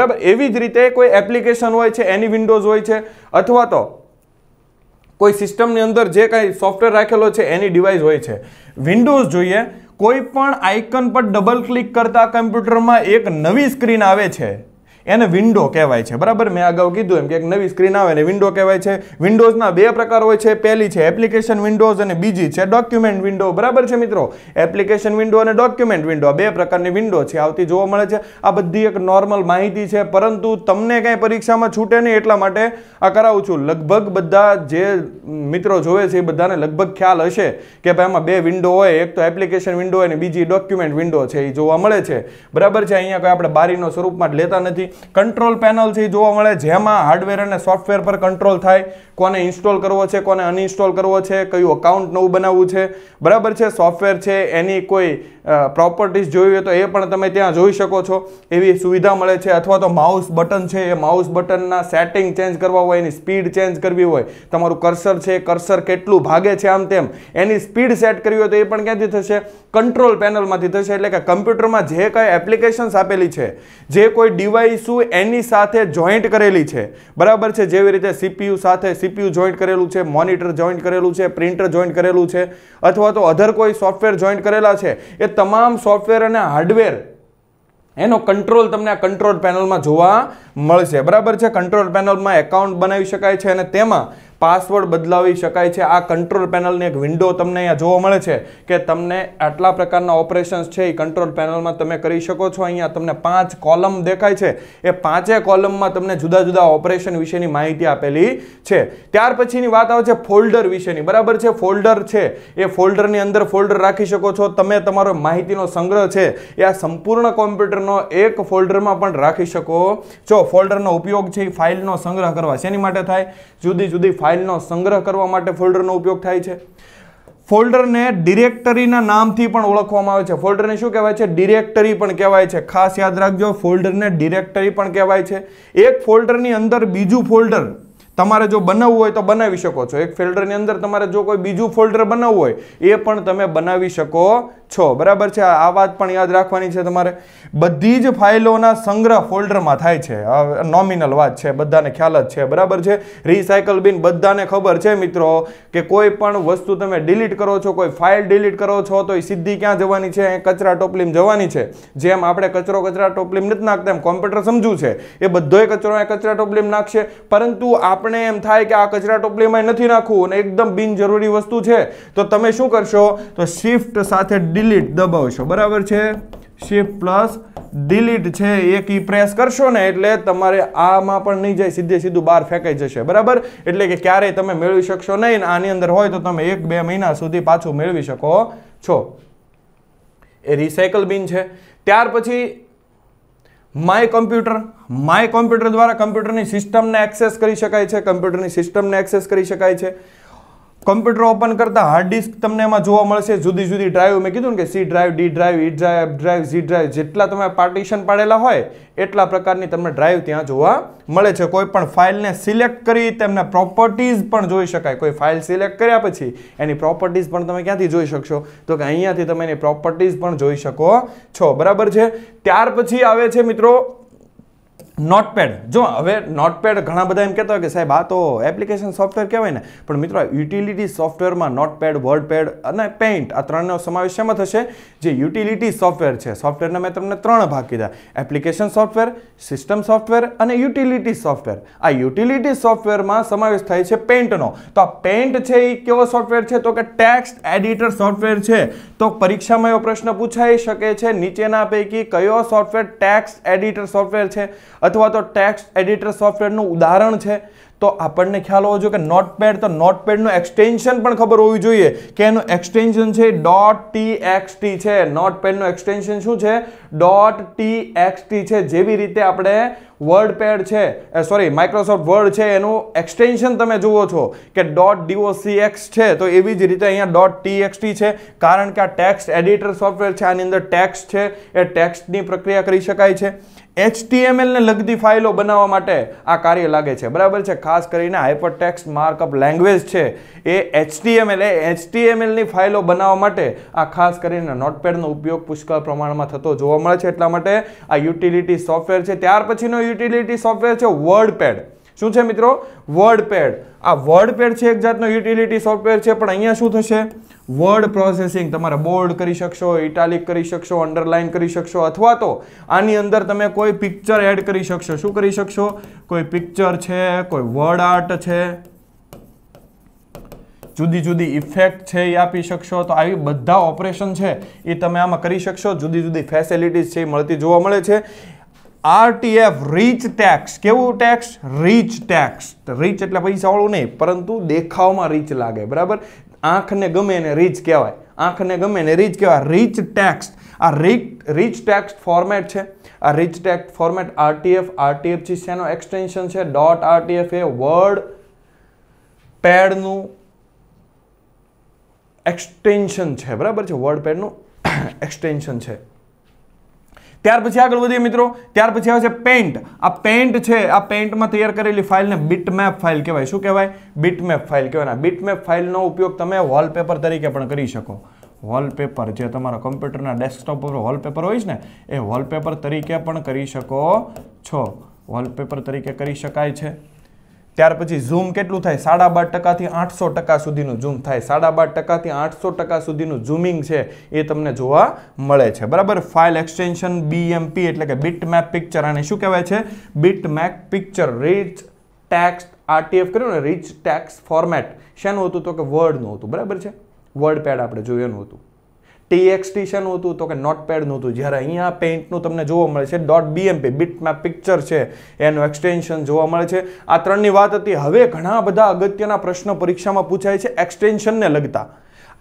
બરાબર એવી જ રીતે કોઈ એપ્લિકેશન હોય છે એની વિન્ડોઝ હોય છે અથવા તો કોઈ સિસ્ટમની અંદર જે કાંઈ સોફ્ટવેર રાખેલો છે એની ડિવાઇસ હોય છે વિન્ડોઝ જોઈએ કોઈ પણ આઇકન પર ડબલ ક્લિક કરતાં કમ્પ્યુટરમાં એક નવી સ્ક્રીન આવે છે એને વિન્ડો કહેવાય છે બરાબર મેં અગાઉ કીધું એમ કે એક નવી સ્ક્રીન આવે ને વિન્ડો કહેવાય છે વિન્ડોઝના બે પ્રકાર હોય છે પહેલી છે એપ્લિકેશન વિન્ડોઝ અને બીજી છે ડોક્યુમેન્ટ વિન્ડો બરાબર છે મિત્રો એપ્લિકેશન વિન્ડો અને ડોક્યુમેન્ટ વિન્ડો બે પ્રકારની વિન્ડો છે આવતી જોવા મળે છે આ બધી એક નોર્મલ માહિતી છે પરંતુ તમને કાંઈ પરીક્ષામાં છૂટે નહીં એટલા માટે આ કરાવું છું લગભગ બધા જે મિત્રો જોવે છે એ બધાને લગભગ ખ્યાલ હશે કે ભાઈ આમાં બે વિન્ડો હોય એક તો એપ્લિકેશન વિન્ડો હોય અને બીજી ડોક્યુમેન્ટ વિન્ડો છે એ જોવા મળે છે બરાબર છે અહીંયા કોઈ આપણે બારીનો સ્વરૂપમાં જ લેતા નથી કંટ્રોલ પેનલથી જોવા મળે જેમાં હાર્ડવેર અને સોફ્ટવેર પર કંટ્રોલ થાય કોને ઇન્સ્ટોલ કરવો છે કોને અનઇન્સ્ટોલ કરવો છે કયું અકાઉન્ટ નવું બનાવવું છે બરાબર છે સોફ્ટવેર છે એની કોઈ પ્રોપર્ટીઝ જોઈ હોય તો એ પણ તમે ત્યાં જોઈ શકો છો એવી સુવિધા મળે છે અથવા તો માઉસ બટન છે એ માઉસ બટનના સેટિંગ ચેન્જ કરવા હોય એની સ્પીડ ચેન્જ કરવી હોય તમારું કર્સર છે કર્સર કેટલું ભાગે છે આમ તેમ એની સ્પીડ સેટ કરવી હોય તો એ પણ ક્યાંથી થશે કંટ્રોલ પેનલમાંથી થશે એટલે કે કમ્પ્યુટરમાં જે કાંઈ એપ્લિકેશન્સ આપેલી છે જે કોઈ ડિવાઇસ એની સાથે જોઈન્ટ કરેલી છે બરાબર છે જેવી રીતે સીપીયુ સાથે સીપીયુ જોઈન્ટ કરેલું છે મોનિટર જોઈન્ટ કરેલું છે પ્રિન્ટર જોઈન્ટ કરેલું છે અથવા તો અધર કોઈ સોફ્ટવેર જોઈન્ટ કરેલા છે એ તમામ સોફ્ટવેર અને હાર્ડવેર એનો કંટ્રોલ તમને આ કંટ્રોલ પેનલમાં જોવા મળશે બરાબર છે કંટ્રોલ પેનલમાં એકાઉન્ટ બનાવી શકાય છે અને તેમાં પાસવર્ડ બદલાવી શકાય છે આ કંટ્રોલ પેનલની એક વિન્ડો તમને અહીંયા જોવા મળે છે કે તમને આટલા પ્રકારના ઓપરેશન્સ છે એ કંટ્રોલ પેનલમાં તમે કરી શકો છો અહીંયા તમને પાંચ કોલમ દેખાય છે એ પાંચે કોલમમાં તમને જુદા જુદા ઓપરેશન વિશેની માહિતી આપેલી છે ત્યાર પછીની વાત આવે છે ફોલ્ડર વિશેની બરાબર છે ફોલ્ડર છે એ ફોલ્ડરની અંદર ફોલ્ડર રાખી શકો છો તમે તમારો માહિતીનો સંગ્રહ છે એ આ સંપૂર્ણ કોમ્પ્યુટરનો એક ફોલ્ડરમાં પણ રાખી શકો છો ફોલ્ડરનો ઉપયોગ છે એ ફાઇલનો સંગ્રહ કરવા શેની માટે થાય જુદી જુદી ફાઇલનો સંગ્રહ કરવા માટે ફોલ્ડરનો ઉપયોગ થાય છે ફોલ્ડરને ડિરેક્ટરીના નામથી પણ ઓળખવામાં આવે છે ફોલ્ડરને શું કહેવાય છે ડિરેક્ટરી પણ કહેવાય છે ખાસ યાદ રાખજો ફોલ્ડરને ડિરેક્ટરી પણ કહેવાય છે એક ફોલ્ડરની અંદર બીજું ફોલ્ડર તમારે જો બનાવવું હોય તો બનાવી શકો છો એક ફિલ્ટરની અંદર તમારે જો કોઈ બીજું ફોલ્ડર બનાવવું હોય એ પણ તમે બનાવી શકો છો બરાબર છે આ વાત પણ યાદ રાખવાની છે તમારે બધી જ ફાઇલોના સંગ્રહ ફોલ્ડરમાં થાય છે નોમિનલ વાત છે બધાને ખ્યાલ જ છે બરાબર છે રિસાયકલ બિન બધાને ખબર છે મિત્રો કે કોઈ પણ વસ્તુ તમે ડિલીટ કરો છો કોઈ ફાઇલ ડિલીટ કરો છો તો એ સીધી ક્યાં જવાની છે કચરા ટોપલીમ જવાની છે જેમ આપણે કચરો કચરા ટોપલીમ નથી નાખતા એમ કોમ્પ્યુટર સમજવું છે એ બધોય કચરો કચરા ટોપલીમ નાખશે પરંતુ આપ આપણે એમ થાય કે આ કચરા ટોપલીમાં નથી નાખવું અને એકદમ બિનજરૂરી વસ્તુ છે તો તમે શું કરશો તો શિફ્ટ સાથે ડિલીટ દબાવશો બરાબર છે શિફ્ટ પ્લસ ડિલીટ છે એ કી પ્રેસ કરશો ને એટલે તમારે આમાં પણ નહીં જાય સીધે સીધું બહાર ફેંકાઈ જશે બરાબર એટલે કે ક્યારેય તમે મેળવી શકશો નહીં આની અંદર હોય તો તમે એક બે મહિના સુધી પાછું મેળવી શકો છો એ રિસાયકલ બિન છે ત્યાર પછી માય કમ્પ્યુટર માય કમ્પ્યુટર દ્વારા કમ્પ્યુટરની સિસ્ટમને એક્સેસ કરી શકાય છે કમ્પ્યુટરની સિસ્ટમને એક્સેસ કરી શકાય છે કોમ્પ્યુટર ઓપન કરતાં હાર્ડ ડિસ્ક તમને એમાં જોવા મળશે જુદી જુદી ડ્રાઈવ મેં કીધું ને કે C drive D drive E drive drive Z drive જેટલા તમે પાર્ટીશન પાડેલા હોય એટલા પ્રકારની તમને ડ્રાઈવ ત્યાં જોવા મળે છે કોઈ પણ ફાઇલને સિલેક્ટ કરી તેમના પ્રોપર્ટીઝ પણ જોઈ શકાય કોઈ ફાઇલ સિલેક્ટ કર્યા પછી એની પ્રોપર્ટીઝ પણ તમે ક્યાંથી જોઈ શકશો તો કે અહીંયાથી તમે એની પ્રોપર્ટીઝ પણ જોઈ શકો છો બરાબર છે ત્યાર પછી આવે છે મિત્રો નોટપેડ જો હવે નોટપેડ ઘણા બધા એમ કહેતા હોય કે સાહેબ આ તો એપ્લિકેશન સોફ્ટવેર કહેવાય ને પણ મિત્રો યુટિલિટી સોફ્ટવેરમાં નોટપેડ વર્ડપેડ અને પેઇન્ટ આ ત્રણનો સમાવેશ એમાં થશે જે યુટિલિટી સોફ્ટવેર છે સોફ્ટવેરના મેં તમને ત્રણ ભાગ કીધા એપ્લિકેશન સોફ્ટવેર સિસ્ટમ સોફ્ટવેર અને યુટિલિટી સોફ્ટવેર આ યુટિલિટી સોફ્ટવેરમાં સમાવેશ થાય છે પેઇન્ટનો તો આ પેઇન્ટ છે એ કેવો સોફ્ટવેર છે તો કે ટેક્સ્ટ એડિટર સોફ્ટવેર છે તો પરીક્ષામાં એવો પ્રશ્ન પૂછાઈ શકે છે નીચેના પૈકી કયો સોફ્ટવેર ટેક્સ્ટ એડિટર સોફ્ટવેર છે અથવા તો ટેક્સ્ટ એડિટર સોફ્ટવેરનું ઉદાહરણ છે તો આપણને ખ્યાલ હોવો જોઈએ કે નોટપેડ તો નોટપેડનું એક્સટેન્શન પણ ખબર હોવી જોઈએ કે એનું એક્સટેન્શન છે ડોટ ટી એક્સ ટી છે નોટપેડનું એક્સટેન્શન શું છે ડોટ ટી એક્સ ટી છે જેવી રીતે આપણે વર્ડ પેડ છે સોરી માઇક્રોસોફ્ટ વર્ડ છે એનું એક્સટેન્શન તમે જુઓ છો કે ડોટ એક્સ છે તો એવી જ રીતે અહીંયા ડોટ ટી ટીએક્સટી છે કારણ કે આ ટેક્સ્ટ એડિટર સોફ્ટવેર છે આની અંદર ટેક્સ્ટ છે એ ટેક્સ્ટની પ્રક્રિયા કરી શકાય છે એચટીએમએલને લગતી ફાઇલો બનાવવા માટે આ કાર્ય લાગે છે બરાબર છે ખાસ કરીને હાઇપરટેક્સ્ટ માર્કઅપ લેંગ્વેજ છે એ એચટીએમએલ એ એચટીએમએલની ફાઇલો બનાવવા માટે આ ખાસ કરીને નોટપેડનો ઉપયોગ પુષ્કળ પ્રમાણમાં થતો જોવા મળે છે એટલા માટે આ યુટિલિટી સોફ્ટવેર છે ત્યાર પછીનો યુટિલિટી સોફ્ટવેર છે વર્ડપેડ શું છે મિત્રો વર્ડપેડ આ વર્ડપેડ છે એક જાતનો યુટિલિટી સોફ્ટવેર છે પણ અહીંયા શું થશે વર્ડ પ્રોસેસિંગ તમારે બોર્ડ કરી શકશો ઇટાલિક કરી શકશો અંડરલાઇન કરી શકશો અથવા તો આની અંદર તમે કોઈ પિક્ચર એડ કરી શકશો શું કરી શકશો કોઈ પિક્ચર છે કોઈ વર્ડ આર્ટ છે જુદી જુદી ઇફેક્ટ છે એ આપી શકશો તો આવી બધા ઓપરેશન છે એ તમે આમાં કરી શકશો જુદી જુદી ફેસિલિટીઝ છે એ મળતી જોવા મળે છે આરટીએફ રીચ ટેક્સ કેવું ટેક્સ રીચ ટેક્સ રીચ એટલે પૈસાવાળું નહીં પરંતુ દેખાવમાં રીચ લાગે બરાબર આંખને ગમે એને રીચ કહેવાય આંખને ગમે એને રીચ કહેવાય રીચ ટેક્સ આ રીચ રીચ ટેક્સ ફોર્મેટ છે આ rich text format RTF RTF છે શેનો એક્સટેન્શન છે ડોટ આરટીએફ એ વર્ડ પેડનું એક્સટેન્શન છે બરાબર છે વર્ડ પેડનું એક્સટેન્શન છે ત્યાર પછી આગળ વધીએ મિત્રો ત્યાર પછી આવે છે પેન્ટ આ પેન્ટ છે આ પેન્ટમાં તૈયાર કરેલી ફાઇલને બીટમેપ ફાઇલ કહેવાય શું કહેવાય બીટમેપ ફાઇલ કહેવાય બીટમેપ ફાઇલનો ઉપયોગ તમે વોલપેપર તરીકે પણ કરી શકો વોલપેપર જે તમારા કમ્પ્યુટરના ડેસ્કટોપ પર વોલપેપર હોય છે ને એ વોલપેપર તરીકે પણ કરી શકો છો વોલપેપર તરીકે કરી શકાય છે ત્યાર પછી ઝૂમ કેટલું થાય સાડા બાર ટકાથી આઠસો ટકા સુધીનું ઝૂમ થાય સાડા બાર ટકાથી આઠસો ટકા સુધીનું ઝૂમિંગ છે એ તમને જોવા મળે છે બરાબર ફાઇલ એક્સટેન્શન બીએમપી એટલે કે બિટ મેપ પિક્ચર આને શું કહેવાય છે bit map picture rich text RTF કર્યું ને રીચ ટેક્સ ફોર્મેટ શેનું હતું તો કે વર્ડનું હતું બરાબર છે વર્ડ પેડ આપણે જોયું હતું ટીએક્સટી છે નહોતું તો કે નોટપેડ નહોતું જ્યારે અહીંયા પેઇન્ટનું તમને જોવા મળે છે ડોટ બીએમપી બીટમાં પિક્ચર છે એનું એક્સટેન્શન જોવા મળે છે આ ત્રણની વાત હતી હવે ઘણા બધા અગત્યના પ્રશ્નો પરીક્ષામાં પૂછાય છે એક્સટેન્શનને લગતા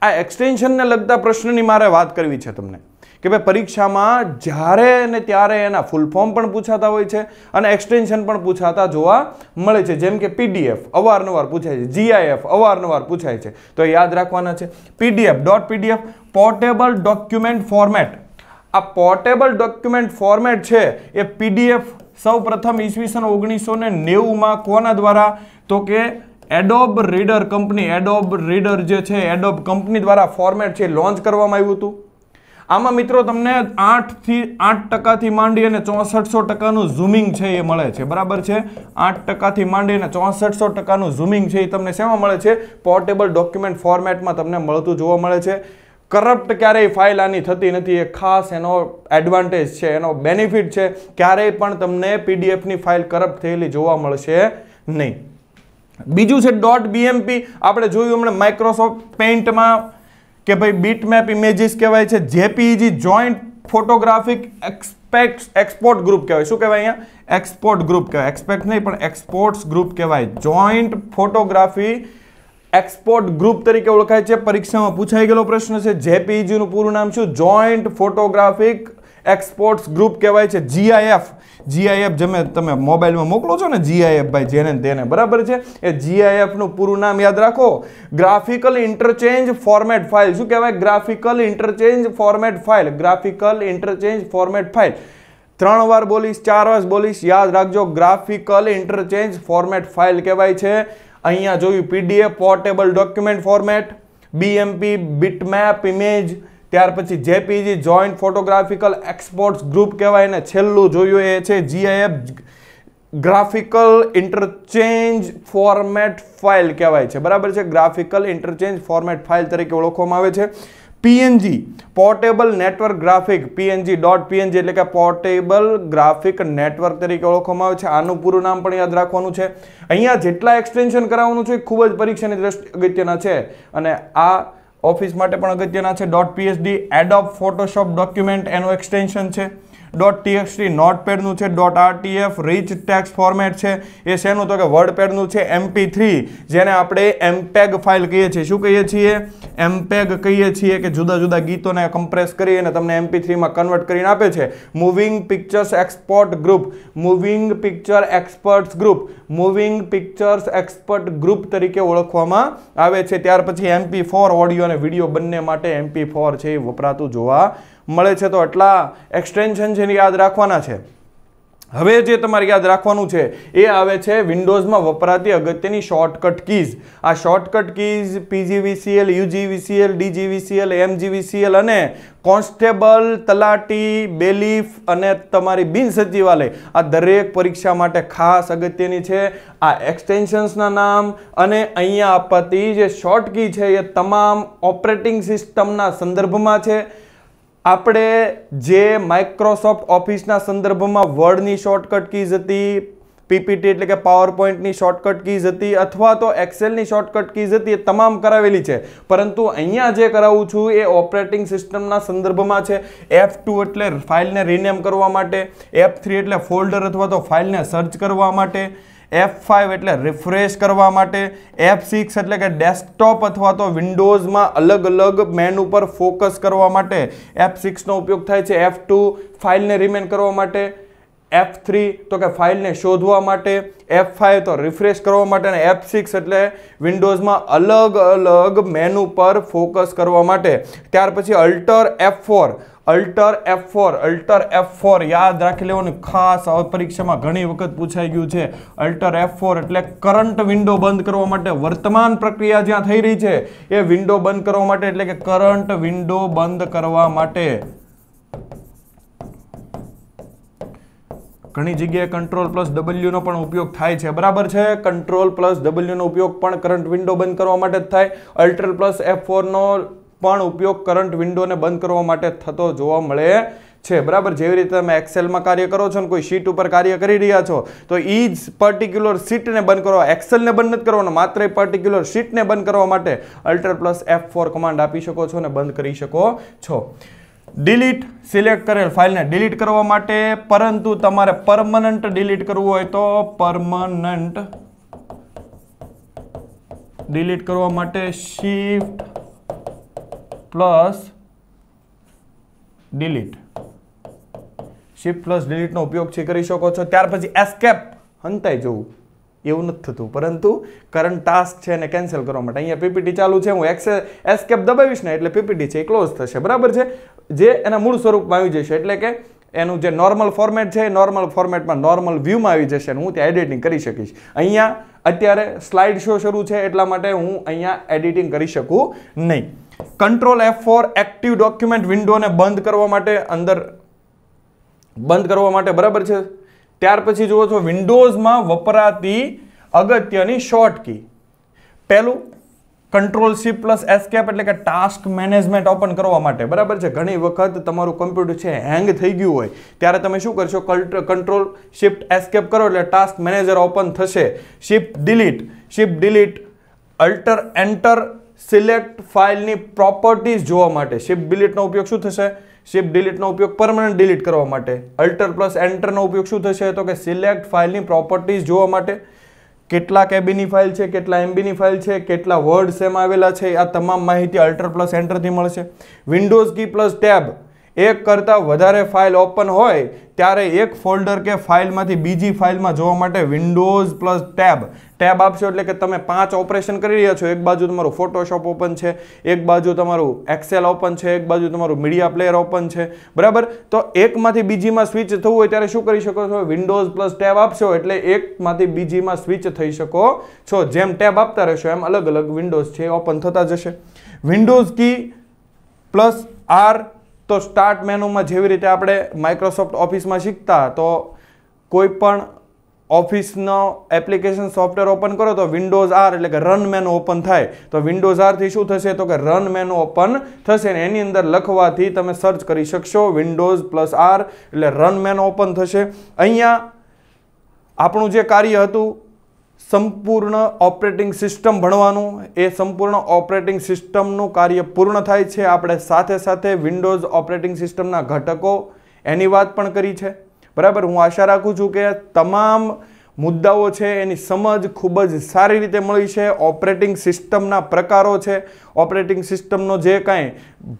આ એક્સટેન્શનને લગતા પ્રશ્નની મારે વાત કરવી છે તમને કે ભાઈ પરીક્ષામાં જ્યારે ને ત્યારે એના ફૂલ ફોર્મ પણ પૂછાતા હોય છે અને એક્સટેન્શન પણ પૂછાતા જોવા મળે છે જેમ કે પીડીએફ અવારનવાર પૂછાય છે જીઆઈએફ અવારનવાર પૂછાય છે તો યાદ રાખવાના છે PDF dot PDF portable document format આ પોર્ટેબલ ડોક્યુમેન્ટ ફોર્મેટ છે એ પીડીએફ સૌ પ્રથમ ઈસવીસન ઓગણીસો ને નેવુંમાં કોના દ્વારા તો કે Adobe Reader company Adobe Reader જે છે એડોબ કંપની દ્વારા ફોર્મેટ છે લોન્ચ કરવામાં આવ્યું હતું આમાં મિત્રો તમને આઠથી આઠ ટકાથી માંડી અને ચોસઠસો ટકાનું ઝૂમિંગ છે એ મળે છે બરાબર છે આઠ ટકાથી માંડી અને ચોસઠસો ટકાનું ઝૂમિંગ છે એ તમને શેમાં મળે છે પોર્ટેબલ ડોક્યુમેન્ટ ફોર્મેટમાં તમને મળતું જોવા મળે છે કરપ્ટ ક્યારેય ફાઇલ આની થતી નથી એ ખાસ એનો એડવાન્ટેજ છે એનો બેનિફિટ છે ક્યારેય પણ તમને પીડીએફની ફાઇલ કરપ્ટ થયેલી જોવા મળશે નહીં બીજું છે ડોટ બીએમપી આપણે જોયું હમણાં માઇક્રોસોફ્ટ પેઇન્ટમાં કે ભાઈ બીટમેપ ઇમેજીસ કહેવાય છે JPEG joint photographic expect export group કહેવાય શું કહેવાય અહીંયા એક્સપોર્ટ ગ્રુપ કહેવાય એક્સપેક્ટ નહીં પણ એક્સપોર્ટ્સ ગ્રુપ કહેવાય જોઈન્ટ ફોટોગ્રાફી એક્સપોર્ટ ગ્રુપ તરીકે ઓળખાય છે પરીક્ષામાં પૂછાઈ ગયેલો પ્રશ્ન છે જેપીજીનું પૂરું નામ શું જોઈન્ટ ફોટોગ્રાફિક એક્સપોર્ટ્સ ગ્રુપ કહેવાય છે જીઆઈએફ જીઆઈએફ જેમે તમે મોબાઈલમાં મોકલો છો ને જીઆઈએફ ભાઈ જેને તેને બરાબર છે એ જીઆઈએફનું પૂરું નામ યાદ રાખો ગ્રાફિકલ ઇન્ટરચેન્જ ફોર્મેટ ફાઇલ શું કહેવાય graphical interchange format file graphical interchange format file ત્રણ વાર બોલીશ ચાર વાર બોલીશ યાદ રાખજો ગ્રાફિકલ ઇન્ટરચેન્જ ફોર્મેટ ફાઇલ કહેવાય છે અહીંયા જોયું PDF portable document format BMP bitmap image ત્યાર પછી JPG joint photographical exports group કહેવાય ને છેલ્લું જોયું એ છે GIF graphical interchange format file કહેવાય છે બરાબર છે ગ્રાફિકલ ઇન્ટરચેન્જ ફોર્મેટ ફાઇલ તરીકે ઓળખવામાં આવે છે PNG portable network graphic PNG dot PNG એટલે કે પોર્ટેબલ ગ્રાફિક નેટવર્ક તરીકે ઓળખવામાં આવે છે આનું પૂરું નામ પણ યાદ રાખવાનું છે અહીંયા જેટલા એક્સટેન્શન કરાવવાનું છે ખૂબ જ પરીક્ષાની દ્રષ્ટિ અગત્યના છે અને આ ઓફિસ માટે પણ અગત્યના છે dot PHD Adobe Photoshop document એનું એક્સટેન્શન છે ડોટ ટીએક્સટી નોટપેડનું છે dot RTF rich text format છે એ શેનું તો કે વર્ડપેડનું છે એમપી થ્રી જેને આપણે એમપેગ ફાઇલ e કહીએ છીએ શું કહીએ છીએ એમપેગ e કહીએ છીએ કે જુદા જુદા ગીતોને કમ્પ્રેસ કરી અને તમને એમપી થ્રીમાં કન્વર્ટ કરીને આપે છે moving pictures export group moving picture experts group moving pictures expert group તરીકે ઓળખવામાં આવે છે ત્યાર પછી એમપી ફોર ઓડિયો અને વિડીયો બંને માટે એમપી ફોર છે એ વપરાતું જોવા મળે છે તો આટલા એક્સટેન્શન છે યાદ રાખવાના છે હવે જે તમારે યાદ રાખવાનું છે એ આવે છે વિન્ડોઝમાં વપરાતી અગત્યની શોર્ટકટ કીઝ આ shortcut keys PGVCL UGVCL DGVCL MGVCL અને કોન્સ્ટેબલ તલાટી બેલીફ અને તમારી બિન સચિવાલય આ દરેક પરીક્ષા માટે ખાસ અગત્યની છે આ એક્સટેન્શન્સના નામ અને અહીંયા આપતી જે શોર્ટ કી છે એ તમામ ઓપરેટિંગ સિસ્ટમના સંદર્ભમાં છે આપણે જે માઇક્રોસોફ્ટ ઓફિસના સંદર્ભમાં વર્ડની શોર્ટકટ કીઝ હતી પીપીટી એટલે કે પાવરપોઈન્ટની શોર્ટકટ કીઝ હતી અથવા તો એક્સેલની શોર્ટકટ કીઝ હતી એ તમામ કરાવેલી છે પરંતુ અહીંયા જે કરાવું છું એ ઓપરેટિંગ સિસ્ટમના સંદર્ભમાં છે એફ ટુ એટલે ફાઇલને રિનેમ કરવા માટે એફ થ્રી એટલે ફોલ્ડર અથવા તો ફાઇલને સર્ચ કરવા માટે એફ ફાઇવ એટલે રિફ્રેશ કરવા માટે એફ સિક્સ એટલે કે ડેસ્કટોપ અથવા તો વિન્ડોઝમાં અલગ અલગ મેન ઉપર ફોકસ કરવા માટે એફ સિક્સનો ઉપયોગ થાય છે એફ ટુ ફાઇલને રિમેન કરવા માટે એફ થ્રી તો કે ફાઇલને શોધવા માટે એફ ફાઇવ તો રિફ્રેશ કરવા માટે અને એફ સિક્સ એટલે વિન્ડોઝમાં અલગ અલગ મેન ઉપર ફોકસ કરવા માટે ત્યાર પછી alt F four alt F four alt F four યાદ રાખી લેવાનું ખાસ પરીક્ષામાં ઘણી વખત પૂછાઈ ગયું છે અલ્ટર એફ ફોર એટલે કરંટ વિન્ડો બંધ કરવા માટે વર્તમાન પ્રક્રિયા જ્યાં થઈ રહી છે એ વિન્ડો બંધ કરવા માટે એટલે કે કરંટ વિન્ડો બંધ કરવા માટે ઘણી જગ્યાએ કંટ્રોલ પ્લસ ડબલ્યુનો પણ ઉપયોગ થાય છે બરાબર છે કંટ્રોલ પ્લસ ડબલ્યુનો ઉપયોગ પણ કરંટ વિન્ડો બંધ કરવા માટે જ થાય અલ્ટર પ્લસ એફ ફોરનો પણ ઉપયોગ કરંટ વિન્ડોને બંધ કરવા માટે થતો જોવા મળે છે બરાબર જેવી રીતે તમે એક્સેલમાં કાર્ય કરો છો ને કોઈ શીટ ઉપર કાર્ય કરી રહ્યા છો તો એ જ પર્ટિક્યુલર શીટને બંધ કરવા એક્સેલને બંધ નથી કરવાનો માત્ર એ પર્ટિક્યુલર શીટને બંધ કરવા માટે alt plus F four command આપી શકો છો ને બંધ કરી શકો છો ડિલીટ સિલેક્ટ કરેલ ફાઇલને ડિલીટ કરવા માટે પરંતુ તમારે પરમનન્ટ ડિલીટ કરવું હોય તો પરમનન્ટ ડિલીટ કરવા માટે shift plus delete shift plus ડિલીટનો ઉપયોગ છે કરી શકો છો ત્યાર પછી એસ્કેપ હંતાઈ જવું એવું નથી થતું પરંતુ કરંટ ટાસ્ક છે એને કેન્સલ કરવા માટે અહીંયા પીપીટી ચાલુ છે હું એક્સે એસ્કેપ દબાવીશ ને એટલે પીપીટી છે એ ક્લોઝ થશે બરાબર છે જે એના મૂળ સ્વરૂપમાં આવી જશે એટલે કે એનું જે નોર્મલ ફોર્મેટ છે એ નોર્મલ ફોર્મેટમાં નોર્મલ વ્યૂમાં આવી જશે અને હું ત્યાં એડિટિંગ કરી શકીશ અહીંયા અત્યારે સ્લાઇડ શો શરૂ છે એટલા માટે હું અહીંયા એડિટિંગ કરી શકું નહીં control F four active document વિન્ડોને બંધ કરવા માટે અંદર બંધ કરવા માટે બરાબર છે ત્યાર પછી જુઓ છો વિન્ડોઝમાં વપરાતી અગત્યની શોર્ટ કી પહેલું કંટ્રોલ સી પ્લસ એસ્કેપ એટલે કે ટાસ્ક મેનેજમેન્ટ ઓપન કરવા માટે બરાબર છે ઘણી વખત તમારું કમ્પ્યુટર છે હેંગ થઈ ગયું હોય ત્યારે તમે શું કરશો કંટ્રોલ શિફ્ટ એસ્કેપ કરો એટલે ટાસ્ક મેનેજર ઓપન થશે shift delete shift delete alt enter select ફાઇલની પ્રોપર્ટીઝ જોવા માટે શિફ્ટ ડિલીટનો ઉપયોગ શું થશે શિફ્ટ ડિલીટનો ઉપયોગ પરમનન્ટ ડિલીટ કરવા માટે અલ્ટર પ્લસ એન્ટરનો ઉપયોગ શું થશે તો કે સિલેક્ટ ફાઇલની પ્રોપર્ટીઝ જોવા માટે કેટલા કેબીની ફાઇલ છે કેટલા એમબીની ફાઇલ છે કેટલા વર્ડ સેમ આવેલા છે આ તમામ માહિતી અલ્ટર પ્લસ એન્ટરથી મળશે વિન્ડોઝ કી પ્લસ ટેબ એક કરતાં વધારે ફાઇલ ઓપન હોય ત્યારે એક ફોલ્ડર કે ફાઇલમાંથી બીજી ફાઇલમાં જોવા માટે વિન્ડોઝ પ્લસ ટેબ ટેબ આપશો એટલે કે તમે પાંચ ઓપરેશન કરી રહ્યા છો એક બાજુ તમારું ફોટોશોપ ઓપન છે એક બાજુ તમારું એક્સેલ ઓપન છે એક બાજુ તમારું મીડિયા પ્લેયર ઓપન છે બરાબર તો એકમાંથી બીજીમાં સ્વિચ થવું હોય ત્યારે શું કરી શકો છો વિન્ડોઝ પ્લસ ટેબ આપશો એટલે એકમાંથી બીજીમાં સ્વિચ થઈ શકો છો જેમ ટેબ આપતા રહેશો એમ અલગ અલગ વિન્ડોઝ છે ઓપન થતા જશે વિન્ડોઝ કી પ્લસ આર તો સ્ટાર્ટ મેનુમાં જેવી રીતે આપણે માઇક્રોસોફ્ટ ઓફિસમાં શીખતા તો કોઈ પણ ઓફિસનો એપ્લિકેશન સોફ્ટવેર ઓપન કરો તો વિન્ડોઝ આર એટલે કે રન મેનુ ઓપન થાય તો વિન્ડોઝ આરથી શું થશે તો કે રન મેનુ ઓપન થશે ને એની અંદર લખવાથી તમે સર્ચ કરી શકશો વિન્ડોઝ પ્લસ આર એટલે રન મેનુ ઓપન થશે અહીંયા આપણું જે કાર્ય હતું સંપૂર્ણ ઓપરેટિંગ સિસ્ટમ ભણવાનું એ સંપૂર્ણ ઓપરેટિંગ સિસ્ટમનું કાર્ય પૂર્ણ થાય છે આપણે સાથે સાથે વિન્ડોઝ ઓપરેટિંગ સિસ્ટમના ઘટકો એની વાત પણ કરી છે બરાબર હું આશા રાખું છું કે તમામ મુદ્દાઓ છે એની સમજ ખૂબ જ સારી રીતે મળી છે ઓપરેટિંગ સિસ્ટમના પ્રકારો છે ઓપરેટિંગ સિસ્ટમનો જે કાંઈ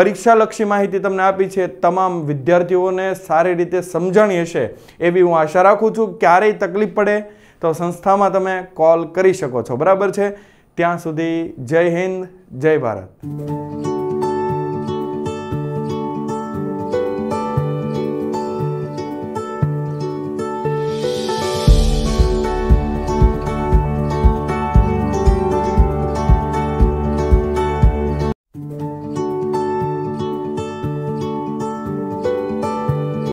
પરીક્ષાલક્ષી માહિતી તમને આપી છે તમામ વિદ્યાર્થીઓને સારી રીતે સમજણી હશે એવી હું આશા રાખું છું ક્યારેય તકલીફ પડે તો સંસ્થામાં તમે કોલ કરી શકો છો બરાબર છે ત્યાં સુધી જય હિન્દ જય ભારત